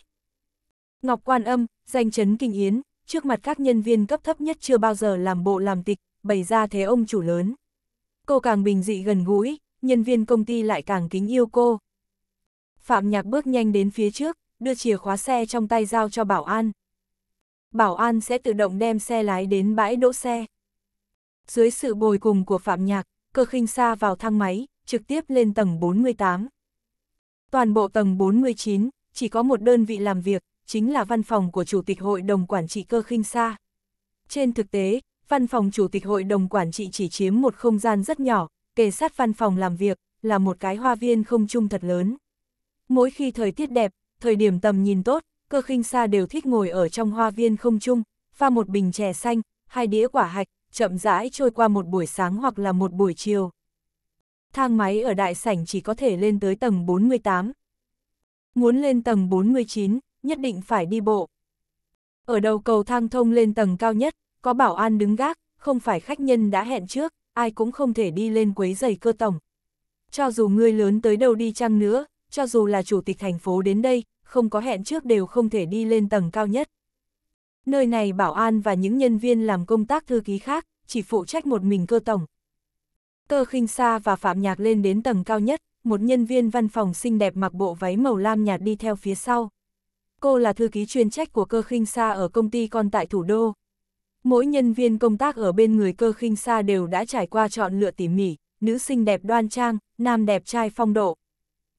Ngọc Quan Âm, danh chấn kinh yến, trước mặt các nhân viên cấp thấp nhất chưa bao giờ làm bộ làm tịch, bày ra thế ông chủ lớn. Cô càng bình dị gần gũi, nhân viên công ty lại càng kính yêu cô. Phạm Nhạc bước nhanh đến phía trước, đưa chìa khóa xe trong tay giao cho bảo an. Bảo an sẽ tự động đem xe lái đến bãi đỗ xe. Dưới sự bồi cùng của Phạm Nhạc, cơ khinh xa vào thang máy, trực tiếp lên tầng 48. Toàn bộ tầng 49, chỉ có một đơn vị làm việc, chính là văn phòng của Chủ tịch Hội đồng Quản trị cơ khinh xa. Trên thực tế, văn phòng chủ tịch hội đồng quản trị chỉ chiếm một không gian rất nhỏ, kề sát văn phòng làm việc, là một cái hoa viên không trung thật lớn. Mỗi khi thời tiết đẹp, thời điểm tầm nhìn tốt, cơ khinh xa đều thích ngồi ở trong hoa viên không trung, pha một bình chè xanh, hai đĩa quả hạch, chậm rãi trôi qua một buổi sáng hoặc là một buổi chiều. Thang máy ở đại sảnh chỉ có thể lên tới tầng 48. Muốn lên tầng 49, nhất định phải đi bộ. Ở đầu cầu thang thông lên tầng cao nhất, có bảo an đứng gác, không phải khách nhân đã hẹn trước, ai cũng không thể đi lên quấy giày cơ tổng. Cho dù ngươi lớn tới đâu đi chăng nữa, cho dù là chủ tịch thành phố đến đây, không có hẹn trước đều không thể đi lên tầng cao nhất. Nơi này bảo an và những nhân viên làm công tác thư ký khác, chỉ phụ trách một mình cơ tổng. Tơ khinh xa và phạm nhạc lên đến tầng cao nhất, một nhân viên văn phòng xinh đẹp mặc bộ váy màu lam nhạt đi theo phía sau. Cô là thư ký chuyên trách của cơ khinh xa ở công ty con tại thủ đô, Mỗi nhân viên công tác ở bên người cơ khinh xa đều đã trải qua chọn lựa tỉ mỉ, nữ xinh đẹp đoan trang, nam đẹp trai phong độ.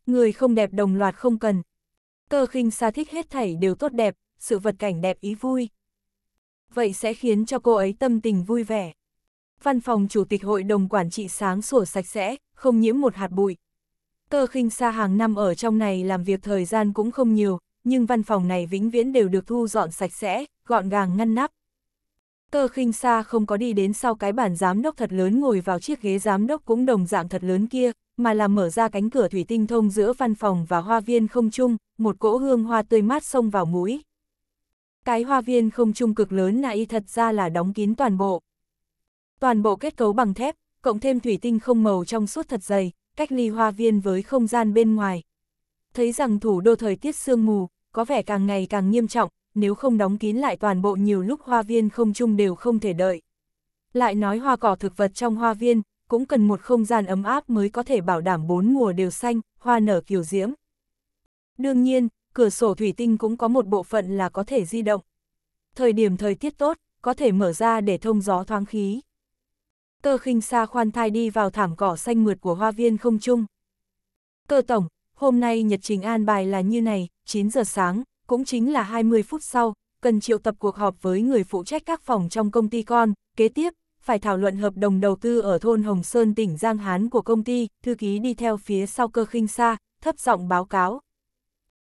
Người không đẹp đồng loạt không cần. Cơ khinh xa thích hết thảy đều tốt đẹp, sự vật cảnh đẹp ý vui. Vậy sẽ khiến cho cô ấy tâm tình vui vẻ. Văn phòng chủ tịch hội đồng quản trị sáng sủa sạch sẽ, không nhiễm một hạt bụi. Cơ khinh xa hàng năm ở trong này làm việc thời gian cũng không nhiều, nhưng văn phòng này vĩnh viễn đều được thu dọn sạch sẽ, gọn gàng ngăn nắp, Cơ khinh xa không có đi đến sau cái bản giám đốc thật lớn ngồi vào chiếc ghế giám đốc cũng đồng dạng thật lớn kia, mà là mở ra cánh cửa thủy tinh thông giữa văn phòng và hoa viên không chung, một cỗ hương hoa tươi mát xông vào mũi. Cái hoa viên không chung cực lớn này thật ra là đóng kín toàn bộ. Toàn bộ kết cấu bằng thép, cộng thêm thủy tinh không màu trong suốt thật dày, cách ly hoa viên với không gian bên ngoài. Thấy rằng thủ đô thời tiết sương mù, có vẻ càng ngày càng nghiêm trọng, nếu không đóng kín lại toàn bộ nhiều lúc hoa viên không chung đều không thể đợi. Lại nói hoa cỏ thực vật trong hoa viên, cũng cần một không gian ấm áp mới có thể bảo đảm bốn mùa đều xanh, hoa nở kiều diễm. Đương nhiên, cửa sổ thủy tinh cũng có một bộ phận là có thể di động. Thời điểm thời tiết tốt, có thể mở ra để thông gió thoáng khí. Cơ khinh xa khoan thai đi vào thảm cỏ xanh mượt của hoa viên không chung. Cơ tổng, hôm nay nhật trình an bài là như này, 9 giờ sáng, cũng chính là 20 phút sau, cần triệu tập cuộc họp với người phụ trách các phòng trong công ty con, kế tiếp, phải thảo luận hợp đồng đầu tư ở thôn Hồng Sơn tỉnh Giang Hán của công ty, thư ký đi theo phía sau cơ khinh sa, thấp giọng báo cáo.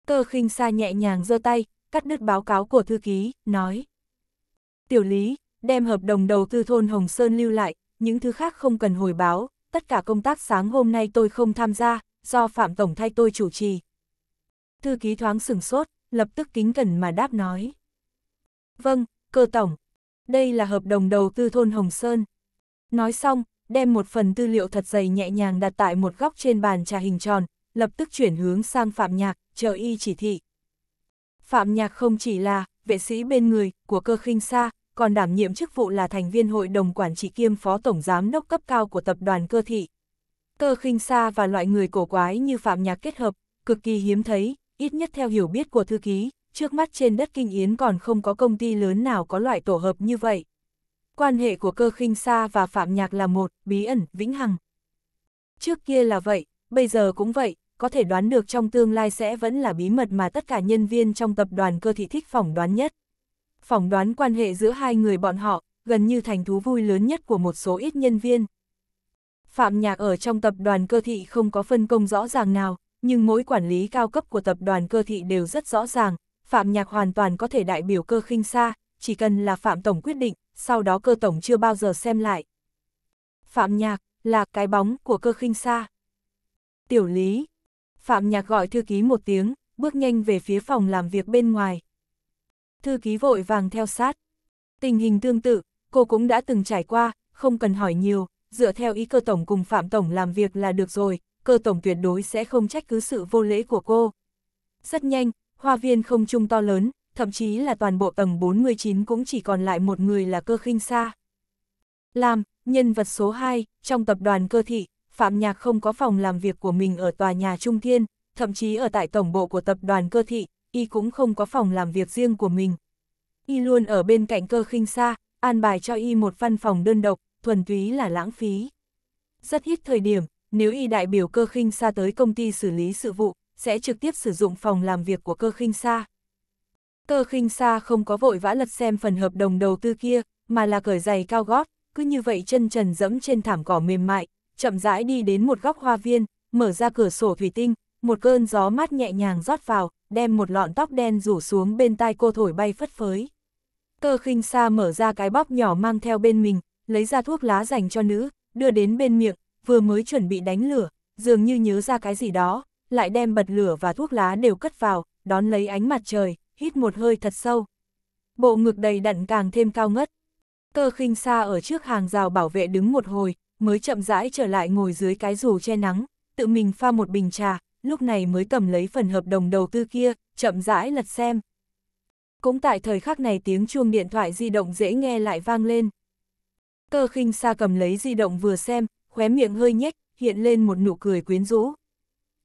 Cơ khinh sa nhẹ nhàng giơ tay, cắt đứt báo cáo của thư ký, nói. Tiểu lý, đem hợp đồng đầu tư thôn Hồng Sơn lưu lại, những thứ khác không cần hồi báo, tất cả công tác sáng hôm nay tôi không tham gia, do Phạm Tổng thay tôi chủ trì. Thư ký thoáng sửng sốt, lập tức kính cẩn mà đáp nói. Vâng, cơ tổng, đây là hợp đồng đầu tư thôn Hồng Sơn. Nói xong, đem một phần tư liệu thật dày nhẹ nhàng đặt tại một góc trên bàn trà hình tròn, lập tức chuyển hướng sang Phạm Nhạc, chờ y chỉ thị. Phạm Nhạc không chỉ là vệ sĩ bên người của cơ khinh xa, còn đảm nhiệm chức vụ là thành viên hội đồng quản trị kiêm phó tổng giám đốc cấp cao của tập đoàn cơ thị. Cơ khinh xa và loại người cổ quái như Phạm Nhạc kết hợp, cực kỳ hiếm thấy, ít nhất theo hiểu biết của thư ký, trước mắt trên đất Kinh Yến còn không có công ty lớn nào có loại tổ hợp như vậy. Quan hệ của cơ khinh sa và phạm nhạc là một, bí ẩn, vĩnh hằng. Trước kia là vậy, bây giờ cũng vậy, có thể đoán được trong tương lai sẽ vẫn là bí mật mà tất cả nhân viên trong tập đoàn cơ thị thích phỏng đoán nhất. Phỏng đoán quan hệ giữa hai người bọn họ, gần như thành thú vui lớn nhất của một số ít nhân viên. Phạm Nhạc ở trong tập đoàn cơ thị không có phân công rõ ràng nào, nhưng mỗi quản lý cao cấp của tập đoàn cơ thị đều rất rõ ràng, Phạm Nhạc hoàn toàn có thể đại biểu cơ khinh xa, chỉ cần là Phạm Tổng quyết định, sau đó cơ Tổng chưa bao giờ xem lại. Phạm Nhạc, là cái bóng của cơ khinh xa. Tiểu lý, Phạm Nhạc gọi thư ký một tiếng, bước nhanh về phía phòng làm việc bên ngoài. Thư ký vội vàng theo sát. Tình hình tương tự, cô cũng đã từng trải qua, không cần hỏi nhiều, dựa theo ý cơ tổng cùng Phạm Tổng làm việc là được rồi, cơ tổng tuyệt đối sẽ không trách cứ sự vô lễ của cô. Rất nhanh, hoa viên không trung to lớn, thậm chí là toàn bộ tầng 49 cũng chỉ còn lại một người là cơ khinh xa. Làm, nhân vật số 2, trong tập đoàn cơ thị, Phạm Nhạc không có phòng làm việc của mình ở tòa nhà Trung Thiên, thậm chí ở tại tổng bộ của tập đoàn cơ thị, y cũng không có phòng làm việc riêng của mình. Y luôn ở bên cạnh cơ khinh xa, an bài cho y một văn phòng đơn độc, thuần túy là lãng phí. Rất ít thời điểm, nếu y đại biểu cơ khinh xa tới công ty xử lý sự vụ, sẽ trực tiếp sử dụng phòng làm việc của cơ khinh xa. Cơ khinh xa không có vội vã lật xem phần hợp đồng đầu tư kia, mà là cởi giày cao gót, cứ như vậy chân trần dẫm trên thảm cỏ mềm mại, chậm rãi đi đến một góc hoa viên, mở ra cửa sổ thủy tinh, một cơn gió mát nhẹ nhàng rót vào, đem một lọn tóc đen rủ xuống bên tai cô thổi bay phất phới. Cơ khinh xa mở ra cái bóp nhỏ mang theo bên mình, lấy ra thuốc lá dành cho nữ, đưa đến bên miệng, vừa mới chuẩn bị đánh lửa, dường như nhớ ra cái gì đó, lại đem bật lửa và thuốc lá đều cất vào, đón lấy ánh mặt trời, hít một hơi thật sâu. Bộ ngực đầy đặn càng thêm cao ngất. Cơ khinh xa ở trước hàng rào bảo vệ đứng một hồi, mới chậm rãi trở lại ngồi dưới cái dù che nắng, tự mình pha một bình trà, lúc này mới cầm lấy phần hợp đồng đầu tư kia, chậm rãi lật xem. Cũng tại thời khắc này tiếng chuông điện thoại di động dễ nghe lại vang lên. Cơ khinh xa cầm lấy di động vừa xem, khóe miệng hơi nhếch, hiện lên một nụ cười quyến rũ.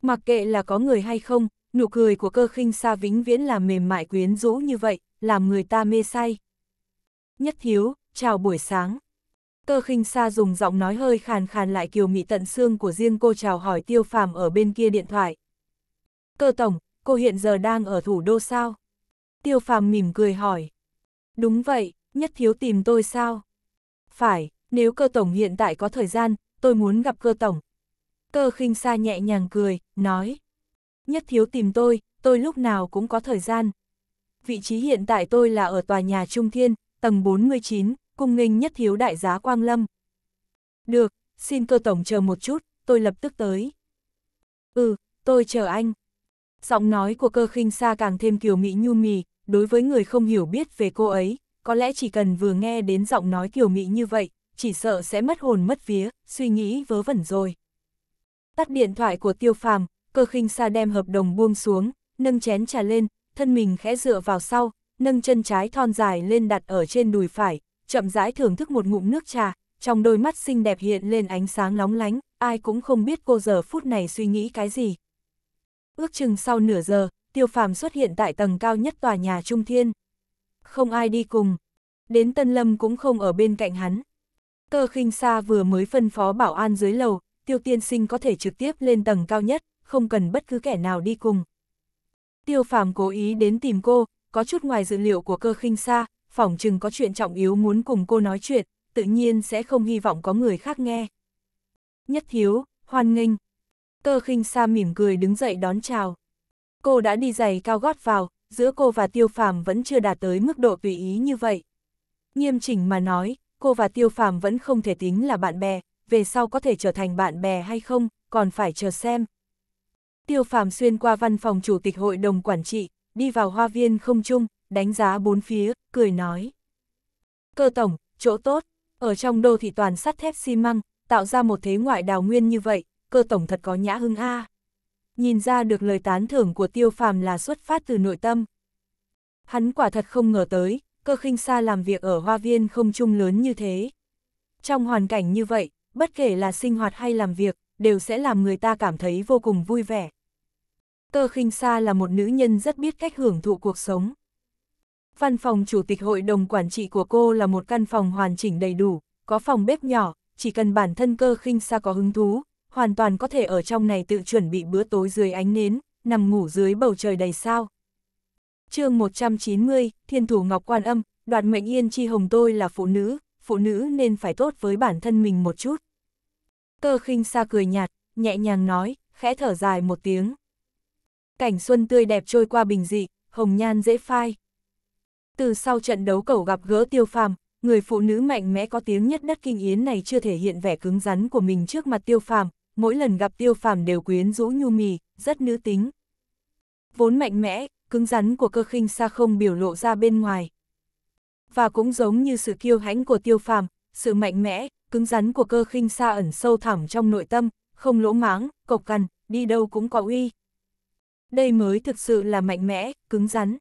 Mặc kệ là có người hay không, nụ cười của cơ khinh xa vĩnh viễn là mềm mại quyến rũ như vậy, làm người ta mê say. Nhất thiếu, chào buổi sáng. Cơ khinh xa dùng giọng nói hơi khàn khàn lại kiều mị tận xương của riêng cô chào hỏi tiêu phàm ở bên kia điện thoại. Cơ tổng, cô hiện giờ đang ở thủ đô sao? Tiêu phàm mỉm cười hỏi. Đúng vậy, nhất thiếu tìm tôi sao? Phải, nếu cơ tổng hiện tại có thời gian, tôi muốn gặp cơ tổng. Cơ khinh xa nhẹ nhàng cười, nói. Nhất thiếu tìm tôi, tôi lúc nào cũng có thời gian. Vị trí hiện tại tôi là ở tòa nhà Trung Thiên, tầng 49, cung nghênh nhất thiếu đại giá Quang Lâm. Được, xin cơ tổng chờ một chút, tôi lập tức tới. Ừ, tôi chờ anh. Giọng nói của cơ khinh xa càng thêm kiều mỹ nhu mì, đối với người không hiểu biết về cô ấy, có lẽ chỉ cần vừa nghe đến giọng nói kiều mỹ như vậy, chỉ sợ sẽ mất hồn mất vía, suy nghĩ vớ vẩn rồi. Tắt điện thoại của tiêu phàm, cơ khinh Sa đem hợp đồng buông xuống, nâng chén trà lên, thân mình khẽ dựa vào sau, nâng chân trái thon dài lên đặt ở trên đùi phải, chậm rãi thưởng thức một ngụm nước trà, trong đôi mắt xinh đẹp hiện lên ánh sáng lóng lánh, ai cũng không biết cô giờ phút này suy nghĩ cái gì. Ước chừng sau nửa giờ, tiêu phàm xuất hiện tại tầng cao nhất tòa nhà Trung Thiên. Không ai đi cùng. Đến Tân Lâm cũng không ở bên cạnh hắn, Cơ khinh xa vừa mới phân phó bảo an dưới lầu, tiêu tiên sinh có thể trực tiếp lên tầng cao nhất, không cần bất cứ kẻ nào đi cùng. Tiêu phàm cố ý đến tìm cô, có chút ngoài dự liệu của cơ khinh xa, phỏng chừng có chuyện trọng yếu muốn cùng cô nói chuyện, tự nhiên sẽ không hy vọng có người khác nghe. Nhất thiếu, hoan nghênh. Cơ khinh xa mỉm cười đứng dậy đón chào. Cô đã đi giày cao gót vào, giữa cô và tiêu phàm vẫn chưa đạt tới mức độ tùy ý như vậy. Nghiêm chỉnh mà nói, cô và Tiêu Phàm vẫn không thể tính là bạn bè, về sau có thể trở thành bạn bè hay không, còn phải chờ xem. Tiêu Phàm xuyên qua văn phòng chủ tịch hội đồng quản trị, đi vào hoa viên không trung, đánh giá bốn phía, cười nói. Cơ tổng, chỗ tốt, ở trong đô thị toàn sắt thép xi măng, tạo ra một thế ngoại đào nguyên như vậy, cơ tổng thật có nhã hưng a. Nhìn ra được lời tán thưởng của Tiêu Phàm là xuất phát từ nội tâm. Hắn quả thật không ngờ tới, cơ khinh xa làm việc ở hoa viên không chung lớn như thế. Trong hoàn cảnh như vậy, bất kể là sinh hoạt hay làm việc, đều sẽ làm người ta cảm thấy vô cùng vui vẻ. Cơ khinh xa là một nữ nhân rất biết cách hưởng thụ cuộc sống. Văn phòng chủ tịch hội đồng quản trị của cô là một căn phòng hoàn chỉnh đầy đủ, có phòng bếp nhỏ, chỉ cần bản thân cơ khinh xa có hứng thú, hoàn toàn có thể ở trong này tự chuẩn bị bữa tối dưới ánh nến, nằm ngủ dưới bầu trời đầy sao chương 190, Thiên Thủ Ngọc Quan Âm, đoạt mệnh yên chi hồng tôi là phụ nữ, phụ nữ nên phải tốt với bản thân mình một chút. Cơ khinh xa cười nhạt, nhẹ nhàng nói, khẽ thở dài một tiếng. Cảnh xuân tươi đẹp trôi qua bình dị, hồng nhan dễ phai. Từ sau trận đấu cẩu gặp gỡ tiêu phàm, người phụ nữ mạnh mẽ có tiếng nhất đất kinh yến này chưa thể hiện vẻ cứng rắn của mình trước mặt tiêu phàm, mỗi lần gặp tiêu phàm đều quyến rũ nhu mì, rất nữ tính. Vốn mạnh mẽ, cứng rắn của cơ khinh xa không biểu lộ ra bên ngoài. Và cũng giống như sự kiêu hãnh của tiêu phàm, sự mạnh mẽ, cứng rắn của cơ khinh xa ẩn sâu thẳm trong nội tâm, không lỗ máng, cộc cằn, đi đâu cũng có uy. Đây mới thực sự là mạnh mẽ, cứng rắn.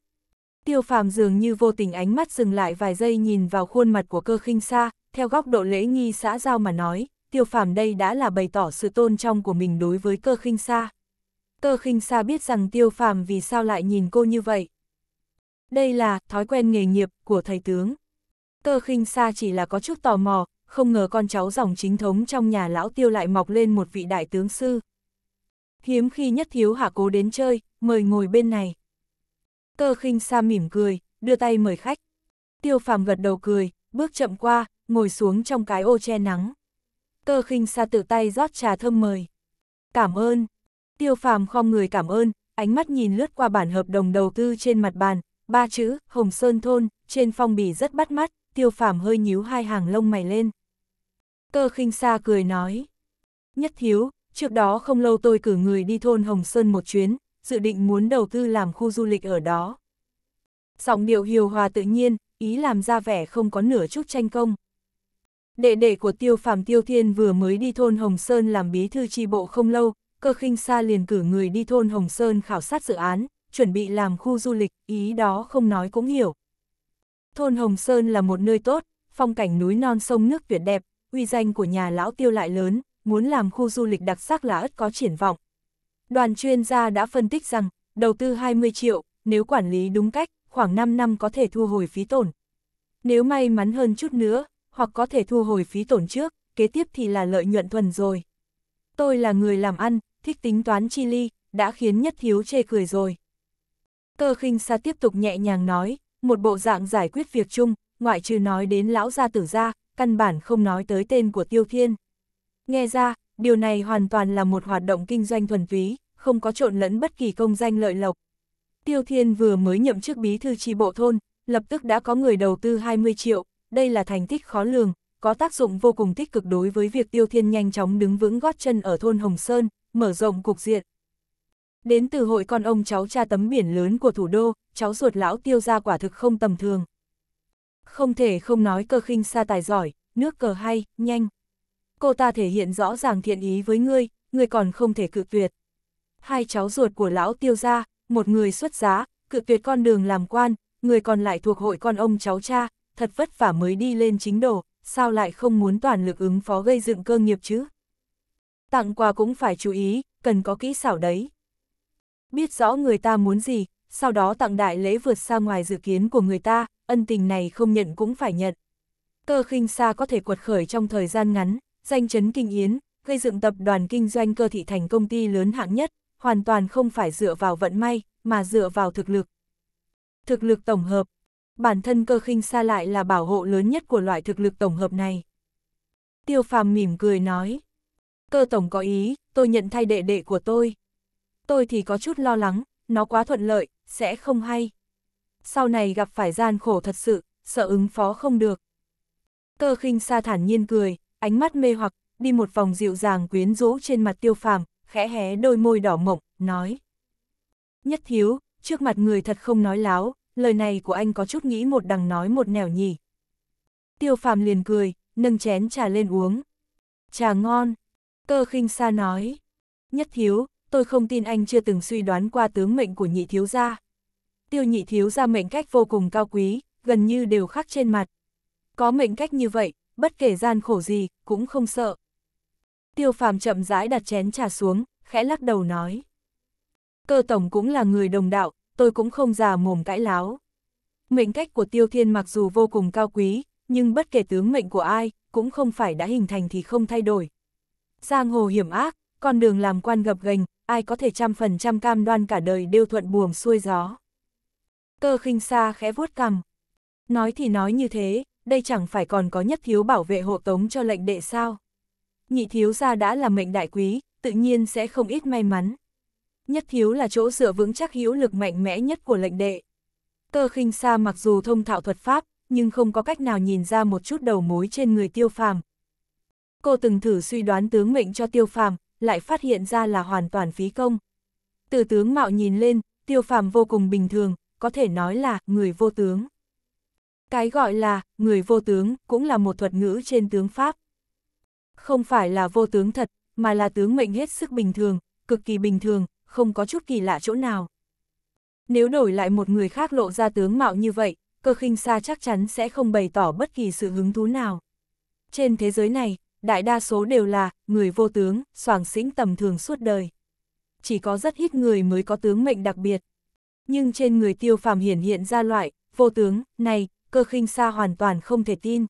Tiêu phàm dường như vô tình ánh mắt dừng lại vài giây nhìn vào khuôn mặt của cơ khinh xa, theo góc độ lễ nghi xã giao mà nói, tiêu phàm đây đã là bày tỏ sự tôn trọng của mình đối với cơ khinh xa. Cơ khinh xa biết rằng tiêu phàm vì sao lại nhìn cô như vậy. Đây là thói quen nghề nghiệp của thầy tướng. Cơ khinh xa chỉ là có chút tò mò, không ngờ con cháu dòng chính thống trong nhà lão tiêu lại mọc lên một vị đại tướng sư. Hiếm khi nhất thiếu hạ cố đến chơi, mời ngồi bên này. Cơ khinh xa mỉm cười, đưa tay mời khách. Tiêu phàm gật đầu cười, bước chậm qua, ngồi xuống trong cái ô che nắng. Cơ khinh xa tự tay rót trà thơm mời. Cảm ơn, Tiêu phàm khom người cảm ơn, ánh mắt nhìn lướt qua bản hợp đồng đầu tư trên mặt bàn, ba chữ, Hồng Sơn Thôn, trên phong bì rất bắt mắt, tiêu phàm hơi nhíu hai hàng lông mày lên. Cơ khinh xa cười nói, nhất thiếu, trước đó không lâu tôi cử người đi thôn Hồng Sơn một chuyến, dự định muốn đầu tư làm khu du lịch ở đó. Giọng điệu hiều hòa tự nhiên, ý làm ra vẻ không có nửa chút tranh công. Đệ đệ của tiêu phàm tiêu thiên vừa mới đi thôn Hồng Sơn làm bí thư tri bộ không lâu, cơ khinh xa liền cử người đi thôn Hồng Sơn khảo sát dự án, chuẩn bị làm khu du lịch, ý đó không nói cũng hiểu. Thôn Hồng Sơn là một nơi tốt, phong cảnh núi non sông nước tuyệt đẹp, uy danh của nhà lão tiêu lại lớn, muốn làm khu du lịch đặc sắc là ất có triển vọng. Đoàn chuyên gia đã phân tích rằng, đầu tư 20 triệu, nếu quản lý đúng cách, khoảng 5 năm có thể thu hồi phí tổn. Nếu may mắn hơn chút nữa, hoặc có thể thu hồi phí tổn trước, kế tiếp thì là lợi nhuận thuần rồi. Tôi là người làm ăn, thích tính toán chi ly, đã khiến nhất thiếu chê cười rồi. Cơ khinh xa tiếp tục nhẹ nhàng nói, một bộ dạng giải quyết việc chung, ngoại trừ nói đến lão gia tử gia, căn bản không nói tới tên của tiêu thiên. Nghe ra, điều này hoàn toàn là một hoạt động kinh doanh thuần túy, không có trộn lẫn bất kỳ công danh lợi lộc. Tiêu thiên vừa mới nhậm chức bí thư tri bộ thôn, lập tức đã có người đầu tư 20 triệu, đây là thành tích khó lường, có tác dụng vô cùng tích cực đối với việc tiêu thiên nhanh chóng đứng vững gót chân ở thôn Hồng Sơn, mở rộng cục diện. Đến từ hội con ông cháu cha tấm biển lớn của thủ đô, cháu ruột lão tiêu ra quả thực không tầm thường. Không thể không nói cơ khinh xa tài giỏi, nước cờ hay, nhanh. Cô ta thể hiện rõ ràng thiện ý với ngươi, ngươi còn không thể cự tuyệt. Hai cháu ruột của lão tiêu ra, một người xuất giá, cự tuyệt con đường làm quan, người còn lại thuộc hội con ông cháu cha, thật vất vả mới đi lên chính đồ, sao lại không muốn toàn lực ứng phó gây dựng cơ nghiệp chứ? Tặng quà cũng phải chú ý, cần có kỹ xảo đấy. Biết rõ người ta muốn gì, sau đó tặng đại lễ vượt xa ngoài dự kiến của người ta, ân tình này không nhận cũng phải nhận. Cơ khinh xa có thể quật khởi trong thời gian ngắn, danh chấn kinh yến, gây dựng tập đoàn kinh doanh cơ thị thành công ty lớn hạng nhất, hoàn toàn không phải dựa vào vận may, mà dựa vào thực lực. Thực lực tổng hợp, bản thân cơ khinh xa lại là bảo hộ lớn nhất của loại thực lực tổng hợp này. Tiêu phàm mỉm cười nói. Cơ tổng có ý, tôi nhận thay đệ đệ của tôi. Tôi thì có chút lo lắng, nó quá thuận lợi, sẽ không hay. Sau này gặp phải gian khổ thật sự, sợ ứng phó không được. Cơ khinh sa thản nhiên cười, ánh mắt mê hoặc, đi một vòng dịu dàng quyến rũ trên mặt tiêu phàm, khẽ hé đôi môi đỏ mộng, nói. Nhất thiếu, trước mặt người thật không nói láo, lời này của anh có chút nghĩ một đằng nói một nẻo nhỉ. Tiêu phàm liền cười, nâng chén trà lên uống. Trà ngon, Cơ khinh sa nói, nhất thiếu, tôi không tin anh chưa từng suy đoán qua tướng mệnh của nhị thiếu gia. Tiêu nhị thiếu gia mệnh cách vô cùng cao quý, gần như đều khắc trên mặt. Có mệnh cách như vậy, bất kể gian khổ gì, cũng không sợ. Tiêu phàm chậm rãi đặt chén trà xuống, khẽ lắc đầu nói. Cơ tổng cũng là người đồng đạo, tôi cũng không già mồm cãi láo. Mệnh cách của tiêu thiên mặc dù vô cùng cao quý, nhưng bất kể tướng mệnh của ai, cũng không phải đã hình thành thì không thay đổi. Giang hồ hiểm ác, con đường làm quan gập ghềnh ai có thể trăm phần trăm cam đoan cả đời đều thuận buồm xuôi gió. Cơ khinh xa khẽ vuốt cằm. Nói thì nói như thế, đây chẳng phải còn có nhất thiếu bảo vệ hộ tống cho lệnh đệ sao. Nhị thiếu gia đã là mệnh đại quý, tự nhiên sẽ không ít may mắn. Nhất thiếu là chỗ dựa vững chắc hữu lực mạnh mẽ nhất của lệnh đệ. Cơ khinh xa mặc dù thông thạo thuật pháp, nhưng không có cách nào nhìn ra một chút đầu mối trên người tiêu phàm, cô từng thử suy đoán tướng mệnh cho tiêu phàm, lại phát hiện ra là hoàn toàn phí công. Từ tướng mạo nhìn lên, tiêu phàm vô cùng bình thường, có thể nói là người vô tướng. Cái gọi là người vô tướng cũng là một thuật ngữ trên tướng Pháp. Không phải là vô tướng thật, mà là tướng mệnh hết sức bình thường, cực kỳ bình thường, không có chút kỳ lạ chỗ nào. Nếu đổi lại một người khác lộ ra tướng mạo như vậy, cơ khinh xa chắc chắn sẽ không bày tỏ bất kỳ sự hứng thú nào. Trên thế giới này, đại đa số đều là người vô tướng, soàng xĩnh tầm thường suốt đời. Chỉ có rất ít người mới có tướng mệnh đặc biệt. Nhưng trên người tiêu phàm hiển hiện ra loại, vô tướng, này, cơ khinh xa hoàn toàn không thể tin.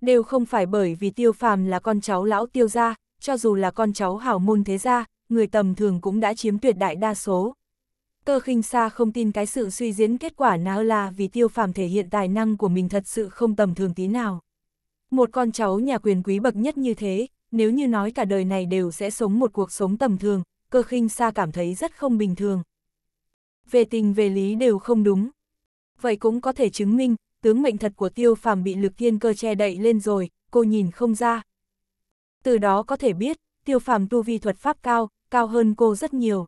Đều không phải bởi vì tiêu phàm là con cháu lão tiêu gia, cho dù là con cháu hảo môn thế gia, người tầm thường cũng đã chiếm tuyệt đại đa số. Cơ khinh xa không tin cái sự suy diễn kết quả nào là vì tiêu phàm thể hiện tài năng của mình thật sự không tầm thường tí nào. Một con cháu nhà quyền quý bậc nhất như thế, nếu như nói cả đời này đều sẽ sống một cuộc sống tầm thường, cơ khinh xa cảm thấy rất không bình thường. Về tình về lý đều không đúng. Vậy cũng có thể chứng minh, tướng mệnh thật của tiêu phàm bị lực thiên cơ che đậy lên rồi, cô nhìn không ra. Từ đó có thể biết, tiêu phàm tu vi thuật pháp cao, cao hơn cô rất nhiều.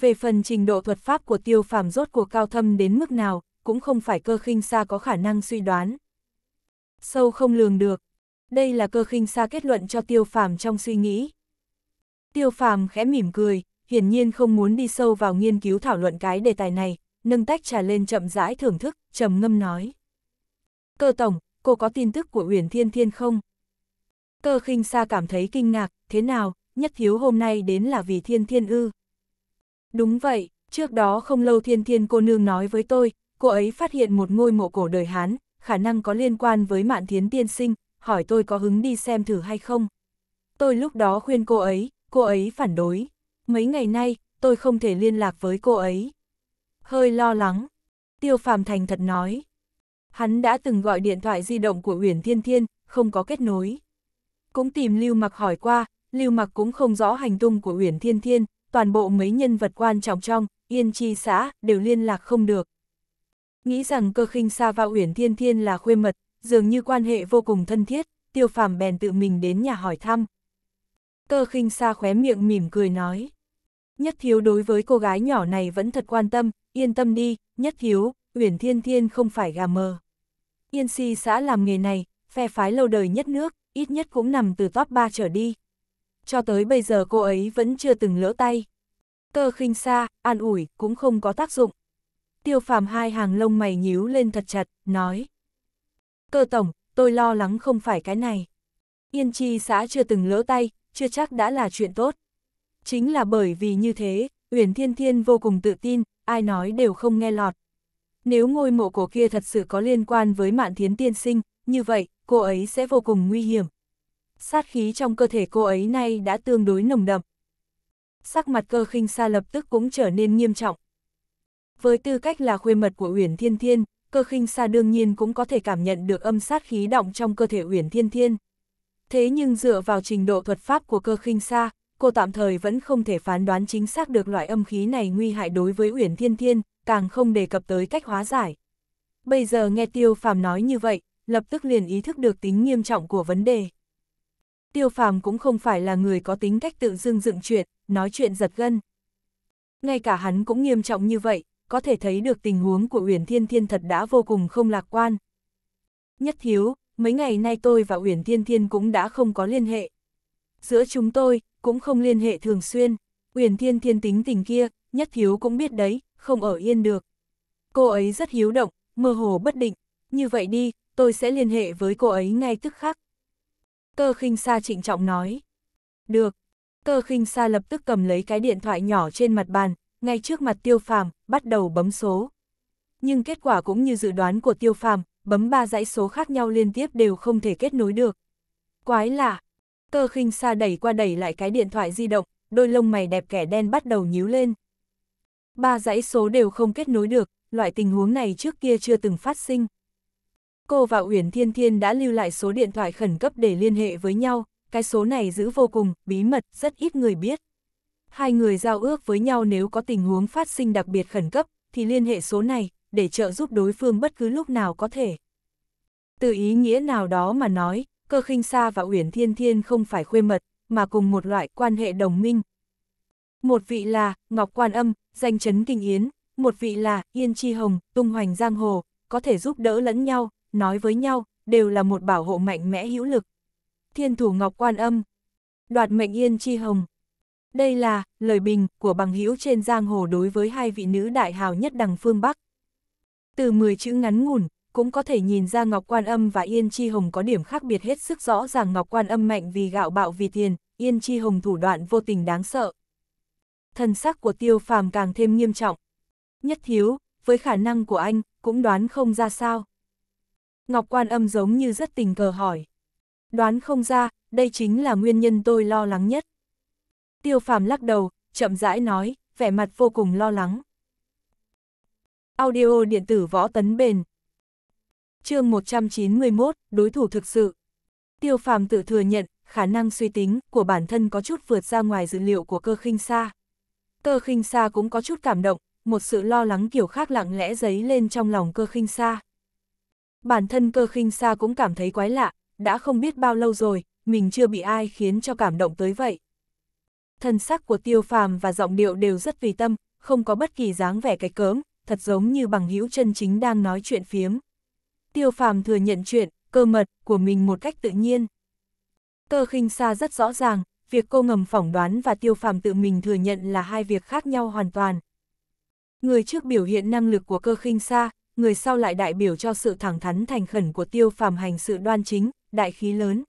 Về phần trình độ thuật pháp của tiêu phàm rốt của cao thâm đến mức nào, cũng không phải cơ khinh xa có khả năng suy đoán sâu không lường được. Đây là cơ khinh xa kết luận cho tiêu phàm trong suy nghĩ. Tiêu phàm khẽ mỉm cười, hiển nhiên không muốn đi sâu vào nghiên cứu thảo luận cái đề tài này, nâng tách trà lên chậm rãi thưởng thức, trầm ngâm nói. Cơ tổng, cô có tin tức của Uyển Thiên Thiên không? Cơ khinh xa cảm thấy kinh ngạc, thế nào, nhất thiếu hôm nay đến là vì Thiên Thiên ư? Đúng vậy, trước đó không lâu Thiên Thiên cô nương nói với tôi, cô ấy phát hiện một ngôi mộ cổ đời Hán, khả năng có liên quan với mạn thiến tiên sinh, hỏi tôi có hứng đi xem thử hay không. Tôi lúc đó khuyên cô ấy, cô ấy phản đối. Mấy ngày nay, tôi không thể liên lạc với cô ấy. Hơi lo lắng. Tiêu Phàm Thành thật nói. Hắn đã từng gọi điện thoại di động của Uyển Thiên Thiên, không có kết nối. Cũng tìm Lưu Mặc hỏi qua, Lưu Mặc cũng không rõ hành tung của Uyển Thiên Thiên, toàn bộ mấy nhân vật quan trọng trong, Yên Chi xã đều liên lạc không được nghĩ rằng cơ khinh xa và Uyển Thiên Thiên là khuê mật, dường như quan hệ vô cùng thân thiết, tiêu phàm bèn tự mình đến nhà hỏi thăm. Cơ khinh xa khóe miệng mỉm cười nói. Nhất thiếu đối với cô gái nhỏ này vẫn thật quan tâm, yên tâm đi, nhất thiếu, Uyển Thiên Thiên không phải gà mờ. Yên si xã làm nghề này, phe phái lâu đời nhất nước, ít nhất cũng nằm từ top 3 trở đi. Cho tới bây giờ cô ấy vẫn chưa từng lỡ tay. Cơ khinh xa, an ủi, cũng không có tác dụng tiêu phàm hai hàng lông mày nhíu lên thật chặt, nói. Cơ tổng, tôi lo lắng không phải cái này. Yên chi xã chưa từng lỡ tay, chưa chắc đã là chuyện tốt. Chính là bởi vì như thế, Uyển Thiên Thiên vô cùng tự tin, ai nói đều không nghe lọt. Nếu ngôi mộ cổ kia thật sự có liên quan với mạn thiến tiên sinh, như vậy, cô ấy sẽ vô cùng nguy hiểm. Sát khí trong cơ thể cô ấy nay đã tương đối nồng đậm. Sắc mặt cơ khinh xa lập tức cũng trở nên nghiêm trọng, với tư cách là khuê mật của Uyển Thiên Thiên, cơ khinh xa đương nhiên cũng có thể cảm nhận được âm sát khí động trong cơ thể Uyển Thiên Thiên. Thế nhưng dựa vào trình độ thuật pháp của cơ khinh xa, cô tạm thời vẫn không thể phán đoán chính xác được loại âm khí này nguy hại đối với Uyển Thiên Thiên, càng không đề cập tới cách hóa giải. Bây giờ nghe Tiêu Phàm nói như vậy, lập tức liền ý thức được tính nghiêm trọng của vấn đề. Tiêu Phàm cũng không phải là người có tính cách tự dưng dựng chuyện, nói chuyện giật gân. Ngay cả hắn cũng nghiêm trọng như vậy, có thể thấy được tình huống của Uyển Thiên Thiên thật đã vô cùng không lạc quan. Nhất thiếu, mấy ngày nay tôi và Uyển Thiên Thiên cũng đã không có liên hệ. Giữa chúng tôi, cũng không liên hệ thường xuyên. Uyển Thiên Thiên tính tình kia, Nhất thiếu cũng biết đấy, không ở yên được. Cô ấy rất hiếu động, mơ hồ bất định. Như vậy đi, tôi sẽ liên hệ với cô ấy ngay tức khắc. Cơ khinh sa trịnh trọng nói. Được. Cơ khinh sa lập tức cầm lấy cái điện thoại nhỏ trên mặt bàn, ngay trước mặt tiêu phàm, bắt đầu bấm số. Nhưng kết quả cũng như dự đoán của tiêu phàm, bấm ba dãy số khác nhau liên tiếp đều không thể kết nối được. Quái lạ, cơ khinh xa đẩy qua đẩy lại cái điện thoại di động, đôi lông mày đẹp kẻ đen bắt đầu nhíu lên. Ba dãy số đều không kết nối được, loại tình huống này trước kia chưa từng phát sinh. Cô và Uyển Thiên Thiên đã lưu lại số điện thoại khẩn cấp để liên hệ với nhau, cái số này giữ vô cùng bí mật, rất ít người biết hai người giao ước với nhau nếu có tình huống phát sinh đặc biệt khẩn cấp, thì liên hệ số này, để trợ giúp đối phương bất cứ lúc nào có thể. Từ ý nghĩa nào đó mà nói, cơ khinh xa và Uyển Thiên Thiên không phải khuê mật, mà cùng một loại quan hệ đồng minh. Một vị là Ngọc Quan Âm, danh chấn kinh yến, một vị là Yên Chi Hồng, tung hoành giang hồ, có thể giúp đỡ lẫn nhau, nói với nhau, đều là một bảo hộ mạnh mẽ hữu lực. Thiên thủ Ngọc Quan Âm, đoạt mệnh Yên Chi Hồng. Đây là lời bình của bằng hữu trên giang hồ đối với hai vị nữ đại hào nhất đằng phương Bắc. Từ 10 chữ ngắn ngủn, cũng có thể nhìn ra Ngọc Quan Âm và Yên Chi Hồng có điểm khác biệt hết sức rõ ràng Ngọc Quan Âm mạnh vì gạo bạo vì tiền, Yên Chi Hồng thủ đoạn vô tình đáng sợ. thân sắc của tiêu phàm càng thêm nghiêm trọng. Nhất thiếu, với khả năng của anh, cũng đoán không ra sao. Ngọc Quan Âm giống như rất tình cờ hỏi. Đoán không ra, đây chính là nguyên nhân tôi lo lắng nhất tiêu phàm lắc đầu, chậm rãi nói, vẻ mặt vô cùng lo lắng. Audio điện tử võ tấn bền chương 191, đối thủ thực sự. Tiêu phàm tự thừa nhận, khả năng suy tính của bản thân có chút vượt ra ngoài dữ liệu của cơ khinh xa. Cơ khinh xa cũng có chút cảm động, một sự lo lắng kiểu khác lặng lẽ dấy lên trong lòng cơ khinh xa. Bản thân cơ khinh xa cũng cảm thấy quái lạ, đã không biết bao lâu rồi, mình chưa bị ai khiến cho cảm động tới vậy thân sắc của tiêu phàm và giọng điệu đều rất vì tâm, không có bất kỳ dáng vẻ cái cớm, thật giống như bằng hữu chân chính đang nói chuyện phiếm. Tiêu phàm thừa nhận chuyện, cơ mật, của mình một cách tự nhiên. Cơ khinh xa rất rõ ràng, việc cô ngầm phỏng đoán và tiêu phàm tự mình thừa nhận là hai việc khác nhau hoàn toàn. Người trước biểu hiện năng lực của cơ khinh xa, người sau lại đại biểu cho sự thẳng thắn thành khẩn của tiêu phàm hành sự đoan chính, đại khí lớn.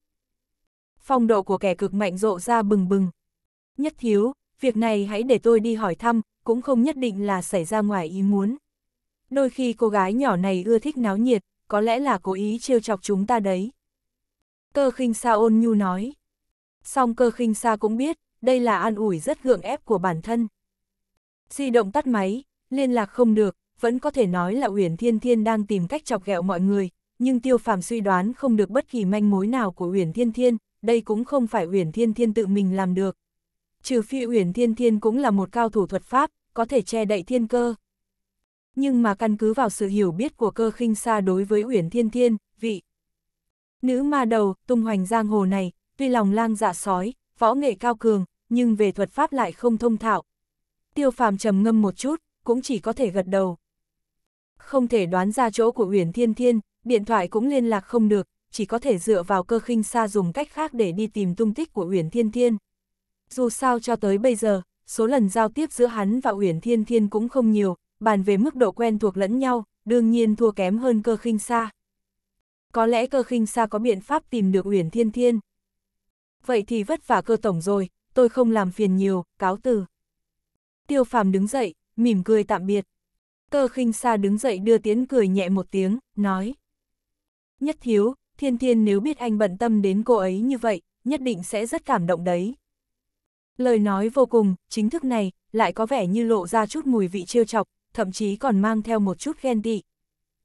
Phong độ của kẻ cực mạnh rộ ra bừng bừng, Nhất thiếu, việc này hãy để tôi đi hỏi thăm, cũng không nhất định là xảy ra ngoài ý muốn. Đôi khi cô gái nhỏ này ưa thích náo nhiệt, có lẽ là cố ý trêu chọc chúng ta đấy. Cơ khinh sa ôn nhu nói. Song cơ khinh sa cũng biết, đây là an ủi rất gượng ép của bản thân. Di động tắt máy, liên lạc không được, vẫn có thể nói là Uyển Thiên Thiên đang tìm cách chọc ghẹo mọi người, nhưng Tiêu Phàm suy đoán không được bất kỳ manh mối nào của Uyển Thiên Thiên, đây cũng không phải Uyển Thiên Thiên tự mình làm được trừ phi Uyển Thiên Thiên cũng là một cao thủ thuật pháp, có thể che đậy thiên cơ. Nhưng mà căn cứ vào sự hiểu biết của cơ khinh xa đối với Uyển Thiên Thiên, vị nữ ma đầu tung hoành giang hồ này, tuy lòng lang dạ sói, võ nghệ cao cường, nhưng về thuật pháp lại không thông thạo. Tiêu Phàm trầm ngâm một chút, cũng chỉ có thể gật đầu. Không thể đoán ra chỗ của Uyển Thiên Thiên, điện thoại cũng liên lạc không được, chỉ có thể dựa vào cơ khinh xa dùng cách khác để đi tìm tung tích của Uyển Thiên Thiên. Dù sao cho tới bây giờ, số lần giao tiếp giữa hắn và Uyển Thiên Thiên cũng không nhiều, bàn về mức độ quen thuộc lẫn nhau, đương nhiên thua kém hơn cơ khinh xa. Có lẽ cơ khinh xa có biện pháp tìm được Uyển Thiên Thiên. Vậy thì vất vả cơ tổng rồi, tôi không làm phiền nhiều, cáo từ. Tiêu phàm đứng dậy, mỉm cười tạm biệt. Cơ khinh xa đứng dậy đưa tiến cười nhẹ một tiếng, nói. Nhất thiếu, thiên thiên nếu biết anh bận tâm đến cô ấy như vậy, nhất định sẽ rất cảm động đấy. Lời nói vô cùng, chính thức này, lại có vẻ như lộ ra chút mùi vị trêu chọc, thậm chí còn mang theo một chút ghen tị.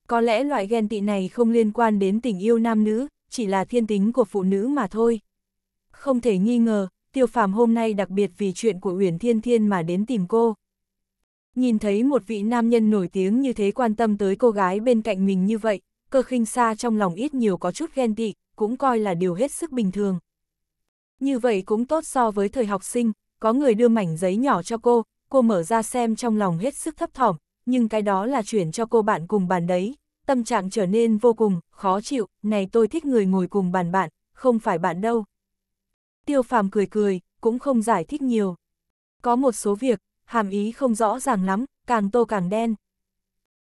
Có lẽ loại ghen tị này không liên quan đến tình yêu nam nữ, chỉ là thiên tính của phụ nữ mà thôi. Không thể nghi ngờ, Tiêu Phàm hôm nay đặc biệt vì chuyện của Uyển Thiên Thiên mà đến tìm cô. Nhìn thấy một vị nam nhân nổi tiếng như thế quan tâm tới cô gái bên cạnh mình như vậy, cơ khinh xa trong lòng ít nhiều có chút ghen tị, cũng coi là điều hết sức bình thường như vậy cũng tốt so với thời học sinh, có người đưa mảnh giấy nhỏ cho cô, cô mở ra xem trong lòng hết sức thấp thỏm, nhưng cái đó là chuyển cho cô bạn cùng bàn đấy, tâm trạng trở nên vô cùng, khó chịu, này tôi thích người ngồi cùng bàn bạn, không phải bạn đâu. Tiêu phàm cười cười, cũng không giải thích nhiều. Có một số việc, hàm ý không rõ ràng lắm, càng tô càng đen.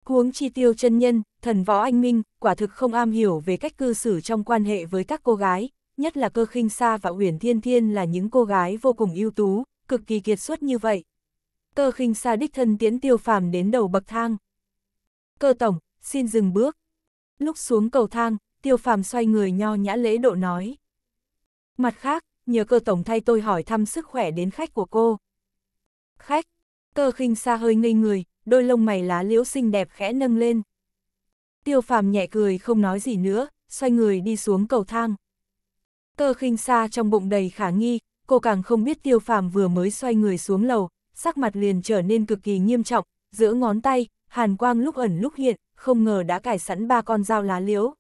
Huống chi tiêu chân nhân, thần võ anh minh, quả thực không am hiểu về cách cư xử trong quan hệ với các cô gái, nhất là cơ khinh sa và uyển thiên thiên là những cô gái vô cùng ưu tú, cực kỳ kiệt xuất như vậy. Cơ khinh sa đích thân tiến tiêu phàm đến đầu bậc thang. Cơ tổng, xin dừng bước. Lúc xuống cầu thang, tiêu phàm xoay người nho nhã lễ độ nói. Mặt khác, nhờ cơ tổng thay tôi hỏi thăm sức khỏe đến khách của cô. Khách, cơ khinh sa hơi ngây người, đôi lông mày lá liễu xinh đẹp khẽ nâng lên. Tiêu phàm nhẹ cười không nói gì nữa, xoay người đi xuống cầu thang. Cơ khinh xa trong bụng đầy khả nghi, cô càng không biết tiêu phàm vừa mới xoay người xuống lầu, sắc mặt liền trở nên cực kỳ nghiêm trọng, giữa ngón tay, hàn quang lúc ẩn lúc hiện, không ngờ đã cải sẵn ba con dao lá liễu.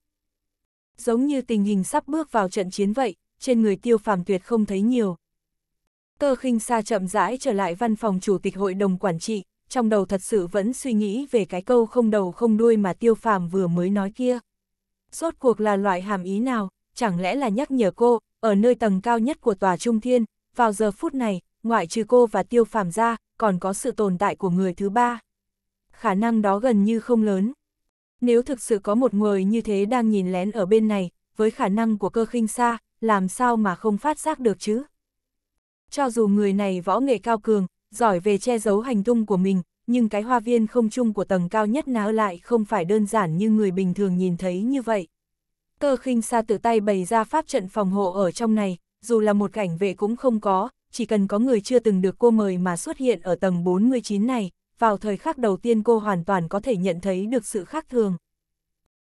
Giống như tình hình sắp bước vào trận chiến vậy, trên người tiêu phàm tuyệt không thấy nhiều. Cơ khinh xa chậm rãi trở lại văn phòng chủ tịch hội đồng quản trị, trong đầu thật sự vẫn suy nghĩ về cái câu không đầu không đuôi mà tiêu phàm vừa mới nói kia. Rốt cuộc là loại hàm ý nào? chẳng lẽ là nhắc nhở cô, ở nơi tầng cao nhất của tòa trung thiên, vào giờ phút này, ngoại trừ cô và tiêu phàm ra, còn có sự tồn tại của người thứ ba. Khả năng đó gần như không lớn. Nếu thực sự có một người như thế đang nhìn lén ở bên này, với khả năng của cơ khinh xa, làm sao mà không phát giác được chứ? Cho dù người này võ nghệ cao cường, giỏi về che giấu hành tung của mình, nhưng cái hoa viên không chung của tầng cao nhất nào lại không phải đơn giản như người bình thường nhìn thấy như vậy cơ khinh xa tự tay bày ra pháp trận phòng hộ ở trong này, dù là một cảnh vệ cũng không có, chỉ cần có người chưa từng được cô mời mà xuất hiện ở tầng 49 này, vào thời khắc đầu tiên cô hoàn toàn có thể nhận thấy được sự khác thường.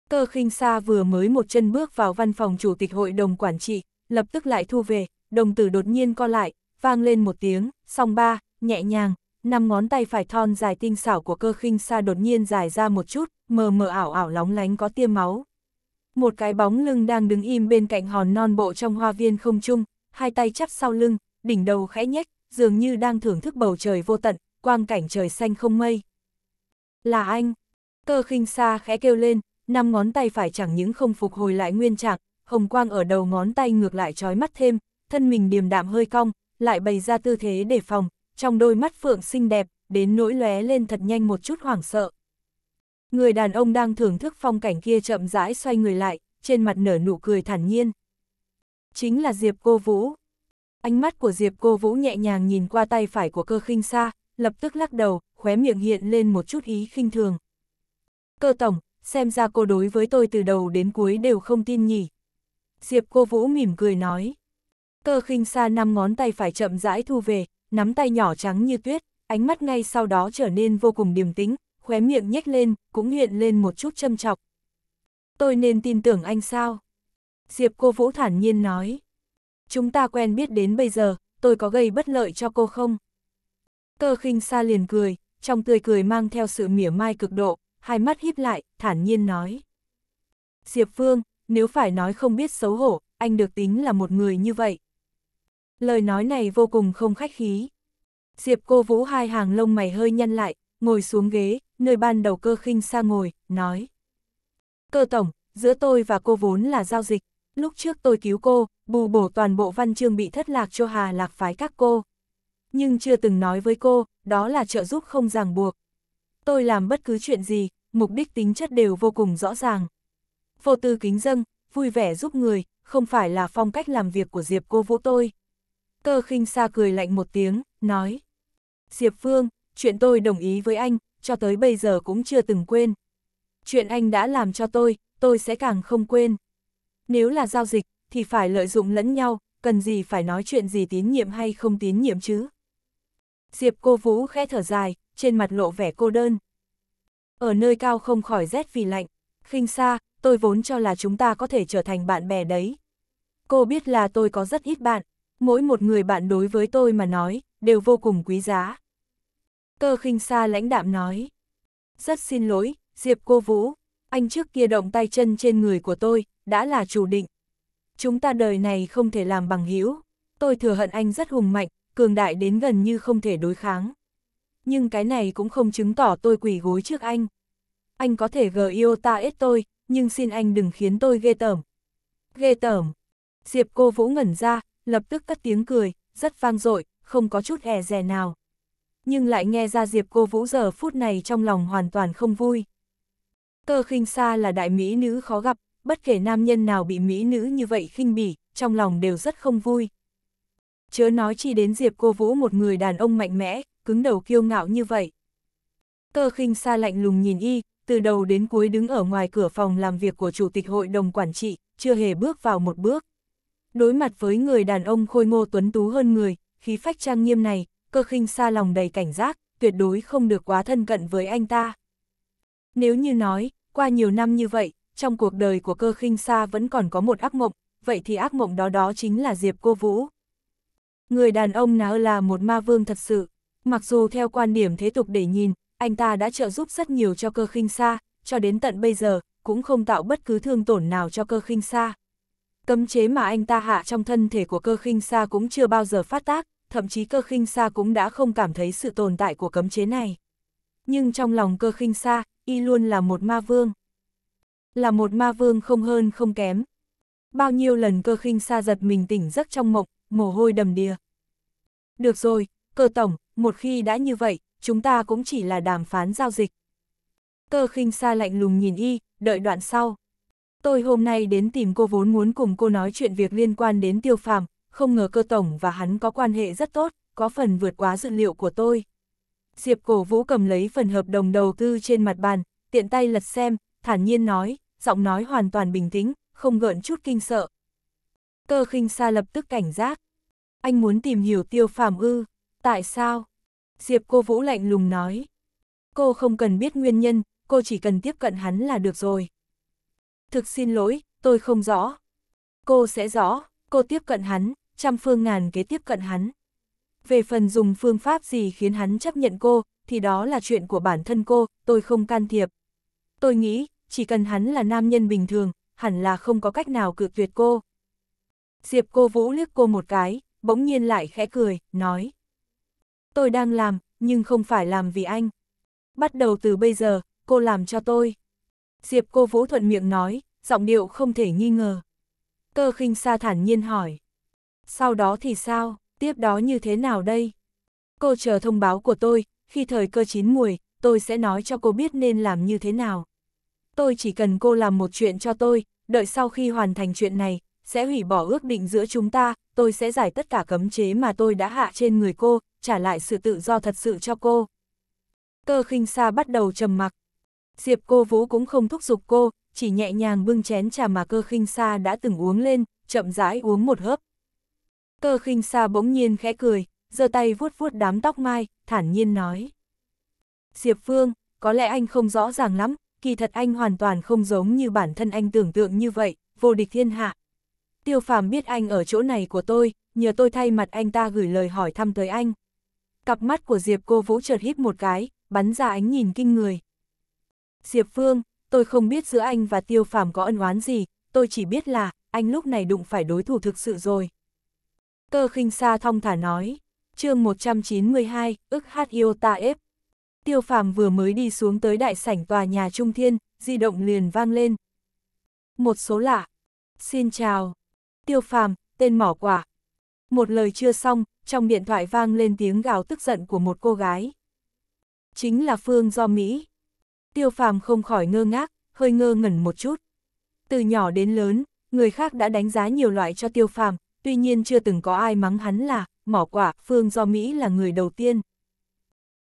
Cơ khinh xa vừa mới một chân bước vào văn phòng chủ tịch hội đồng quản trị, lập tức lại thu về, đồng tử đột nhiên co lại, vang lên một tiếng, song ba, nhẹ nhàng, năm ngón tay phải thon dài tinh xảo của cơ khinh xa đột nhiên dài ra một chút, mờ mờ ảo ảo lóng lánh có tiêm máu, một cái bóng lưng đang đứng im bên cạnh hòn non bộ trong hoa viên không trung, hai tay chắp sau lưng, đỉnh đầu khẽ nhếch, dường như đang thưởng thức bầu trời vô tận, quang cảnh trời xanh không mây. Là anh, cơ khinh xa khẽ kêu lên, năm ngón tay phải chẳng những không phục hồi lại nguyên trạng, hồng quang ở đầu ngón tay ngược lại trói mắt thêm, thân mình điềm đạm hơi cong, lại bày ra tư thế để phòng, trong đôi mắt phượng xinh đẹp, đến nỗi lóe lên thật nhanh một chút hoảng sợ. Người đàn ông đang thưởng thức phong cảnh kia chậm rãi xoay người lại, trên mặt nở nụ cười thản nhiên. Chính là Diệp Cô Vũ. Ánh mắt của Diệp Cô Vũ nhẹ nhàng nhìn qua tay phải của cơ khinh xa, lập tức lắc đầu, khóe miệng hiện lên một chút ý khinh thường. Cơ tổng, xem ra cô đối với tôi từ đầu đến cuối đều không tin nhỉ. Diệp Cô Vũ mỉm cười nói. Cơ khinh xa năm ngón tay phải chậm rãi thu về, nắm tay nhỏ trắng như tuyết, ánh mắt ngay sau đó trở nên vô cùng điềm tĩnh, khóe miệng nhếch lên, cũng hiện lên một chút châm chọc. Tôi nên tin tưởng anh sao? Diệp cô Vũ thản nhiên nói. Chúng ta quen biết đến bây giờ, tôi có gây bất lợi cho cô không? Cơ khinh xa liền cười, trong tươi cười mang theo sự mỉa mai cực độ, hai mắt híp lại, thản nhiên nói. Diệp Phương, nếu phải nói không biết xấu hổ, anh được tính là một người như vậy. Lời nói này vô cùng không khách khí. Diệp cô vũ hai hàng lông mày hơi nhăn lại, ngồi xuống ghế, nơi ban đầu cơ khinh xa ngồi, nói. Cơ tổng, giữa tôi và cô vốn là giao dịch, lúc trước tôi cứu cô, bù bổ toàn bộ văn chương bị thất lạc cho hà lạc phái các cô. Nhưng chưa từng nói với cô, đó là trợ giúp không ràng buộc. Tôi làm bất cứ chuyện gì, mục đích tính chất đều vô cùng rõ ràng. Phô tư kính dâng, vui vẻ giúp người, không phải là phong cách làm việc của Diệp cô vũ tôi. Cơ khinh xa cười lạnh một tiếng, nói. Diệp Phương, chuyện tôi đồng ý với anh, cho tới bây giờ cũng chưa từng quên. Chuyện anh đã làm cho tôi, tôi sẽ càng không quên. Nếu là giao dịch, thì phải lợi dụng lẫn nhau, cần gì phải nói chuyện gì tín nhiệm hay không tín nhiệm chứ. Diệp cô Vũ khẽ thở dài, trên mặt lộ vẻ cô đơn. Ở nơi cao không khỏi rét vì lạnh, khinh xa, tôi vốn cho là chúng ta có thể trở thành bạn bè đấy. Cô biết là tôi có rất ít bạn, mỗi một người bạn đối với tôi mà nói, đều vô cùng quý giá. Cơ khinh xa lãnh đạm nói. Rất xin lỗi, Diệp cô Vũ, anh trước kia động tay chân trên người của tôi, đã là chủ định. Chúng ta đời này không thể làm bằng hữu tôi thừa hận anh rất hùng mạnh, cường đại đến gần như không thể đối kháng. Nhưng cái này cũng không chứng tỏ tôi quỷ gối trước anh. Anh có thể gờ yêu ta ết tôi, nhưng xin anh đừng khiến tôi ghê tởm. Ghê tởm. Diệp cô Vũ ngẩn ra, lập tức cất tiếng cười, rất vang dội, không có chút e dè nào nhưng lại nghe ra Diệp Cô Vũ giờ phút này trong lòng hoàn toàn không vui. Tơ khinh xa là đại mỹ nữ khó gặp, bất kể nam nhân nào bị mỹ nữ như vậy khinh bỉ, trong lòng đều rất không vui. Chớ nói chi đến Diệp Cô Vũ một người đàn ông mạnh mẽ, cứng đầu kiêu ngạo như vậy. Tơ khinh xa lạnh lùng nhìn y, từ đầu đến cuối đứng ở ngoài cửa phòng làm việc của Chủ tịch Hội đồng Quản trị, chưa hề bước vào một bước. Đối mặt với người đàn ông khôi ngô tuấn tú hơn người, khí phách trang nghiêm này, cơ khinh xa lòng đầy cảnh giác, tuyệt đối không được quá thân cận với anh ta. Nếu như nói, qua nhiều năm như vậy, trong cuộc đời của cơ khinh xa vẫn còn có một ác mộng, vậy thì ác mộng đó đó chính là Diệp Cô Vũ. Người đàn ông nào là một ma vương thật sự, mặc dù theo quan điểm thế tục để nhìn, anh ta đã trợ giúp rất nhiều cho cơ khinh xa, cho đến tận bây giờ, cũng không tạo bất cứ thương tổn nào cho cơ khinh xa. Cấm chế mà anh ta hạ trong thân thể của cơ khinh xa cũng chưa bao giờ phát tác, thậm chí cơ khinh sa cũng đã không cảm thấy sự tồn tại của cấm chế này. Nhưng trong lòng cơ khinh sa, y luôn là một ma vương. Là một ma vương không hơn không kém. Bao nhiêu lần cơ khinh sa giật mình tỉnh giấc trong mộng, mồ hôi đầm đìa. Được rồi, cơ tổng, một khi đã như vậy, chúng ta cũng chỉ là đàm phán giao dịch. Cơ khinh sa lạnh lùng nhìn y, đợi đoạn sau. Tôi hôm nay đến tìm cô vốn muốn cùng cô nói chuyện việc liên quan đến tiêu phàm, không ngờ cơ tổng và hắn có quan hệ rất tốt, có phần vượt quá dự liệu của tôi. Diệp cổ vũ cầm lấy phần hợp đồng đầu tư trên mặt bàn, tiện tay lật xem, thản nhiên nói, giọng nói hoàn toàn bình tĩnh, không gợn chút kinh sợ. Cơ khinh xa lập tức cảnh giác. Anh muốn tìm hiểu tiêu phàm ư, tại sao? Diệp cô vũ lạnh lùng nói. Cô không cần biết nguyên nhân, cô chỉ cần tiếp cận hắn là được rồi. Thực xin lỗi, tôi không rõ. Cô sẽ rõ, cô tiếp cận hắn, trăm phương ngàn kế tiếp cận hắn. Về phần dùng phương pháp gì khiến hắn chấp nhận cô, thì đó là chuyện của bản thân cô, tôi không can thiệp. Tôi nghĩ, chỉ cần hắn là nam nhân bình thường, hẳn là không có cách nào cự tuyệt cô. Diệp cô vũ liếc cô một cái, bỗng nhiên lại khẽ cười, nói. Tôi đang làm, nhưng không phải làm vì anh. Bắt đầu từ bây giờ, cô làm cho tôi. Diệp cô vũ thuận miệng nói, giọng điệu không thể nghi ngờ. Cơ khinh xa thản nhiên hỏi. Sau đó thì sao, tiếp đó như thế nào đây? Cô chờ thông báo của tôi, khi thời cơ chín muồi, tôi sẽ nói cho cô biết nên làm như thế nào. Tôi chỉ cần cô làm một chuyện cho tôi, đợi sau khi hoàn thành chuyện này, sẽ hủy bỏ ước định giữa chúng ta, tôi sẽ giải tất cả cấm chế mà tôi đã hạ trên người cô, trả lại sự tự do thật sự cho cô. Cơ khinh xa bắt đầu trầm mặc. Diệp cô vũ cũng không thúc giục cô, chỉ nhẹ nhàng bưng chén trà mà cơ khinh xa đã từng uống lên, chậm rãi uống một hớp, Cơ khinh xa bỗng nhiên khẽ cười, giơ tay vuốt vuốt đám tóc mai, thản nhiên nói. Diệp Phương, có lẽ anh không rõ ràng lắm, kỳ thật anh hoàn toàn không giống như bản thân anh tưởng tượng như vậy, vô địch thiên hạ. Tiêu phàm biết anh ở chỗ này của tôi, nhờ tôi thay mặt anh ta gửi lời hỏi thăm tới anh. Cặp mắt của Diệp cô vũ chợt hít một cái, bắn ra ánh nhìn kinh người. Diệp Phương, tôi không biết giữa anh và tiêu phàm có ân oán gì, tôi chỉ biết là, anh lúc này đụng phải đối thủ thực sự rồi. Cơ khinh xa thong thả nói, chương 192, ức hát yêu ta ép. Tiêu phàm vừa mới đi xuống tới đại sảnh tòa nhà Trung Thiên, di động liền vang lên. Một số lạ. Xin chào. Tiêu phàm, tên mỏ quả. Một lời chưa xong, trong điện thoại vang lên tiếng gào tức giận của một cô gái. Chính là Phương do Mỹ. Tiêu phàm không khỏi ngơ ngác, hơi ngơ ngẩn một chút. Từ nhỏ đến lớn, người khác đã đánh giá nhiều loại cho tiêu phàm, tuy nhiên chưa từng có ai mắng hắn là, mỏ quả, Phương Do Mỹ là người đầu tiên.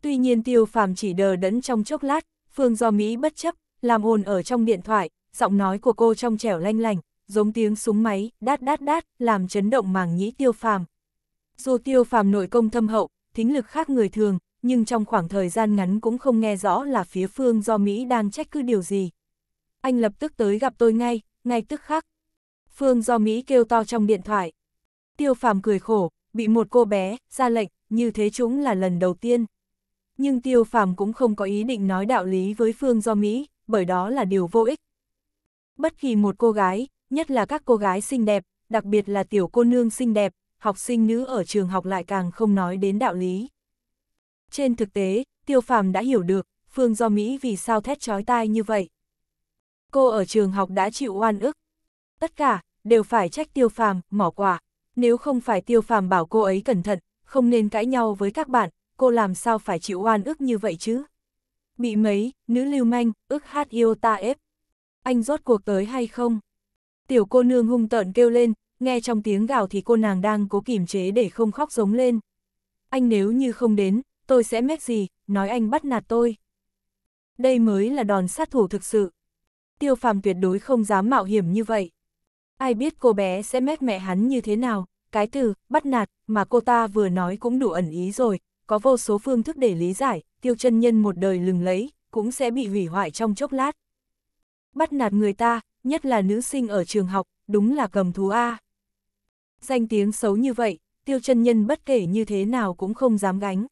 Tuy nhiên tiêu phàm chỉ đờ đẫn trong chốc lát, Phương Do Mỹ bất chấp, làm ồn ở trong điện thoại, giọng nói của cô trong trẻo lanh lành, giống tiếng súng máy, đát đát đát, làm chấn động màng nhĩ tiêu phàm. Dù tiêu phàm nội công thâm hậu, thính lực khác người thường, nhưng trong khoảng thời gian ngắn cũng không nghe rõ là phía Phương Do Mỹ đang trách cứ điều gì. Anh lập tức tới gặp tôi ngay, ngay tức khắc. Phương Do Mỹ kêu to trong điện thoại. Tiêu phàm cười khổ, bị một cô bé, ra lệnh, như thế chúng là lần đầu tiên. Nhưng tiêu phàm cũng không có ý định nói đạo lý với phương do Mỹ, bởi đó là điều vô ích. Bất kỳ một cô gái, nhất là các cô gái xinh đẹp, đặc biệt là tiểu cô nương xinh đẹp, học sinh nữ ở trường học lại càng không nói đến đạo lý. Trên thực tế, tiêu phàm đã hiểu được, phương do Mỹ vì sao thét chói tai như vậy. Cô ở trường học đã chịu oan ức. Tất cả, đều phải trách tiêu phàm, mỏ quả. Nếu không phải tiêu phàm bảo cô ấy cẩn thận, không nên cãi nhau với các bạn, cô làm sao phải chịu oan ức như vậy chứ? Bị mấy, nữ lưu manh, ức hát yêu ta ép. Anh rốt cuộc tới hay không? Tiểu cô nương hung tợn kêu lên, nghe trong tiếng gào thì cô nàng đang cố kìm chế để không khóc giống lên. Anh nếu như không đến, tôi sẽ mét gì, nói anh bắt nạt tôi. Đây mới là đòn sát thủ thực sự. Tiêu phàm tuyệt đối không dám mạo hiểm như vậy. Ai biết cô bé sẽ mép mẹ hắn như thế nào, cái từ, bắt nạt, mà cô ta vừa nói cũng đủ ẩn ý rồi, có vô số phương thức để lý giải, tiêu chân nhân một đời lừng lấy, cũng sẽ bị hủy hoại trong chốc lát. Bắt nạt người ta, nhất là nữ sinh ở trường học, đúng là cầm thú A. Danh tiếng xấu như vậy, tiêu chân nhân bất kể như thế nào cũng không dám gánh.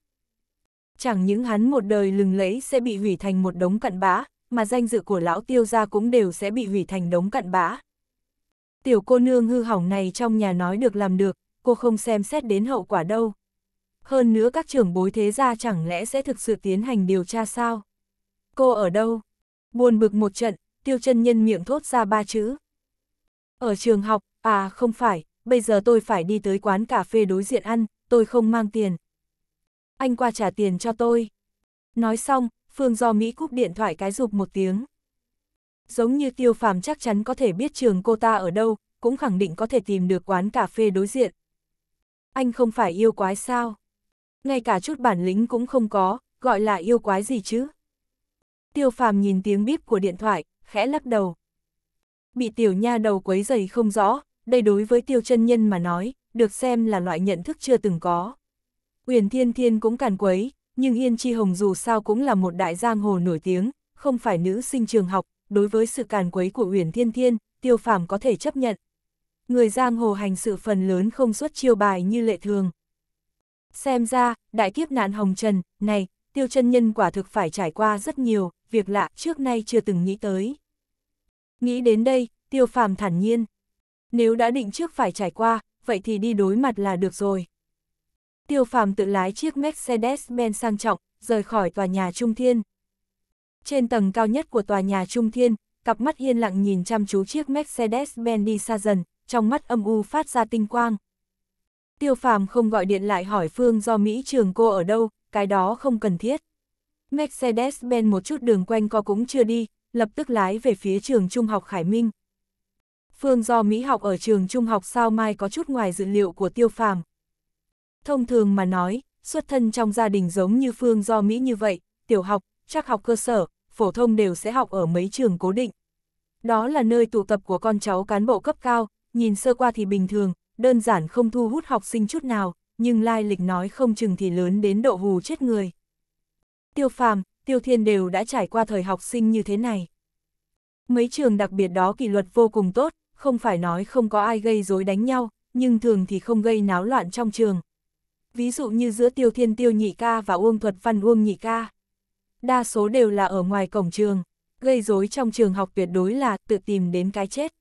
Chẳng những hắn một đời lừng lấy sẽ bị hủy thành một đống cặn bã, mà danh dự của lão tiêu gia cũng đều sẽ bị hủy thành đống cặn bã tiểu cô nương hư hỏng này trong nhà nói được làm được, cô không xem xét đến hậu quả đâu. Hơn nữa các trưởng bối thế gia chẳng lẽ sẽ thực sự tiến hành điều tra sao? Cô ở đâu? Buồn bực một trận, tiêu chân nhân miệng thốt ra ba chữ. Ở trường học, à không phải, bây giờ tôi phải đi tới quán cà phê đối diện ăn, tôi không mang tiền. Anh qua trả tiền cho tôi. Nói xong, Phương do Mỹ cúp điện thoại cái rụp một tiếng. Giống như tiêu phàm chắc chắn có thể biết trường cô ta ở đâu, cũng khẳng định có thể tìm được quán cà phê đối diện. Anh không phải yêu quái sao? Ngay cả chút bản lĩnh cũng không có, gọi là yêu quái gì chứ? Tiêu phàm nhìn tiếng bíp của điện thoại, khẽ lắc đầu. Bị tiểu nha đầu quấy dày không rõ, đây đối với tiêu chân nhân mà nói, được xem là loại nhận thức chưa từng có. Uyển Thiên Thiên cũng càn quấy, nhưng Yên Chi Hồng dù sao cũng là một đại giang hồ nổi tiếng, không phải nữ sinh trường học, đối với sự càn quấy của Uyển Thiên Thiên, Tiêu Phàm có thể chấp nhận. Người giang hồ hành sự phần lớn không xuất chiêu bài như lệ thường. Xem ra, đại kiếp nạn hồng trần, này, Tiêu chân nhân quả thực phải trải qua rất nhiều, việc lạ trước nay chưa từng nghĩ tới. Nghĩ đến đây, Tiêu Phàm thản nhiên. Nếu đã định trước phải trải qua, vậy thì đi đối mặt là được rồi. Tiêu Phàm tự lái chiếc Mercedes-Benz sang trọng, rời khỏi tòa nhà Trung Thiên. Trên tầng cao nhất của tòa nhà Trung Thiên, cặp mắt yên lặng nhìn chăm chú chiếc Mercedes-Benz đi xa dần, trong mắt âm u phát ra tinh quang. Tiêu phàm không gọi điện lại hỏi Phương do Mỹ trường cô ở đâu, cái đó không cần thiết. Mercedes-Benz một chút đường quanh co cũng chưa đi, lập tức lái về phía trường trung học Khải Minh. Phương do Mỹ học ở trường trung học sao mai có chút ngoài dự liệu của tiêu phàm. Thông thường mà nói, xuất thân trong gia đình giống như Phương do Mỹ như vậy, tiểu học, chắc học cơ sở, phổ thông đều sẽ học ở mấy trường cố định. Đó là nơi tụ tập của con cháu cán bộ cấp cao, nhìn sơ qua thì bình thường, đơn giản không thu hút học sinh chút nào, nhưng lai lịch nói không chừng thì lớn đến độ hù chết người. Tiêu phàm, tiêu thiên đều đã trải qua thời học sinh như thế này. Mấy trường đặc biệt đó kỷ luật vô cùng tốt, không phải nói không có ai gây rối đánh nhau, nhưng thường thì không gây náo loạn trong trường. Ví dụ như giữa tiêu thiên tiêu nhị ca và uông thuật văn uông nhị ca đa số đều là ở ngoài cổng trường, gây rối trong trường học tuyệt đối là tự tìm đến cái chết.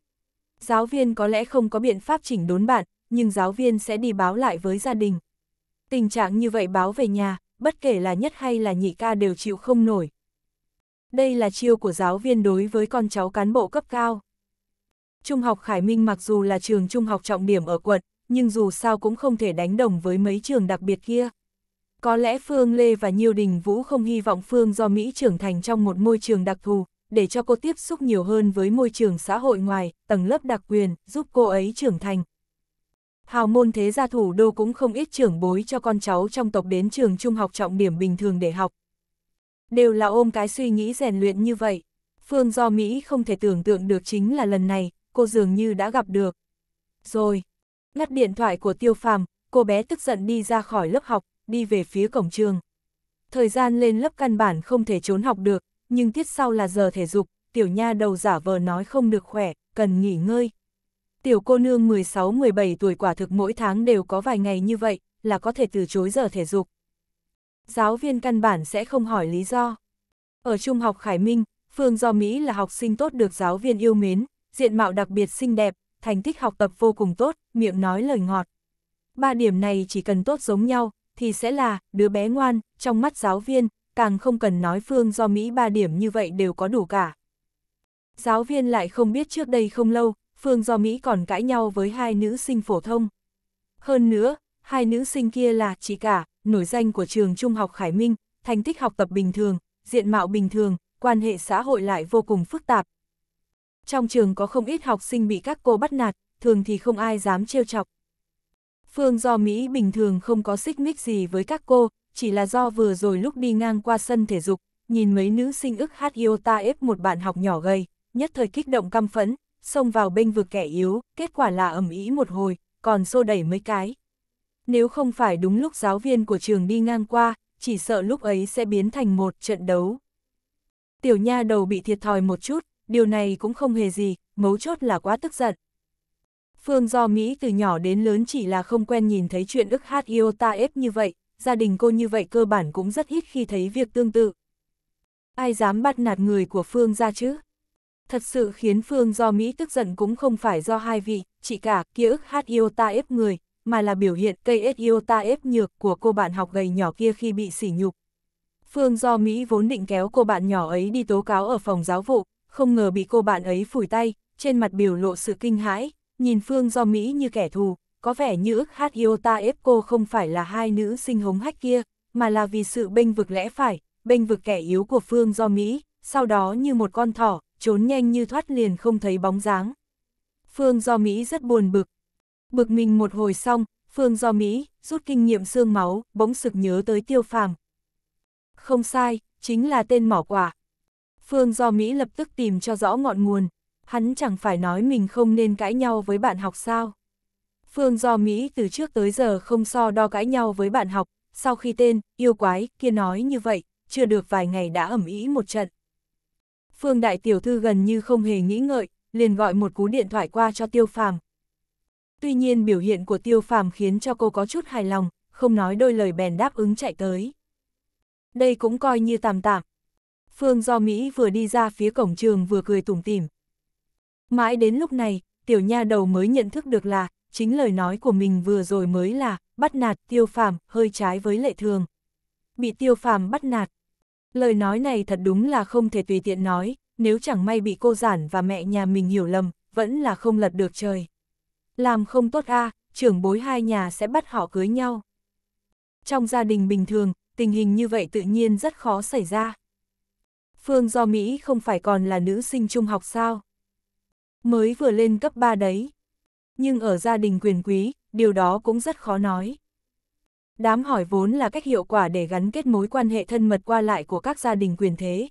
Giáo viên có lẽ không có biện pháp chỉnh đốn bạn, nhưng giáo viên sẽ đi báo lại với gia đình. Tình trạng như vậy báo về nhà, bất kể là nhất hay là nhị ca đều chịu không nổi. Đây là chiêu của giáo viên đối với con cháu cán bộ cấp cao. Trung học Khải Minh mặc dù là trường trung học trọng điểm ở quận, nhưng dù sao cũng không thể đánh đồng với mấy trường đặc biệt kia. Có lẽ Phương Lê và Nhiêu Đình Vũ không hy vọng Phương do Mỹ trưởng thành trong một môi trường đặc thù, để cho cô tiếp xúc nhiều hơn với môi trường xã hội ngoài, tầng lớp đặc quyền, giúp cô ấy trưởng thành. Hào môn thế gia thủ đô cũng không ít trưởng bối cho con cháu trong tộc đến trường trung học trọng điểm bình thường để học. Đều là ôm cái suy nghĩ rèn luyện như vậy. Phương do Mỹ không thể tưởng tượng được chính là lần này, cô dường như đã gặp được. Rồi, ngắt điện thoại của tiêu phàm, cô bé tức giận đi ra khỏi lớp học, đi về phía cổng trường. Thời gian lên lớp căn bản không thể trốn học được, nhưng tiết sau là giờ thể dục, tiểu nha đầu giả vờ nói không được khỏe, cần nghỉ ngơi. Tiểu cô nương 16-17 tuổi quả thực mỗi tháng đều có vài ngày như vậy, là có thể từ chối giờ thể dục. Giáo viên căn bản sẽ không hỏi lý do. Ở Trung học Khải Minh, Phương Do Mỹ là học sinh tốt được giáo viên yêu mến, diện mạo đặc biệt xinh đẹp, thành tích học tập vô cùng tốt, miệng nói lời ngọt. Ba điểm này chỉ cần tốt giống nhau, thì sẽ là đứa bé ngoan, trong mắt giáo viên, càng không cần nói phương do Mỹ ba điểm như vậy đều có đủ cả. Giáo viên lại không biết trước đây không lâu, phương do Mỹ còn cãi nhau với hai nữ sinh phổ thông. Hơn nữa, hai nữ sinh kia là chị cả, nổi danh của trường trung học Khải Minh, thành tích học tập bình thường, diện mạo bình thường, quan hệ xã hội lại vô cùng phức tạp. Trong trường có không ít học sinh bị các cô bắt nạt, thường thì không ai dám trêu chọc, Phương do Mỹ bình thường không có xích mích gì với các cô, chỉ là do vừa rồi lúc đi ngang qua sân thể dục, nhìn mấy nữ sinh ức hát yêu ta ép một bạn học nhỏ gầy, nhất thời kích động căm phẫn, xông vào bênh vực kẻ yếu, kết quả là ẩm ý một hồi, còn xô đẩy mấy cái. Nếu không phải đúng lúc giáo viên của trường đi ngang qua, chỉ sợ lúc ấy sẽ biến thành một trận đấu. Tiểu nha đầu bị thiệt thòi một chút, điều này cũng không hề gì, mấu chốt là quá tức giận. Phương do Mỹ từ nhỏ đến lớn chỉ là không quen nhìn thấy chuyện ức hát yêu ta ép như vậy, gia đình cô như vậy cơ bản cũng rất ít khi thấy việc tương tự. Ai dám bắt nạt người của Phương ra chứ? Thật sự khiến Phương do Mỹ tức giận cũng không phải do hai vị, chỉ cả kia ức hát yêu ta ép người, mà là biểu hiện cây ết yêu ta ép nhược của cô bạn học gầy nhỏ kia khi bị sỉ nhục. Phương do Mỹ vốn định kéo cô bạn nhỏ ấy đi tố cáo ở phòng giáo vụ, không ngờ bị cô bạn ấy phủi tay, trên mặt biểu lộ sự kinh hãi, nhìn Phương Do Mỹ như kẻ thù, có vẻ như ức hát Iota Epco không phải là hai nữ sinh hống hách kia, mà là vì sự bênh vực lẽ phải, bênh vực kẻ yếu của Phương Do Mỹ, sau đó như một con thỏ, trốn nhanh như thoát liền không thấy bóng dáng. Phương Do Mỹ rất buồn bực. Bực mình một hồi xong, Phương Do Mỹ, rút kinh nghiệm xương máu, bỗng sực nhớ tới tiêu phàm. Không sai, chính là tên mỏ quả. Phương Do Mỹ lập tức tìm cho rõ ngọn nguồn, hắn chẳng phải nói mình không nên cãi nhau với bạn học sao. Phương do Mỹ từ trước tới giờ không so đo cãi nhau với bạn học, sau khi tên, yêu quái, kia nói như vậy, chưa được vài ngày đã ẩm ý một trận. Phương đại tiểu thư gần như không hề nghĩ ngợi, liền gọi một cú điện thoại qua cho tiêu phàm. Tuy nhiên biểu hiện của tiêu phàm khiến cho cô có chút hài lòng, không nói đôi lời bèn đáp ứng chạy tới. Đây cũng coi như tạm tạm. Phương do Mỹ vừa đi ra phía cổng trường vừa cười tủm tỉm, Mãi đến lúc này, tiểu nha đầu mới nhận thức được là, chính lời nói của mình vừa rồi mới là, bắt nạt tiêu phàm, hơi trái với lệ thường. Bị tiêu phàm bắt nạt. Lời nói này thật đúng là không thể tùy tiện nói, nếu chẳng may bị cô giản và mẹ nhà mình hiểu lầm, vẫn là không lật được trời. Làm không tốt a trưởng bối hai nhà sẽ bắt họ cưới nhau. Trong gia đình bình thường, tình hình như vậy tự nhiên rất khó xảy ra. Phương do Mỹ không phải còn là nữ sinh trung học sao? mới vừa lên cấp 3 đấy. Nhưng ở gia đình quyền quý, điều đó cũng rất khó nói. Đám hỏi vốn là cách hiệu quả để gắn kết mối quan hệ thân mật qua lại của các gia đình quyền thế.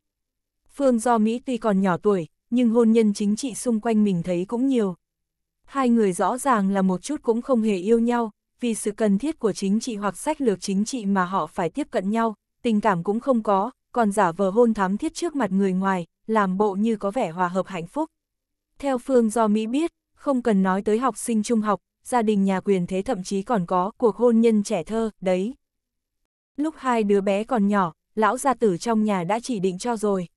Phương do Mỹ tuy còn nhỏ tuổi, nhưng hôn nhân chính trị xung quanh mình thấy cũng nhiều. Hai người rõ ràng là một chút cũng không hề yêu nhau, vì sự cần thiết của chính trị hoặc sách lược chính trị mà họ phải tiếp cận nhau, tình cảm cũng không có, còn giả vờ hôn thám thiết trước mặt người ngoài, làm bộ như có vẻ hòa hợp hạnh phúc. Theo Phương Do Mỹ biết, không cần nói tới học sinh trung học, gia đình nhà quyền thế thậm chí còn có cuộc hôn nhân trẻ thơ, đấy. Lúc hai đứa bé còn nhỏ, lão gia tử trong nhà đã chỉ định cho rồi.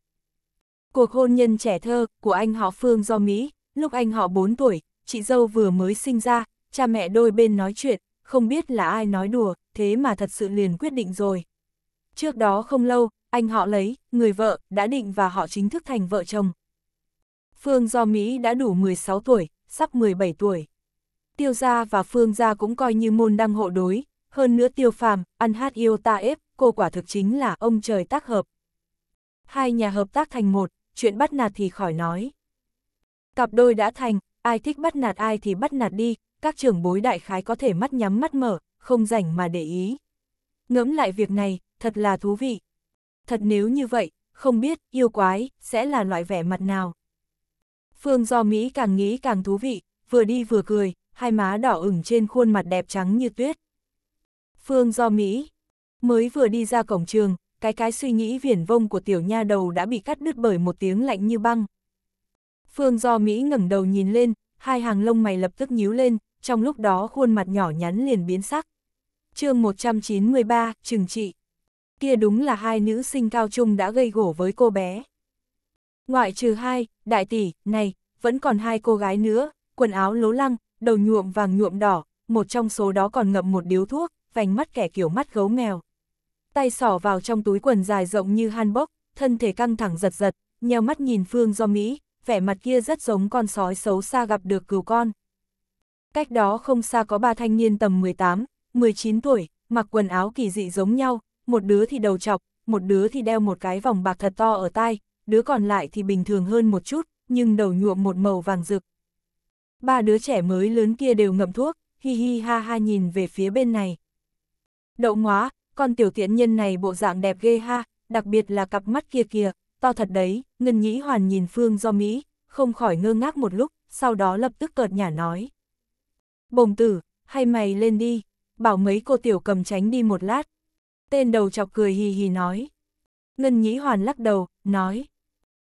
Cuộc hôn nhân trẻ thơ của anh họ Phương do Mỹ, lúc anh họ 4 tuổi, chị dâu vừa mới sinh ra, cha mẹ đôi bên nói chuyện, không biết là ai nói đùa, thế mà thật sự liền quyết định rồi. Trước đó không lâu, anh họ lấy, người vợ, đã định và họ chính thức thành vợ chồng, Phương Do Mỹ đã đủ 16 tuổi, sắp 17 tuổi. Tiêu gia và Phương gia cũng coi như môn đăng hộ đối, hơn nữa Tiêu Phàm, ăn hát yêu ta ép, cô quả thực chính là ông trời tác hợp. Hai nhà hợp tác thành một, chuyện bắt nạt thì khỏi nói. Cặp đôi đã thành, ai thích bắt nạt ai thì bắt nạt đi, các trưởng bối đại khái có thể mắt nhắm mắt mở, không rảnh mà để ý. Ngẫm lại việc này, thật là thú vị. Thật nếu như vậy, không biết yêu quái sẽ là loại vẻ mặt nào. Phương do Mỹ càng nghĩ càng thú vị, vừa đi vừa cười, hai má đỏ ửng trên khuôn mặt đẹp trắng như tuyết. Phương do Mỹ mới vừa đi ra cổng trường, cái cái suy nghĩ viển vông của tiểu nha đầu đã bị cắt đứt bởi một tiếng lạnh như băng. Phương do Mỹ ngẩng đầu nhìn lên, hai hàng lông mày lập tức nhíu lên, trong lúc đó khuôn mặt nhỏ nhắn liền biến sắc. chương 193, Trừng Trị Kia đúng là hai nữ sinh cao trung đã gây gổ với cô bé. Ngoại trừ hai, đại tỷ, này, vẫn còn hai cô gái nữa, quần áo lố lăng, đầu nhuộm vàng nhuộm đỏ, một trong số đó còn ngậm một điếu thuốc, vành mắt kẻ kiểu mắt gấu mèo. Tay sỏ vào trong túi quần dài rộng như hanbok, thân thể căng thẳng giật giật, nheo mắt nhìn Phương do Mỹ, vẻ mặt kia rất giống con sói xấu xa gặp được cừu con. Cách đó không xa có ba thanh niên tầm 18, 19 tuổi, mặc quần áo kỳ dị giống nhau, một đứa thì đầu chọc, một đứa thì đeo một cái vòng bạc thật to ở tai, đứa còn lại thì bình thường hơn một chút, nhưng đầu nhuộm một màu vàng rực. Ba đứa trẻ mới lớn kia đều ngậm thuốc, hi hi ha ha nhìn về phía bên này. Đậu ngóa, con tiểu tiện nhân này bộ dạng đẹp ghê ha, đặc biệt là cặp mắt kia kìa, to thật đấy, ngân nhĩ hoàn nhìn Phương do Mỹ, không khỏi ngơ ngác một lúc, sau đó lập tức cợt nhả nói. Bồng tử, hay mày lên đi, bảo mấy cô tiểu cầm tránh đi một lát. Tên đầu chọc cười hì hì nói. Ngân nhĩ hoàn lắc đầu, nói.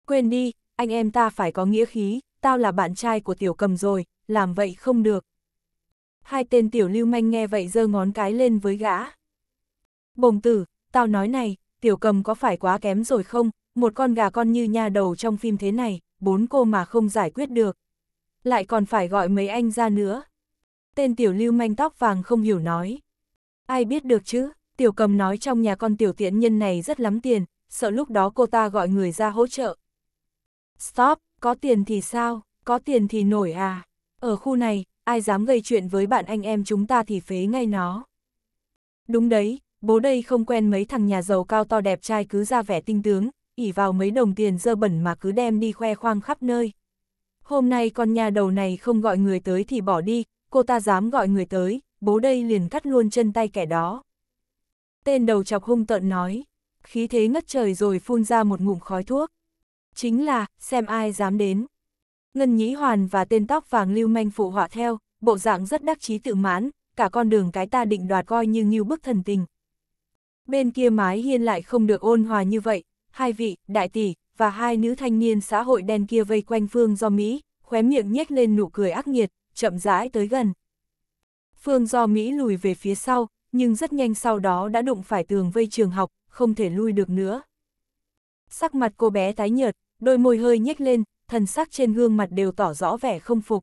Quên đi, anh em ta phải có nghĩa khí, tao là bạn trai của tiểu cầm rồi, làm vậy không được. Hai tên tiểu lưu manh nghe vậy giơ ngón cái lên với gã. Bồng tử, tao nói này, tiểu cầm có phải quá kém rồi không, một con gà con như nhà đầu trong phim thế này, bốn cô mà không giải quyết được. Lại còn phải gọi mấy anh ra nữa. Tên tiểu lưu manh tóc vàng không hiểu nói. Ai biết được chứ, tiểu cầm nói trong nhà con tiểu tiện nhân này rất lắm tiền, sợ lúc đó cô ta gọi người ra hỗ trợ, Stop, có tiền thì sao, có tiền thì nổi à. Ở khu này, ai dám gây chuyện với bạn anh em chúng ta thì phế ngay nó. Đúng đấy, bố đây không quen mấy thằng nhà giàu cao to đẹp trai cứ ra vẻ tinh tướng, ỉ vào mấy đồng tiền dơ bẩn mà cứ đem đi khoe khoang khắp nơi. Hôm nay con nhà đầu này không gọi người tới thì bỏ đi, cô ta dám gọi người tới, bố đây liền cắt luôn chân tay kẻ đó. Tên đầu chọc hung tợn nói, khí thế ngất trời rồi phun ra một ngụm khói thuốc chính là, xem ai dám đến. Ngân Nhĩ Hoàn và tên tóc vàng lưu manh phụ họa theo, bộ dạng rất đắc chí tự mãn, cả con đường cái ta định đoạt coi như như bức thần tình. Bên kia mái hiên lại không được ôn hòa như vậy, hai vị, đại tỷ, và hai nữ thanh niên xã hội đen kia vây quanh Phương Do Mỹ, khóe miệng nhếch lên nụ cười ác nghiệt, chậm rãi tới gần. Phương Do Mỹ lùi về phía sau, nhưng rất nhanh sau đó đã đụng phải tường vây trường học, không thể lui được nữa. Sắc mặt cô bé tái nhợt, đôi môi hơi nhếch lên, thần sắc trên gương mặt đều tỏ rõ vẻ không phục.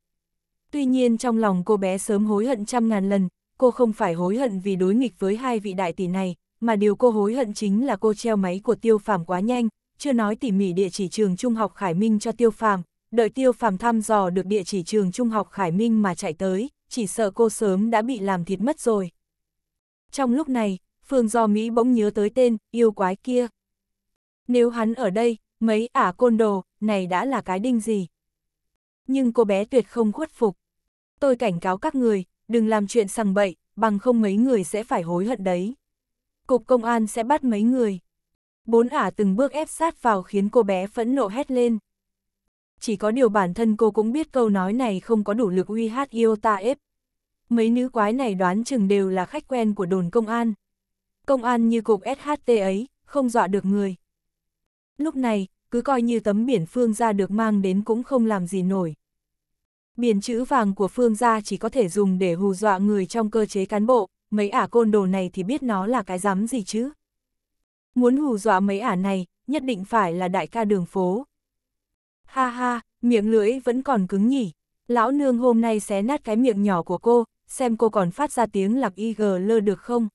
Tuy nhiên trong lòng cô bé sớm hối hận trăm ngàn lần, cô không phải hối hận vì đối nghịch với hai vị đại tỷ này, mà điều cô hối hận chính là cô treo máy của tiêu phàm quá nhanh, chưa nói tỉ mỉ địa chỉ trường trung học Khải Minh cho tiêu phàm, đợi tiêu phàm thăm dò được địa chỉ trường trung học Khải Minh mà chạy tới, chỉ sợ cô sớm đã bị làm thịt mất rồi. Trong lúc này, Phương Do Mỹ bỗng nhớ tới tên yêu quái kia. Nếu hắn ở đây, Mấy ả à, côn đồ, này đã là cái đinh gì? Nhưng cô bé tuyệt không khuất phục. Tôi cảnh cáo các người, đừng làm chuyện sằng bậy, bằng không mấy người sẽ phải hối hận đấy. Cục công an sẽ bắt mấy người. Bốn ả à từng bước ép sát vào khiến cô bé phẫn nộ hét lên. Chỉ có điều bản thân cô cũng biết câu nói này không có đủ lực uy hát yêu ta ép. Mấy nữ quái này đoán chừng đều là khách quen của đồn công an. Công an như cục SHT ấy, không dọa được người. Lúc này, cứ coi như tấm biển phương gia được mang đến cũng không làm gì nổi. Biển chữ vàng của phương gia chỉ có thể dùng để hù dọa người trong cơ chế cán bộ, mấy ả côn đồ này thì biết nó là cái dám gì chứ. Muốn hù dọa mấy ả này, nhất định phải là đại ca đường phố. Ha ha, miệng lưỡi vẫn còn cứng nhỉ. Lão nương hôm nay xé nát cái miệng nhỏ của cô, xem cô còn phát ra tiếng lạc y gờ lơ được không.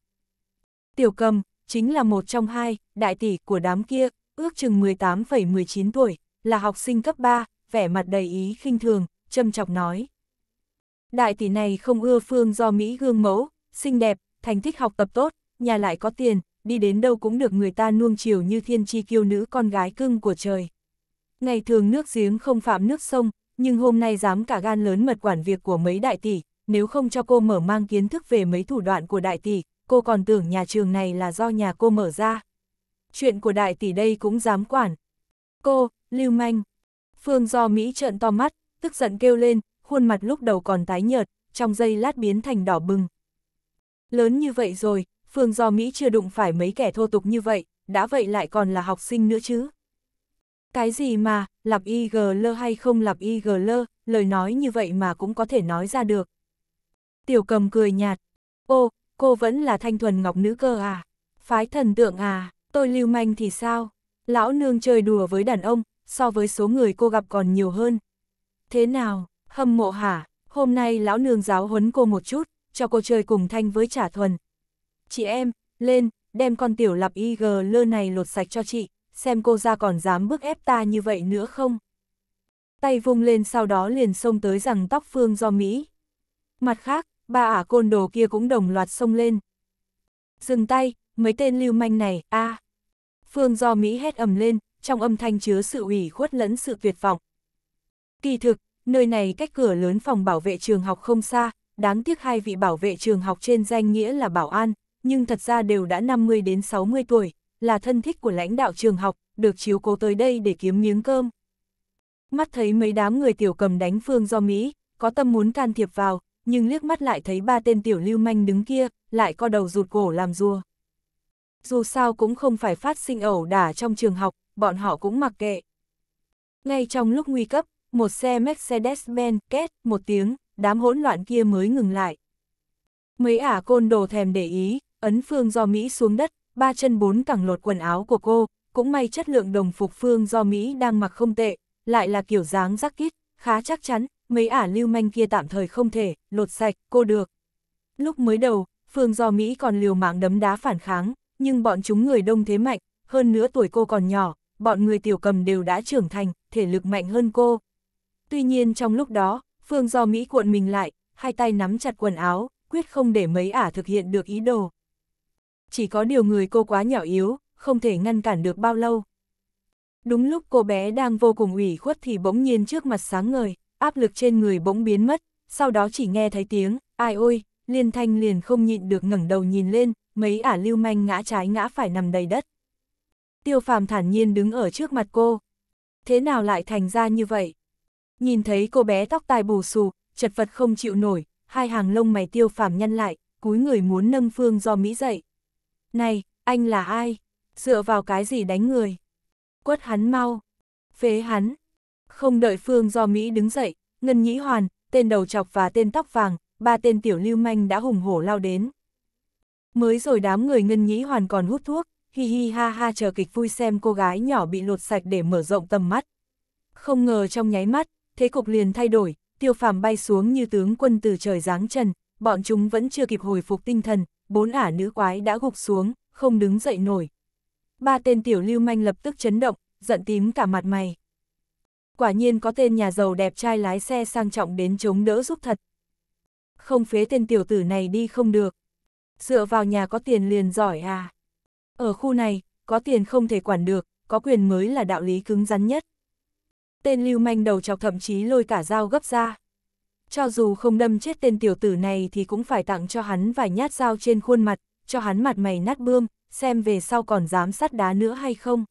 Tiểu cầm, chính là một trong hai, đại tỷ của đám kia, ước chừng 18,19 tuổi, là học sinh cấp 3, vẻ mặt đầy ý khinh thường, châm chọc nói. Đại tỷ này không ưa Phương do Mỹ gương mẫu, xinh đẹp, thành tích học tập tốt, nhà lại có tiền, đi đến đâu cũng được người ta nuông chiều như thiên chi kiêu nữ con gái cưng của trời. Ngày thường nước giếng không phạm nước sông, nhưng hôm nay dám cả gan lớn mật quản việc của mấy đại tỷ, nếu không cho cô mở mang kiến thức về mấy thủ đoạn của đại tỷ, cô còn tưởng nhà trường này là do nhà cô mở ra chuyện của đại tỷ đây cũng dám quản. Cô, lưu manh. Phương do Mỹ trợn to mắt, tức giận kêu lên, khuôn mặt lúc đầu còn tái nhợt, trong giây lát biến thành đỏ bừng. Lớn như vậy rồi, Phương do Mỹ chưa đụng phải mấy kẻ thô tục như vậy, đã vậy lại còn là học sinh nữa chứ. Cái gì mà, lặp IG lơ hay không lặp IG lơ, lời nói như vậy mà cũng có thể nói ra được. Tiểu cầm cười nhạt. Ô, cô vẫn là thanh thuần ngọc nữ cơ à? Phái thần tượng à? Tôi lưu manh thì sao? Lão nương chơi đùa với đàn ông, so với số người cô gặp còn nhiều hơn. Thế nào, hâm mộ hả? Hôm nay lão nương giáo huấn cô một chút, cho cô chơi cùng thanh với trả thuần. Chị em, lên, đem con tiểu lặp IG lơ này lột sạch cho chị, xem cô ra còn dám bức ép ta như vậy nữa không? Tay vung lên sau đó liền xông tới rằng tóc phương do Mỹ. Mặt khác, ba ả côn đồ kia cũng đồng loạt xông lên. Dừng tay, mấy tên lưu manh này, a à. Phương do Mỹ hét ầm lên, trong âm thanh chứa sự ủy khuất lẫn sự tuyệt vọng. Kỳ thực, nơi này cách cửa lớn phòng bảo vệ trường học không xa, đáng tiếc hai vị bảo vệ trường học trên danh nghĩa là bảo an, nhưng thật ra đều đã 50 đến 60 tuổi, là thân thích của lãnh đạo trường học, được chiếu cố tới đây để kiếm miếng cơm. Mắt thấy mấy đám người tiểu cầm đánh phương do Mỹ, có tâm muốn can thiệp vào, nhưng liếc mắt lại thấy ba tên tiểu lưu manh đứng kia, lại co đầu rụt cổ làm rùa dù sao cũng không phải phát sinh ẩu đả trong trường học, bọn họ cũng mặc kệ. Ngay trong lúc nguy cấp, một xe Mercedes-Benz két một tiếng, đám hỗn loạn kia mới ngừng lại. Mấy ả côn đồ thèm để ý, ấn phương do Mỹ xuống đất, ba chân bốn cẳng lột quần áo của cô, cũng may chất lượng đồng phục phương do Mỹ đang mặc không tệ, lại là kiểu dáng rắc kít, khá chắc chắn, mấy ả lưu manh kia tạm thời không thể, lột sạch, cô được. Lúc mới đầu, phương do Mỹ còn liều mạng đấm đá phản kháng, nhưng bọn chúng người đông thế mạnh, hơn nữa tuổi cô còn nhỏ, bọn người tiểu cầm đều đã trưởng thành, thể lực mạnh hơn cô. Tuy nhiên trong lúc đó, Phương do Mỹ cuộn mình lại, hai tay nắm chặt quần áo, quyết không để mấy ả thực hiện được ý đồ. Chỉ có điều người cô quá nhỏ yếu, không thể ngăn cản được bao lâu. Đúng lúc cô bé đang vô cùng ủy khuất thì bỗng nhiên trước mặt sáng ngời, áp lực trên người bỗng biến mất, sau đó chỉ nghe thấy tiếng, ai ôi, liên thanh liền không nhịn được ngẩng đầu nhìn lên, mấy ả lưu manh ngã trái ngã phải nằm đầy đất. Tiêu phàm thản nhiên đứng ở trước mặt cô. Thế nào lại thành ra như vậy? Nhìn thấy cô bé tóc tai bù xù, chật vật không chịu nổi, hai hàng lông mày tiêu phàm nhăn lại, cúi người muốn nâng phương do Mỹ dậy. Này, anh là ai? Dựa vào cái gì đánh người? Quất hắn mau. Phế hắn. Không đợi phương do Mỹ đứng dậy, Ngân Nhĩ Hoàn, tên đầu chọc và tên tóc vàng, ba tên tiểu lưu manh đã hùng hổ lao đến. Mới rồi đám người ngân nhĩ hoàn còn hút thuốc, hi hi ha ha chờ kịch vui xem cô gái nhỏ bị lột sạch để mở rộng tầm mắt. Không ngờ trong nháy mắt, thế cục liền thay đổi, tiêu phàm bay xuống như tướng quân từ trời giáng trần, bọn chúng vẫn chưa kịp hồi phục tinh thần, bốn ả nữ quái đã gục xuống, không đứng dậy nổi. Ba tên tiểu lưu manh lập tức chấn động, giận tím cả mặt mày. Quả nhiên có tên nhà giàu đẹp trai lái xe sang trọng đến chống đỡ giúp thật. Không phế tên tiểu tử này đi không được, dựa vào nhà có tiền liền giỏi à. Ở khu này, có tiền không thể quản được, có quyền mới là đạo lý cứng rắn nhất. Tên lưu manh đầu chọc thậm chí lôi cả dao gấp ra. Cho dù không đâm chết tên tiểu tử này thì cũng phải tặng cho hắn vài nhát dao trên khuôn mặt, cho hắn mặt mày nát bươm, xem về sau còn dám sắt đá nữa hay không.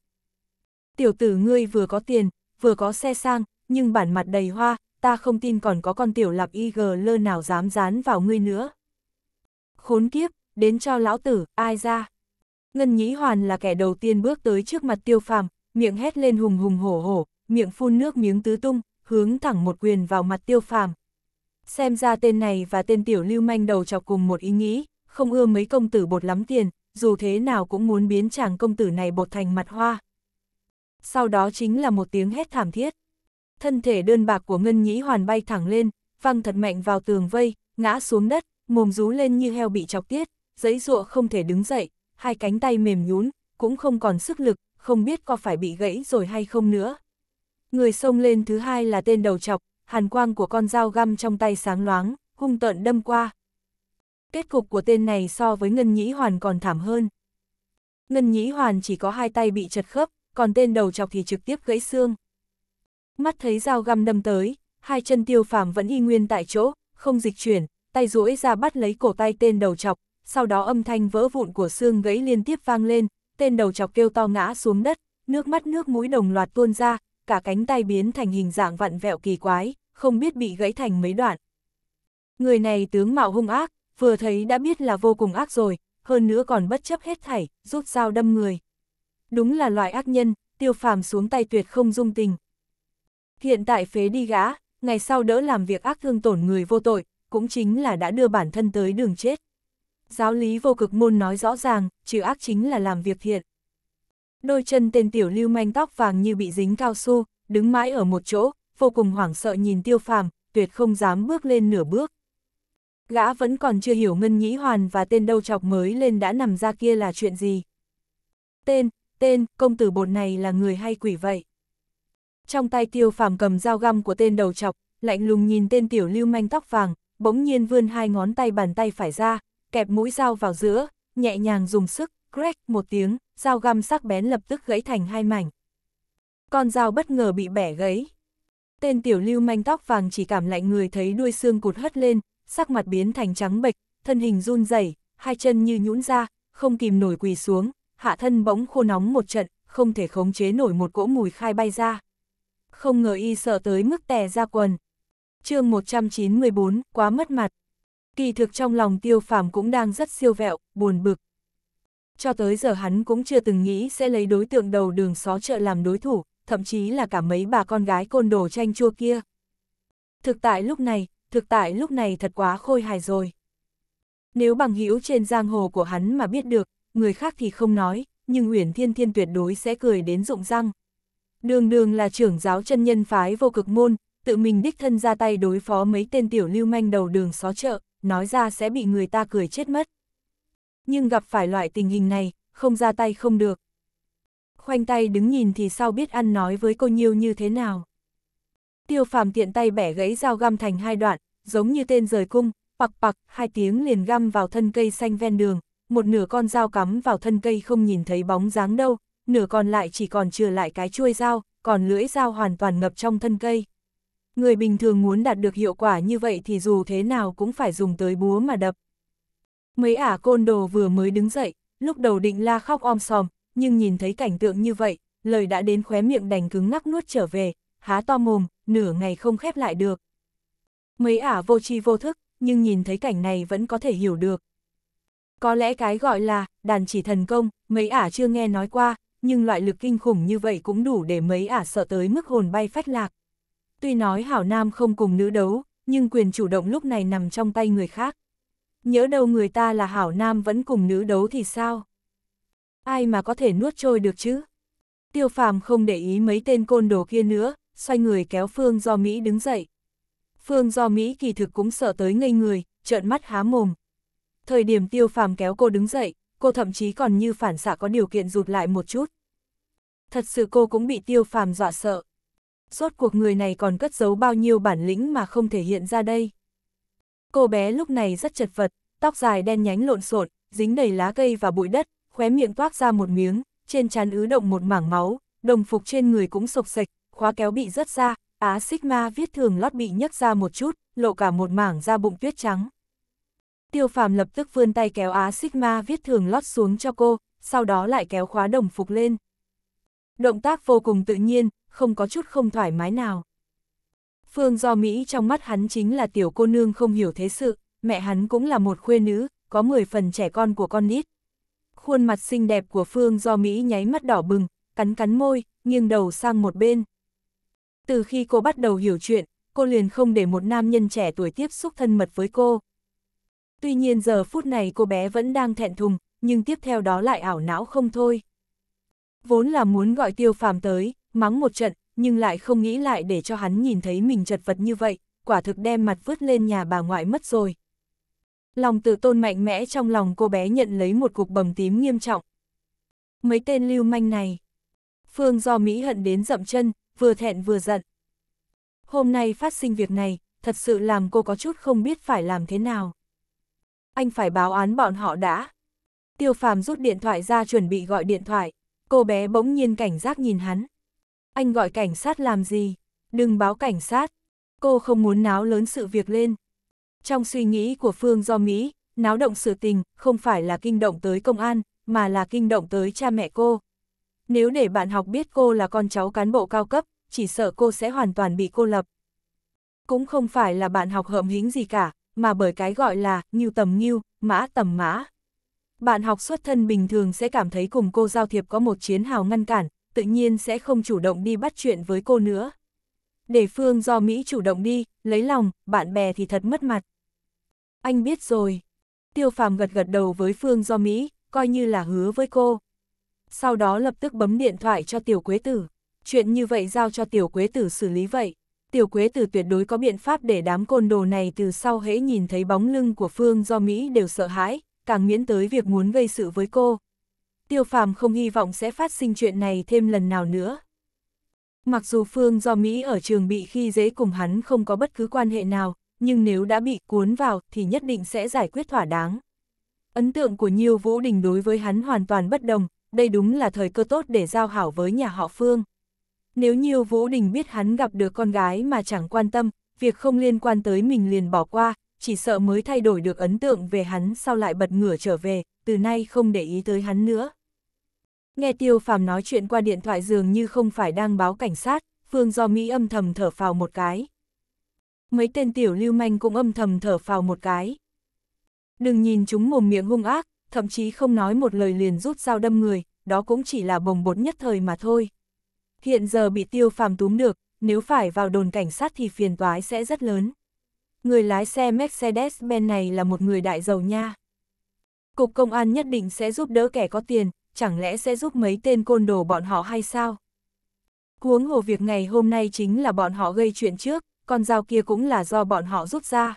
Tiểu tử ngươi vừa có tiền, vừa có xe sang, nhưng bản mặt đầy hoa, ta không tin còn có con tiểu lạp y IG lơ nào dám dán vào ngươi nữa. Khốn kiếp, đến cho lão tử, ai ra. Ngân Nhĩ Hoàn là kẻ đầu tiên bước tới trước mặt tiêu phàm, miệng hét lên hùng hùng hổ hổ, miệng phun nước miếng tứ tung, hướng thẳng một quyền vào mặt tiêu phàm. Xem ra tên này và tên tiểu lưu manh đầu chọc cùng một ý nghĩ, không ưa mấy công tử bột lắm tiền, dù thế nào cũng muốn biến chàng công tử này bột thành mặt hoa. Sau đó chính là một tiếng hét thảm thiết. Thân thể đơn bạc của Ngân Nhĩ Hoàn bay thẳng lên, văng thật mạnh vào tường vây, ngã xuống đất, mồm rú lên như heo bị chọc tiết, giấy ruộng không thể đứng dậy, hai cánh tay mềm nhún, cũng không còn sức lực, không biết có phải bị gãy rồi hay không nữa. Người xông lên thứ hai là tên đầu chọc, hàn quang của con dao găm trong tay sáng loáng, hung tợn đâm qua. Kết cục của tên này so với Ngân Nhĩ Hoàn còn thảm hơn. Ngân Nhĩ Hoàn chỉ có hai tay bị chật khớp, còn tên đầu chọc thì trực tiếp gãy xương. Mắt thấy dao găm đâm tới, hai chân tiêu phàm vẫn y nguyên tại chỗ, không dịch chuyển, tay duỗi ra bắt lấy cổ tay tên đầu chọc, sau đó âm thanh vỡ vụn của xương gãy liên tiếp vang lên, tên đầu chọc kêu to ngã xuống đất, nước mắt nước mũi đồng loạt tuôn ra, cả cánh tay biến thành hình dạng vặn vẹo kỳ quái, không biết bị gãy thành mấy đoạn. Người này tướng mạo hung ác, vừa thấy đã biết là vô cùng ác rồi, hơn nữa còn bất chấp hết thảy, rút dao đâm người. Đúng là loại ác nhân, tiêu phàm xuống tay tuyệt không dung tình. Hiện tại phế đi gã, ngày sau đỡ làm việc ác thương tổn người vô tội, cũng chính là đã đưa bản thân tới đường chết. Giáo lý vô cực môn nói rõ ràng, trừ ác chính là làm việc thiện. Đôi chân tên tiểu lưu manh tóc vàng như bị dính cao su, đứng mãi ở một chỗ, vô cùng hoảng sợ nhìn tiêu phàm, tuyệt không dám bước lên nửa bước. Gã vẫn còn chưa hiểu Ngân Nhĩ Hoàn và tên đâu chọc mới lên đã nằm ra kia là chuyện gì. Tên, tên, công tử bột này là người hay quỷ vậy? Trong tay tiêu phàm cầm dao găm của tên đầu chọc, lạnh lùng nhìn tên tiểu lưu manh tóc vàng, bỗng nhiên vươn hai ngón tay bàn tay phải ra, kẹp mũi dao vào giữa, nhẹ nhàng dùng sức, crack một tiếng, dao găm sắc bén lập tức gãy thành hai mảnh. Con dao bất ngờ bị bẻ gãy. Tên tiểu lưu manh tóc vàng chỉ cảm lạnh người thấy đuôi xương cụt hất lên, sắc mặt biến thành trắng bệch, thân hình run rẩy, hai chân như nhũn ra, không kìm nổi quỳ xuống, hạ thân bỗng khô nóng một trận, không thể khống chế nổi một cỗ mùi khai bay ra. Không ngờ y sợ tới mức tè ra quần. chương 194, quá mất mặt kỳ thực trong lòng tiêu phàm cũng đang rất siêu vẹo, buồn bực. Cho tới giờ hắn cũng chưa từng nghĩ sẽ lấy đối tượng đầu đường xó chợ làm đối thủ, thậm chí là cả mấy bà con gái côn đồ tranh chua kia. Thực tại lúc này, thực tại lúc này thật quá khôi hài rồi. Nếu bằng hữu trên giang hồ của hắn mà biết được, người khác thì không nói, nhưng Uyển Thiên Thiên tuyệt đối sẽ cười đến rụng răng. Đường đường là trưởng giáo chân nhân phái vô cực môn, tự mình đích thân ra tay đối phó mấy tên tiểu lưu manh đầu đường xó chợ nói ra sẽ bị người ta cười chết mất. Nhưng gặp phải loại tình hình này, không ra tay không được. Khoanh tay đứng nhìn thì sao biết ăn nói với cô Nhiêu như thế nào. Tiêu phàm tiện tay bẻ gãy dao găm thành hai đoạn, giống như tên rời cung, pặc pặc, hai tiếng liền găm vào thân cây xanh ven đường, một nửa con dao cắm vào thân cây không nhìn thấy bóng dáng đâu, nửa còn lại chỉ còn chừa lại cái chuôi dao, còn lưỡi dao hoàn toàn ngập trong thân cây. Người bình thường muốn đạt được hiệu quả như vậy thì dù thế nào cũng phải dùng tới búa mà đập. Mấy ả côn đồ vừa mới đứng dậy, lúc đầu định la khóc om sòm, nhưng nhìn thấy cảnh tượng như vậy, lời đã đến khóe miệng đành cứng ngắc nuốt trở về, há to mồm, nửa ngày không khép lại được. Mấy ả vô tri vô thức, nhưng nhìn thấy cảnh này vẫn có thể hiểu được. Có lẽ cái gọi là đàn chỉ thần công, mấy ả chưa nghe nói qua, nhưng loại lực kinh khủng như vậy cũng đủ để mấy ả sợ tới mức hồn bay phách lạc. Tuy nói hảo nam không cùng nữ đấu, nhưng quyền chủ động lúc này nằm trong tay người khác. Nhớ đâu người ta là hảo nam vẫn cùng nữ đấu thì sao? Ai mà có thể nuốt trôi được chứ? Tiêu phàm không để ý mấy tên côn đồ kia nữa, xoay người kéo Phương Do Mỹ đứng dậy. Phương Do Mỹ kỳ thực cũng sợ tới ngây người, trợn mắt há mồm. Thời điểm tiêu phàm kéo cô đứng dậy, cô thậm chí còn như phản xạ có điều kiện rụt lại một chút. Thật sự cô cũng bị tiêu phàm dọa sợ. Rốt cuộc người này còn cất giấu bao nhiêu bản lĩnh mà không thể hiện ra đây. Cô bé lúc này rất chật vật, tóc dài đen nhánh lộn xộn, dính đầy lá cây và bụi đất, khóe miệng toát ra một miếng, trên trán ứ động một mảng máu, đồng phục trên người cũng sộc sạch, khóa kéo bị rớt ra, á sigma viết thường lót bị nhấc ra một chút, lộ cả một mảng da bụng tuyết trắng. Tiêu phàm lập tức vươn tay kéo á sigma viết thường lót xuống cho cô, sau đó lại kéo khóa đồng phục lên động tác vô cùng tự nhiên, không có chút không thoải mái nào. Phương Do Mỹ trong mắt hắn chính là tiểu cô nương không hiểu thế sự, mẹ hắn cũng là một khuê nữ, có 10 phần trẻ con của con nít. Khuôn mặt xinh đẹp của Phương Do Mỹ nháy mắt đỏ bừng, cắn cắn môi, nghiêng đầu sang một bên. Từ khi cô bắt đầu hiểu chuyện, cô liền không để một nam nhân trẻ tuổi tiếp xúc thân mật với cô. Tuy nhiên giờ phút này cô bé vẫn đang thẹn thùng, nhưng tiếp theo đó lại ảo não không thôi vốn là muốn gọi tiêu phàm tới, mắng một trận, nhưng lại không nghĩ lại để cho hắn nhìn thấy mình chật vật như vậy, quả thực đem mặt vứt lên nhà bà ngoại mất rồi. Lòng tự tôn mạnh mẽ trong lòng cô bé nhận lấy một cục bầm tím nghiêm trọng. Mấy tên lưu manh này. Phương do Mỹ hận đến dậm chân, vừa thẹn vừa giận. Hôm nay phát sinh việc này, thật sự làm cô có chút không biết phải làm thế nào. Anh phải báo án bọn họ đã. Tiêu phàm rút điện thoại ra chuẩn bị gọi điện thoại cô bé bỗng nhiên cảnh giác nhìn hắn. Anh gọi cảnh sát làm gì? Đừng báo cảnh sát. Cô không muốn náo lớn sự việc lên. Trong suy nghĩ của Phương do Mỹ, náo động sự tình không phải là kinh động tới công an, mà là kinh động tới cha mẹ cô. Nếu để bạn học biết cô là con cháu cán bộ cao cấp, chỉ sợ cô sẽ hoàn toàn bị cô lập. Cũng không phải là bạn học hợm hính gì cả, mà bởi cái gọi là nghiêu tầm nghiêu, mã tầm mã. Bạn học xuất thân bình thường sẽ cảm thấy cùng cô giao thiệp có một chiến hào ngăn cản, tự nhiên sẽ không chủ động đi bắt chuyện với cô nữa. Để Phương do Mỹ chủ động đi, lấy lòng, bạn bè thì thật mất mặt. Anh biết rồi. Tiêu Phàm gật gật đầu với Phương do Mỹ, coi như là hứa với cô. Sau đó lập tức bấm điện thoại cho Tiểu Quế Tử. Chuyện như vậy giao cho Tiểu Quế Tử xử lý vậy. Tiểu Quế Tử tuyệt đối có biện pháp để đám côn đồ này từ sau hễ nhìn thấy bóng lưng của Phương do Mỹ đều sợ hãi, càng miễn tới việc muốn gây sự với cô. Tiêu phàm không hy vọng sẽ phát sinh chuyện này thêm lần nào nữa. Mặc dù Phương do Mỹ ở trường bị khi dễ cùng hắn không có bất cứ quan hệ nào, nhưng nếu đã bị cuốn vào thì nhất định sẽ giải quyết thỏa đáng. Ấn tượng của Nhiêu Vũ Đình đối với hắn hoàn toàn bất đồng, đây đúng là thời cơ tốt để giao hảo với nhà họ Phương. Nếu Nhiêu Vũ Đình biết hắn gặp được con gái mà chẳng quan tâm, việc không liên quan tới mình liền bỏ qua, chỉ sợ mới thay đổi được ấn tượng về hắn sau lại bật ngửa trở về, từ nay không để ý tới hắn nữa. Nghe Tiêu Phàm nói chuyện qua điện thoại dường như không phải đang báo cảnh sát, Phương Do Mỹ âm thầm thở phào một cái. Mấy tên tiểu lưu manh cũng âm thầm thở phào một cái. Đừng nhìn chúng mồm miệng hung ác, thậm chí không nói một lời liền rút dao đâm người, đó cũng chỉ là bồng bột nhất thời mà thôi. Hiện giờ bị Tiêu Phàm túm được, nếu phải vào đồn cảnh sát thì phiền toái sẽ rất lớn người lái xe Mercedes-Benz này là một người đại giàu nha. Cục công an nhất định sẽ giúp đỡ kẻ có tiền, chẳng lẽ sẽ giúp mấy tên côn đồ bọn họ hay sao? Cuống hồ việc ngày hôm nay chính là bọn họ gây chuyện trước, con dao kia cũng là do bọn họ rút ra.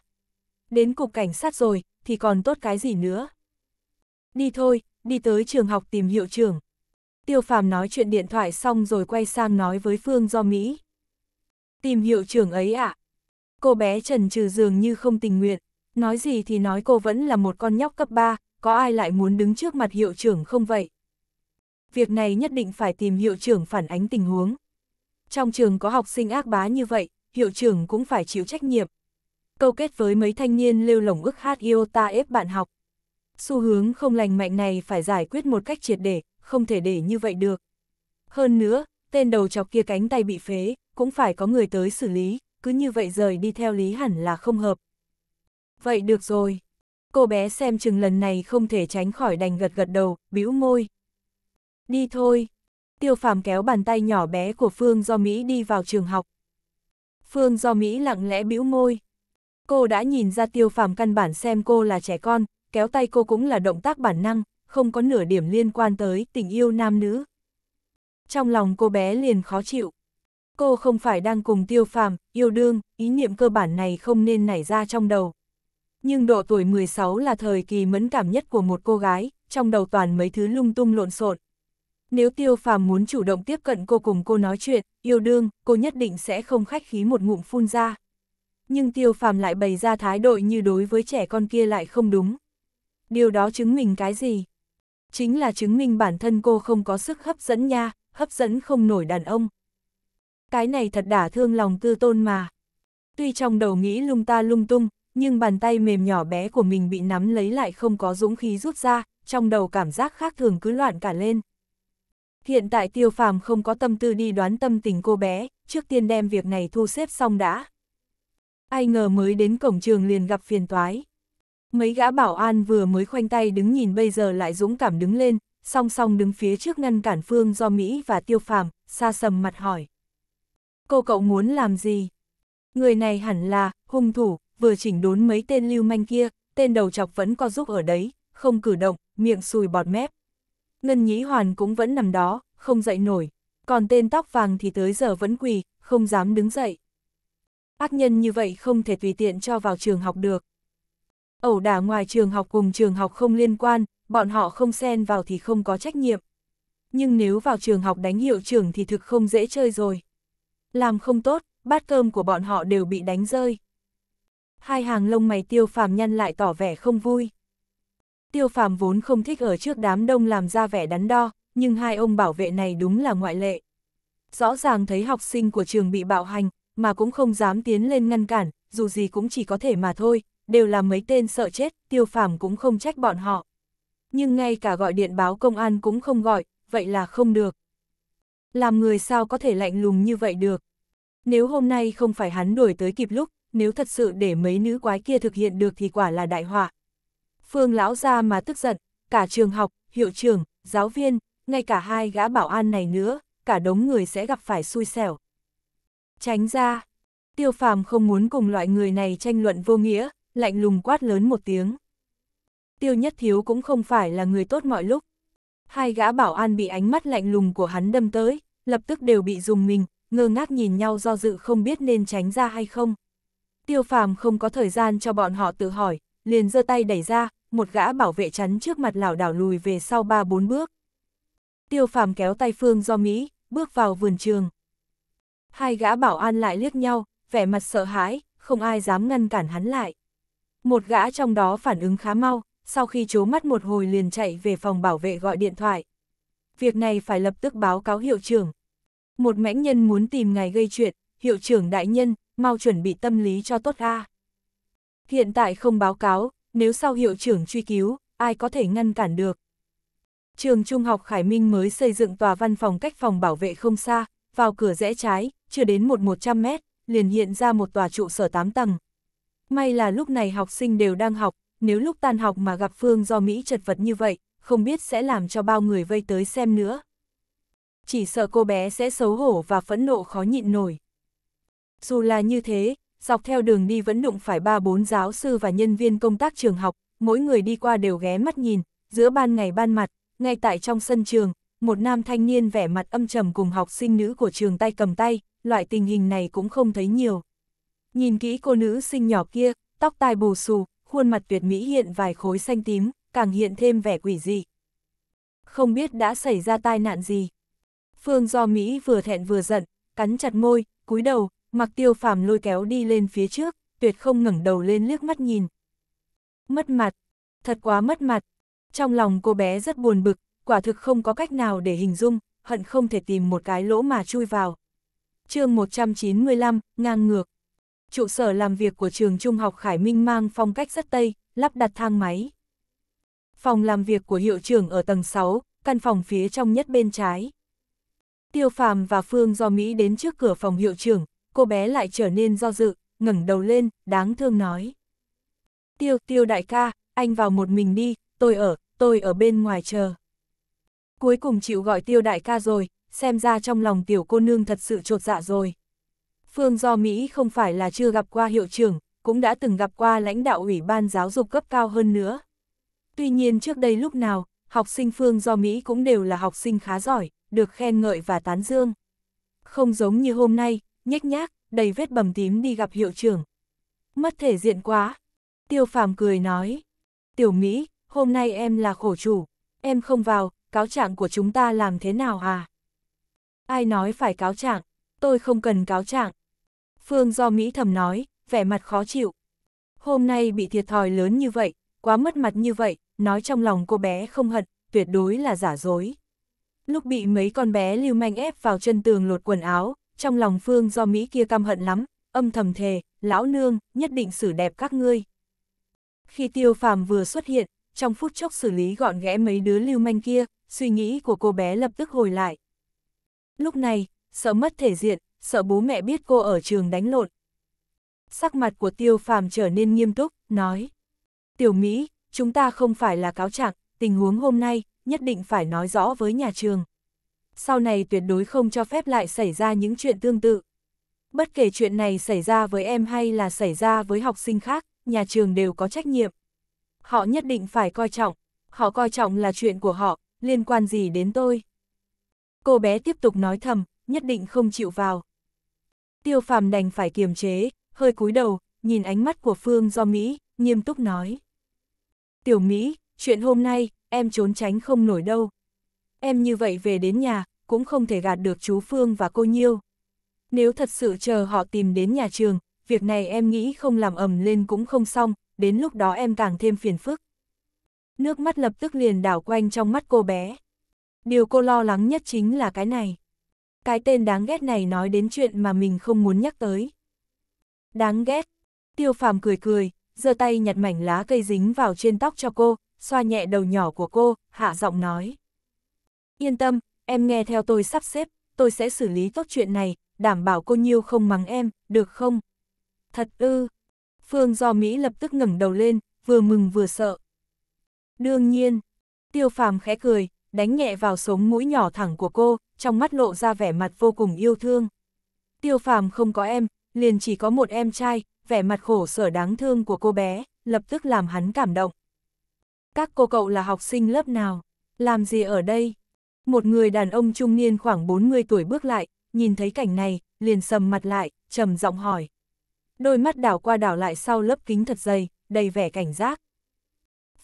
Đến cục cảnh sát rồi, thì còn tốt cái gì nữa? Đi thôi, đi tới trường học tìm hiệu trưởng. Tiêu phàm nói chuyện điện thoại xong rồi quay sang nói với Phương Do Mỹ. Tìm hiệu trưởng ấy ạ, à? Cô bé trần trừ dường như không tình nguyện, nói gì thì nói cô vẫn là một con nhóc cấp 3, có ai lại muốn đứng trước mặt hiệu trưởng không vậy? Việc này nhất định phải tìm hiệu trưởng phản ánh tình huống. Trong trường có học sinh ác bá như vậy, hiệu trưởng cũng phải chịu trách nhiệm. Câu kết với mấy thanh niên lêu lỏng ức hát yêu ta ép bạn học. Xu hướng không lành mạnh này phải giải quyết một cách triệt để, không thể để như vậy được. Hơn nữa, tên đầu chọc kia cánh tay bị phế, cũng phải có người tới xử lý cứ như vậy rời đi theo Lý hẳn là không hợp. Vậy được rồi. Cô bé xem chừng lần này không thể tránh khỏi đành gật gật đầu, bĩu môi. Đi thôi. Tiêu phàm kéo bàn tay nhỏ bé của Phương Do Mỹ đi vào trường học. Phương Do Mỹ lặng lẽ bĩu môi. Cô đã nhìn ra tiêu phàm căn bản xem cô là trẻ con, kéo tay cô cũng là động tác bản năng, không có nửa điểm liên quan tới tình yêu nam nữ. Trong lòng cô bé liền khó chịu. Cô không phải đang cùng tiêu phàm, yêu đương, ý niệm cơ bản này không nên nảy ra trong đầu. Nhưng độ tuổi 16 là thời kỳ mẫn cảm nhất của một cô gái, trong đầu toàn mấy thứ lung tung lộn xộn. Nếu tiêu phàm muốn chủ động tiếp cận cô cùng cô nói chuyện, yêu đương, cô nhất định sẽ không khách khí một ngụm phun ra. Nhưng tiêu phàm lại bày ra thái độ như đối với trẻ con kia lại không đúng. Điều đó chứng minh cái gì? Chính là chứng minh bản thân cô không có sức hấp dẫn nha, hấp dẫn không nổi đàn ông, cái này thật đả thương lòng Tư tôn mà. Tuy trong đầu nghĩ lung ta lung tung, nhưng bàn tay mềm nhỏ bé của mình bị nắm lấy lại không có dũng khí rút ra, trong đầu cảm giác khác thường cứ loạn cả lên. Hiện tại tiêu phàm không có tâm tư đi đoán tâm tình cô bé, trước tiên đem việc này thu xếp xong đã. Ai ngờ mới đến cổng trường liền gặp phiền toái. Mấy gã bảo an vừa mới khoanh tay đứng nhìn bây giờ lại dũng cảm đứng lên, song song đứng phía trước ngăn cản phương do Mỹ và tiêu phàm, xa sầm mặt hỏi, cô cậu muốn làm gì? Người này hẳn là, hung thủ, vừa chỉnh đốn mấy tên lưu manh kia, tên đầu chọc vẫn co giúp ở đấy, không cử động, miệng sùi bọt mép. Ngân nhĩ hoàn cũng vẫn nằm đó, không dậy nổi, còn tên tóc vàng thì tới giờ vẫn quỳ, không dám đứng dậy. Ác nhân như vậy không thể tùy tiện cho vào trường học được. Ẩu đả ngoài trường học cùng trường học không liên quan, bọn họ không xen vào thì không có trách nhiệm. Nhưng nếu vào trường học đánh hiệu trưởng thì thực không dễ chơi rồi. Làm không tốt, bát cơm của bọn họ đều bị đánh rơi. Hai hàng lông mày tiêu phàm nhăn lại tỏ vẻ không vui. Tiêu phàm vốn không thích ở trước đám đông làm ra vẻ đắn đo, nhưng hai ông bảo vệ này đúng là ngoại lệ. Rõ ràng thấy học sinh của trường bị bạo hành, mà cũng không dám tiến lên ngăn cản, dù gì cũng chỉ có thể mà thôi, đều là mấy tên sợ chết, tiêu phàm cũng không trách bọn họ. Nhưng ngay cả gọi điện báo công an cũng không gọi, vậy là không được. Làm người sao có thể lạnh lùng như vậy được. Nếu hôm nay không phải hắn đuổi tới kịp lúc, nếu thật sự để mấy nữ quái kia thực hiện được thì quả là đại họa. Phương lão ra mà tức giận, cả trường học, hiệu trưởng, giáo viên, ngay cả hai gã bảo an này nữa, cả đống người sẽ gặp phải xui xẻo. Tránh ra, tiêu phàm không muốn cùng loại người này tranh luận vô nghĩa, lạnh lùng quát lớn một tiếng. Tiêu nhất thiếu cũng không phải là người tốt mọi lúc, hai gã bảo an bị ánh mắt lạnh lùng của hắn đâm tới, lập tức đều bị dùng mình, ngơ ngác nhìn nhau do dự không biết nên tránh ra hay không. Tiêu phàm không có thời gian cho bọn họ tự hỏi, liền giơ tay đẩy ra, một gã bảo vệ chắn trước mặt lảo đảo lùi về sau ba bốn bước. Tiêu phàm kéo tay Phương do Mỹ, bước vào vườn trường. Hai gã bảo an lại liếc nhau, vẻ mặt sợ hãi, không ai dám ngăn cản hắn lại. Một gã trong đó phản ứng khá mau, sau khi chố mắt một hồi liền chạy về phòng bảo vệ gọi điện thoại. Việc này phải lập tức báo cáo hiệu trưởng. Một mãnh nhân muốn tìm ngài gây chuyện, hiệu trưởng đại nhân, mau chuẩn bị tâm lý cho tốt a. Hiện tại không báo cáo, nếu sau hiệu trưởng truy cứu, ai có thể ngăn cản được. Trường Trung học Khải Minh mới xây dựng tòa văn phòng cách phòng bảo vệ không xa, vào cửa rẽ trái, chưa đến một một trăm mét, liền hiện ra một tòa trụ sở 8 tầng. May là lúc này học sinh đều đang học, nếu lúc tan học mà gặp Phương do Mỹ chật vật như vậy, không biết sẽ làm cho bao người vây tới xem nữa. Chỉ sợ cô bé sẽ xấu hổ và phẫn nộ khó nhịn nổi. Dù là như thế, dọc theo đường đi vẫn đụng phải ba bốn giáo sư và nhân viên công tác trường học, mỗi người đi qua đều ghé mắt nhìn, giữa ban ngày ban mặt, ngay tại trong sân trường, một nam thanh niên vẻ mặt âm trầm cùng học sinh nữ của trường tay cầm tay, loại tình hình này cũng không thấy nhiều. Nhìn kỹ cô nữ sinh nhỏ kia, tóc tai bù xù, khuôn mặt tuyệt mỹ hiện vài khối xanh tím, càng hiện thêm vẻ quỷ dị. Không biết đã xảy ra tai nạn gì. Phương do Mỹ vừa thẹn vừa giận, cắn chặt môi, cúi đầu, mặc tiêu phàm lôi kéo đi lên phía trước, tuyệt không ngẩng đầu lên liếc mắt nhìn. Mất mặt, thật quá mất mặt. Trong lòng cô bé rất buồn bực, quả thực không có cách nào để hình dung, hận không thể tìm một cái lỗ mà chui vào. chương 195, ngang ngược trụ sở làm việc của trường trung học Khải Minh mang phong cách rất Tây, lắp đặt thang máy. Phòng làm việc của hiệu trưởng ở tầng 6, căn phòng phía trong nhất bên trái. Tiêu Phàm và Phương do Mỹ đến trước cửa phòng hiệu trưởng, cô bé lại trở nên do dự, ngẩng đầu lên, đáng thương nói. Tiêu, tiêu đại ca, anh vào một mình đi, tôi ở, tôi ở bên ngoài chờ. Cuối cùng chịu gọi tiêu đại ca rồi, xem ra trong lòng tiểu cô nương thật sự trột dạ rồi. Phương Do Mỹ không phải là chưa gặp qua hiệu trưởng, cũng đã từng gặp qua lãnh đạo ủy ban giáo dục cấp cao hơn nữa. Tuy nhiên trước đây lúc nào, học sinh Phương Do Mỹ cũng đều là học sinh khá giỏi, được khen ngợi và tán dương. Không giống như hôm nay, nhếch nhác, đầy vết bầm tím đi gặp hiệu trưởng. Mất thể diện quá. Tiêu phàm cười nói. Tiểu Mỹ, hôm nay em là khổ chủ. Em không vào, cáo trạng của chúng ta làm thế nào à? Ai nói phải cáo trạng? Tôi không cần cáo trạng. Phương do Mỹ thầm nói, vẻ mặt khó chịu. Hôm nay bị thiệt thòi lớn như vậy, quá mất mặt như vậy, nói trong lòng cô bé không hận, tuyệt đối là giả dối. Lúc bị mấy con bé lưu manh ép vào chân tường lột quần áo, trong lòng Phương do Mỹ kia căm hận lắm, âm thầm thề, lão nương, nhất định xử đẹp các ngươi. Khi tiêu phàm vừa xuất hiện, trong phút chốc xử lý gọn ghẽ mấy đứa lưu manh kia, suy nghĩ của cô bé lập tức hồi lại. Lúc này, sợ mất thể diện, sợ bố mẹ biết cô ở trường đánh lộn. Sắc mặt của tiêu phàm trở nên nghiêm túc, nói. Tiểu Mỹ, chúng ta không phải là cáo trạng, tình huống hôm nay, nhất định phải nói rõ với nhà trường. Sau này tuyệt đối không cho phép lại xảy ra những chuyện tương tự. Bất kể chuyện này xảy ra với em hay là xảy ra với học sinh khác, nhà trường đều có trách nhiệm. Họ nhất định phải coi trọng, họ coi trọng là chuyện của họ, liên quan gì đến tôi. Cô bé tiếp tục nói thầm, nhất định không chịu vào. Tiêu phàm đành phải kiềm chế, hơi cúi đầu, nhìn ánh mắt của Phương do Mỹ, nghiêm túc nói. Tiểu Mỹ, chuyện hôm nay, em trốn tránh không nổi đâu. Em như vậy về đến nhà, cũng không thể gạt được chú Phương và cô Nhiêu. Nếu thật sự chờ họ tìm đến nhà trường, việc này em nghĩ không làm ầm lên cũng không xong, đến lúc đó em càng thêm phiền phức. Nước mắt lập tức liền đảo quanh trong mắt cô bé. Điều cô lo lắng nhất chính là cái này. Cái tên đáng ghét này nói đến chuyện mà mình không muốn nhắc tới. Đáng ghét. Tiêu phàm cười cười, giơ tay nhặt mảnh lá cây dính vào trên tóc cho cô, xoa nhẹ đầu nhỏ của cô, hạ giọng nói. Yên tâm, em nghe theo tôi sắp xếp, tôi sẽ xử lý tốt chuyện này, đảm bảo cô Nhiêu không mắng em, được không? Thật ư. Phương do Mỹ lập tức ngẩng đầu lên, vừa mừng vừa sợ. Đương nhiên, tiêu phàm khẽ cười, đánh nhẹ vào sống mũi nhỏ thẳng của cô, trong mắt lộ ra vẻ mặt vô cùng yêu thương. Tiêu phàm không có em, liền chỉ có một em trai, vẻ mặt khổ sở đáng thương của cô bé, lập tức làm hắn cảm động. Các cô cậu là học sinh lớp nào? Làm gì ở đây? Một người đàn ông trung niên khoảng 40 tuổi bước lại, nhìn thấy cảnh này, liền sầm mặt lại, trầm giọng hỏi. Đôi mắt đảo qua đảo lại sau lớp kính thật dày, đầy vẻ cảnh giác.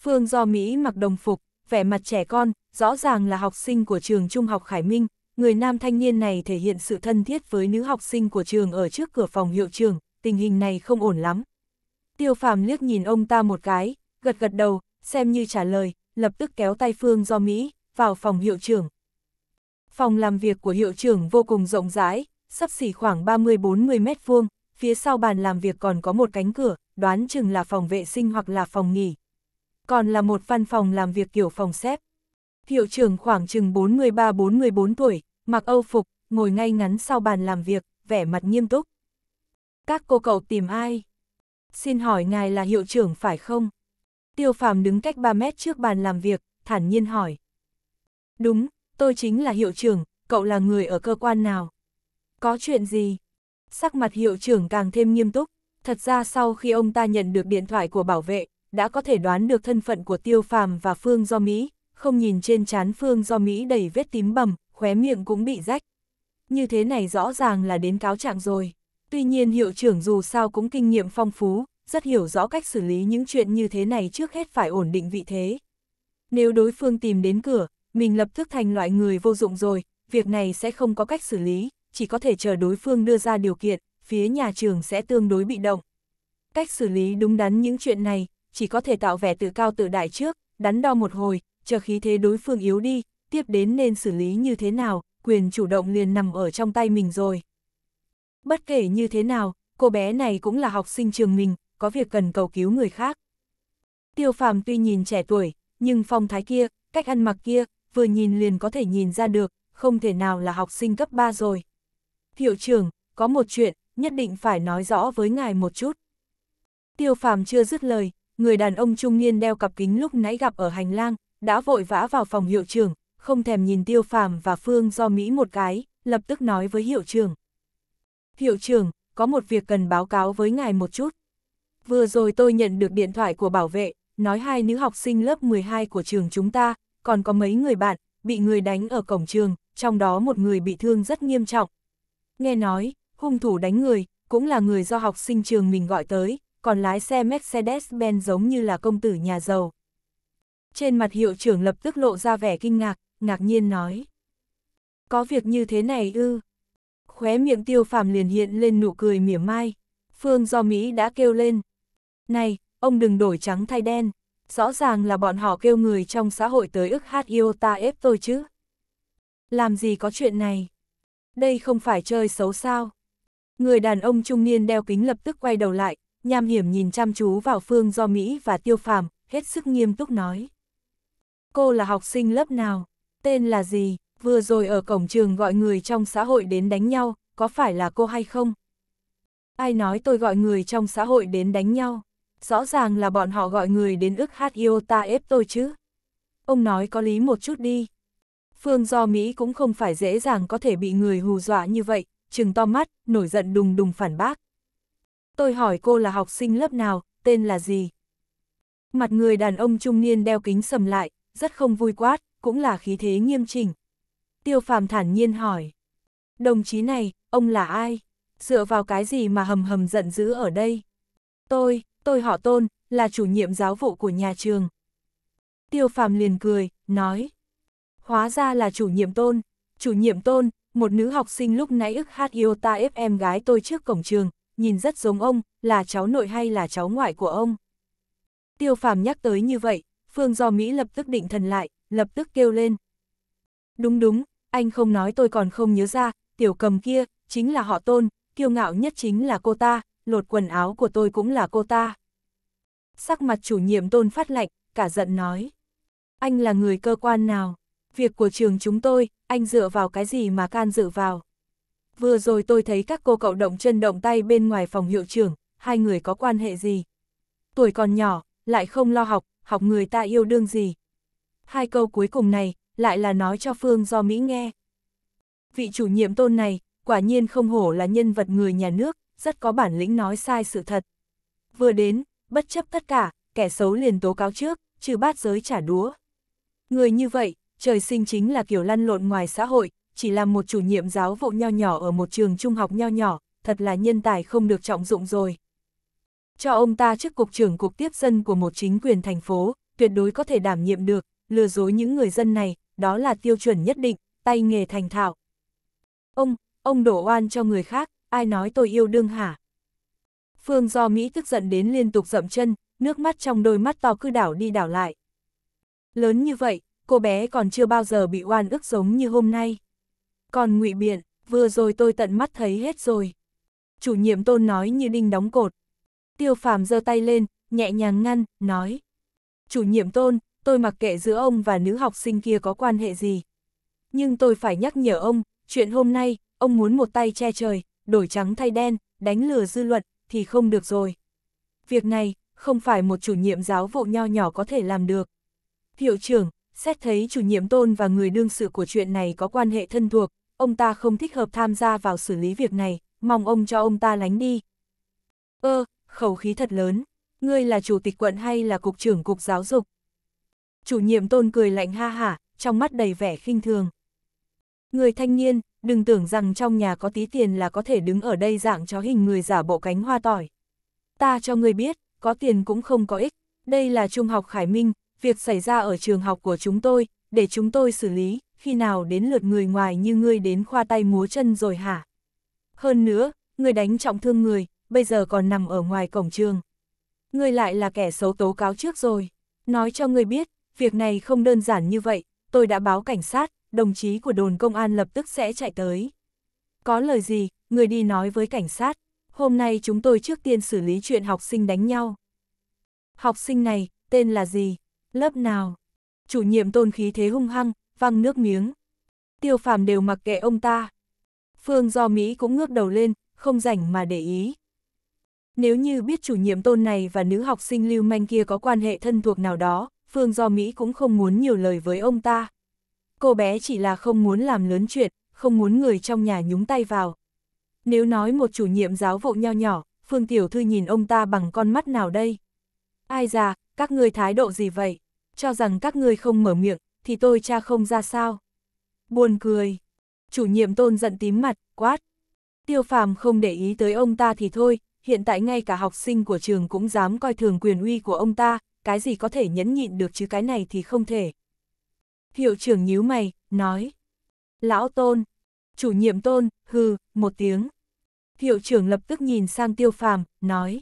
Phương do Mỹ mặc đồng phục, vẻ mặt trẻ con, rõ ràng là học sinh của trường trung học Khải Minh, người nam thanh niên này thể hiện sự thân thiết với nữ học sinh của trường ở trước cửa phòng hiệu trường, tình hình này không ổn lắm. Tiêu phàm liếc nhìn ông ta một cái, gật gật đầu, xem như trả lời, lập tức kéo tay Phương do Mỹ, vào phòng hiệu trưởng. Phòng làm việc của hiệu trưởng vô cùng rộng rãi, sắp xỉ khoảng 30-40 mét vuông, phía sau bàn làm việc còn có một cánh cửa, đoán chừng là phòng vệ sinh hoặc là phòng nghỉ. Còn là một văn phòng làm việc kiểu phòng xếp. Hiệu trưởng khoảng chừng 43-44 tuổi, mặc âu phục, ngồi ngay ngắn sau bàn làm việc, vẻ mặt nghiêm túc. Các cô cậu tìm ai? Xin hỏi ngài là hiệu trưởng phải không? Tiêu phàm đứng cách 3 mét trước bàn làm việc, thản nhiên hỏi. Đúng, tôi chính là hiệu trưởng, cậu là người ở cơ quan nào? Có chuyện gì? Sắc mặt hiệu trưởng càng thêm nghiêm túc, thật ra sau khi ông ta nhận được điện thoại của bảo vệ, đã có thể đoán được thân phận của Tiêu Phàm và Phương Do Mỹ, không nhìn trên chán Phương do Mỹ đầy vết tím bầm, khóe miệng cũng bị rách. Như thế này rõ ràng là đến cáo trạng rồi. Tuy nhiên hiệu trưởng dù sao cũng kinh nghiệm phong phú, rất hiểu rõ cách xử lý những chuyện như thế này trước hết phải ổn định vị thế. Nếu đối phương tìm đến cửa, mình lập tức thành loại người vô dụng rồi, việc này sẽ không có cách xử lý, chỉ có thể chờ đối phương đưa ra điều kiện, phía nhà trường sẽ tương đối bị động. Cách xử lý đúng đắn những chuyện này, chỉ có thể tạo vẻ tự cao tự đại trước, đắn đo một hồi, chờ khí thế đối phương yếu đi, tiếp đến nên xử lý như thế nào, quyền chủ động liền nằm ở trong tay mình rồi. Bất kể như thế nào, cô bé này cũng là học sinh trường mình, có việc cần cầu cứu người khác. Tiêu phàm tuy nhìn trẻ tuổi, nhưng phong thái kia, cách ăn mặc kia, vừa nhìn liền có thể nhìn ra được, không thể nào là học sinh cấp 3 rồi. Hiệu trưởng, có một chuyện, nhất định phải nói rõ với ngài một chút. Tiêu phàm chưa dứt lời, người đàn ông trung niên đeo cặp kính lúc nãy gặp ở hành lang, đã vội vã vào phòng hiệu trưởng, không thèm nhìn tiêu phàm và phương do Mỹ một cái, lập tức nói với hiệu trưởng. Hiệu trưởng, có một việc cần báo cáo với ngài một chút. Vừa rồi tôi nhận được điện thoại của bảo vệ, nói hai nữ học sinh lớp 12 của trường chúng ta, còn có mấy người bạn, bị người đánh ở cổng trường, trong đó một người bị thương rất nghiêm trọng. Nghe nói, hung thủ đánh người, cũng là người do học sinh trường mình gọi tới, còn lái xe Mercedes-Benz giống như là công tử nhà giàu. Trên mặt hiệu trưởng lập tức lộ ra vẻ kinh ngạc, ngạc nhiên nói. Có việc như thế này ư? Khóe miệng tiêu phàm liền hiện lên nụ cười mỉa mai. Phương do Mỹ đã kêu lên. Này, ông đừng đổi trắng thay đen. Rõ ràng là bọn họ kêu người trong xã hội tới ức hát yêu ta ép tôi chứ. Làm gì có chuyện này? Đây không phải chơi xấu sao? Người đàn ông trung niên đeo kính lập tức quay đầu lại, nham hiểm nhìn chăm chú vào Phương do Mỹ và Tiêu Phàm, hết sức nghiêm túc nói. Cô là học sinh lớp nào? Tên là gì? Vừa rồi ở cổng trường gọi người trong xã hội đến đánh nhau, có phải là cô hay không? Ai nói tôi gọi người trong xã hội đến đánh nhau? Rõ ràng là bọn họ gọi người đến ức hát yêu ta ép tôi chứ. Ông nói có lý một chút đi. Phương do Mỹ cũng không phải dễ dàng có thể bị người hù dọa như vậy, trừng to mắt, nổi giận đùng đùng phản bác. Tôi hỏi cô là học sinh lớp nào, tên là gì? Mặt người đàn ông trung niên đeo kính sầm lại, rất không vui quát, cũng là khí thế nghiêm chỉnh. Tiêu phàm thản nhiên hỏi. Đồng chí này, ông là ai? Dựa vào cái gì mà hầm hầm giận dữ ở đây? Tôi, tôi họ tôn, là chủ nhiệm giáo vụ của nhà trường. Tiêu phàm liền cười, nói. Hóa ra là chủ nhiệm tôn. Chủ nhiệm tôn, một nữ học sinh lúc nãy ức hát yêu ta ép em gái tôi trước cổng trường, nhìn rất giống ông, là cháu nội hay là cháu ngoại của ông. Tiêu phàm nhắc tới như vậy, Phương Do Mỹ lập tức định thần lại, lập tức kêu lên. Đúng đúng, anh không nói tôi còn không nhớ ra, tiểu cầm kia, chính là họ tôn, kiêu ngạo nhất chính là cô ta, lột quần áo của tôi cũng là cô ta. Sắc mặt chủ nhiệm tôn phát lạnh, cả giận nói. Anh là người cơ quan nào? Việc của trường chúng tôi, anh dựa vào cái gì mà can dự vào? Vừa rồi tôi thấy các cô cậu động chân động tay bên ngoài phòng hiệu trưởng, hai người có quan hệ gì? Tuổi còn nhỏ, lại không lo học, học người ta yêu đương gì. Hai câu cuối cùng này, lại là nói cho Phương do Mỹ nghe. Vị chủ nhiệm tôn này, quả nhiên không hổ là nhân vật người nhà nước, rất có bản lĩnh nói sai sự thật. Vừa đến, bất chấp tất cả, kẻ xấu liền tố cáo trước, trừ bát giới trả đúa. Người như vậy, trời sinh chính là kiểu lăn lộn ngoài xã hội, chỉ là một chủ nhiệm giáo vụ nho nhỏ ở một trường trung học nho nhỏ, thật là nhân tài không được trọng dụng rồi cho ông ta chức cục trưởng cục tiếp dân của một chính quyền thành phố, tuyệt đối có thể đảm nhiệm được, lừa dối những người dân này, đó là tiêu chuẩn nhất định, tay nghề thành thạo. Ông, ông đổ oan cho người khác, ai nói tôi yêu đương hả? Phương do Mỹ tức giận đến liên tục dậm chân, nước mắt trong đôi mắt to cứ đảo đi đảo lại. Lớn như vậy, cô bé còn chưa bao giờ bị oan ức giống như hôm nay. Còn ngụy biện, vừa rồi tôi tận mắt thấy hết rồi. Chủ nhiệm tôn nói như đinh đóng cột, tiêu phàm giơ tay lên, nhẹ nhàng ngăn, nói. Chủ nhiệm tôn, tôi mặc kệ giữa ông và nữ học sinh kia có quan hệ gì. Nhưng tôi phải nhắc nhở ông, chuyện hôm nay, ông muốn một tay che trời, đổi trắng thay đen, đánh lừa dư luận, thì không được rồi. Việc này, không phải một chủ nhiệm giáo vụ nho nhỏ có thể làm được. Hiệu trưởng, xét thấy chủ nhiệm tôn và người đương sự của chuyện này có quan hệ thân thuộc, ông ta không thích hợp tham gia vào xử lý việc này, mong ông cho ông ta lánh đi. Ơ, khẩu khí thật lớn, ngươi là chủ tịch quận hay là cục trưởng cục giáo dục? Chủ nhiệm tôn cười lạnh ha hả, trong mắt đầy vẻ khinh thường. Người thanh niên, đừng tưởng rằng trong nhà có tí tiền là có thể đứng ở đây dạng chó hình người giả bộ cánh hoa tỏi. Ta cho ngươi biết, có tiền cũng không có ích, đây là trung học Khải Minh, việc xảy ra ở trường học của chúng tôi, để chúng tôi xử lý, khi nào đến lượt người ngoài như ngươi đến khoa tay múa chân rồi hả? Hơn nữa, ngươi đánh trọng thương người, bây giờ còn nằm ở ngoài cổng trường. Ngươi lại là kẻ xấu tố cáo trước rồi. Nói cho ngươi biết, việc này không đơn giản như vậy, tôi đã báo cảnh sát, đồng chí của đồn công an lập tức sẽ chạy tới. Có lời gì, người đi nói với cảnh sát, hôm nay chúng tôi trước tiên xử lý chuyện học sinh đánh nhau. Học sinh này, tên là gì? Lớp nào? Chủ nhiệm tôn khí thế hung hăng, văng nước miếng. Tiêu phàm đều mặc kệ ông ta. Phương do Mỹ cũng ngước đầu lên, không rảnh mà để ý. Nếu như biết chủ nhiệm tôn này và nữ học sinh lưu manh kia có quan hệ thân thuộc nào đó, Phương Do Mỹ cũng không muốn nhiều lời với ông ta. Cô bé chỉ là không muốn làm lớn chuyện, không muốn người trong nhà nhúng tay vào. Nếu nói một chủ nhiệm giáo vụ nho nhỏ, Phương Tiểu Thư nhìn ông ta bằng con mắt nào đây? Ai già, các ngươi thái độ gì vậy? Cho rằng các ngươi không mở miệng, thì tôi cha không ra sao? Buồn cười. Chủ nhiệm tôn giận tím mặt, quát. Tiêu phàm không để ý tới ông ta thì thôi, hiện tại ngay cả học sinh của trường cũng dám coi thường quyền uy của ông ta, cái gì có thể nhẫn nhịn được chứ cái này thì không thể. Hiệu trưởng nhíu mày, nói. Lão Tôn, chủ nhiệm Tôn, hừ, một tiếng. Hiệu trưởng lập tức nhìn sang tiêu phàm, nói.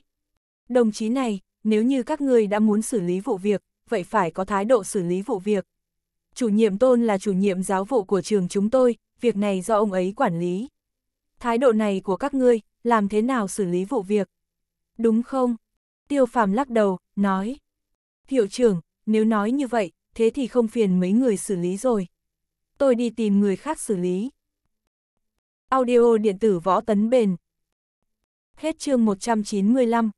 Đồng chí này, nếu như các người đã muốn xử lý vụ việc, vậy phải có thái độ xử lý vụ việc. Chủ nhiệm Tôn là chủ nhiệm giáo vụ của trường chúng tôi, việc này do ông ấy quản lý. Thái độ này của các ngươi, làm thế nào xử lý vụ việc? Đúng không? Tiêu phàm lắc đầu, nói. Hiệu trưởng, nếu nói như vậy, thế thì không phiền mấy người xử lý rồi. Tôi đi tìm người khác xử lý. Audio điện tử võ tấn bền. Hết chương 195.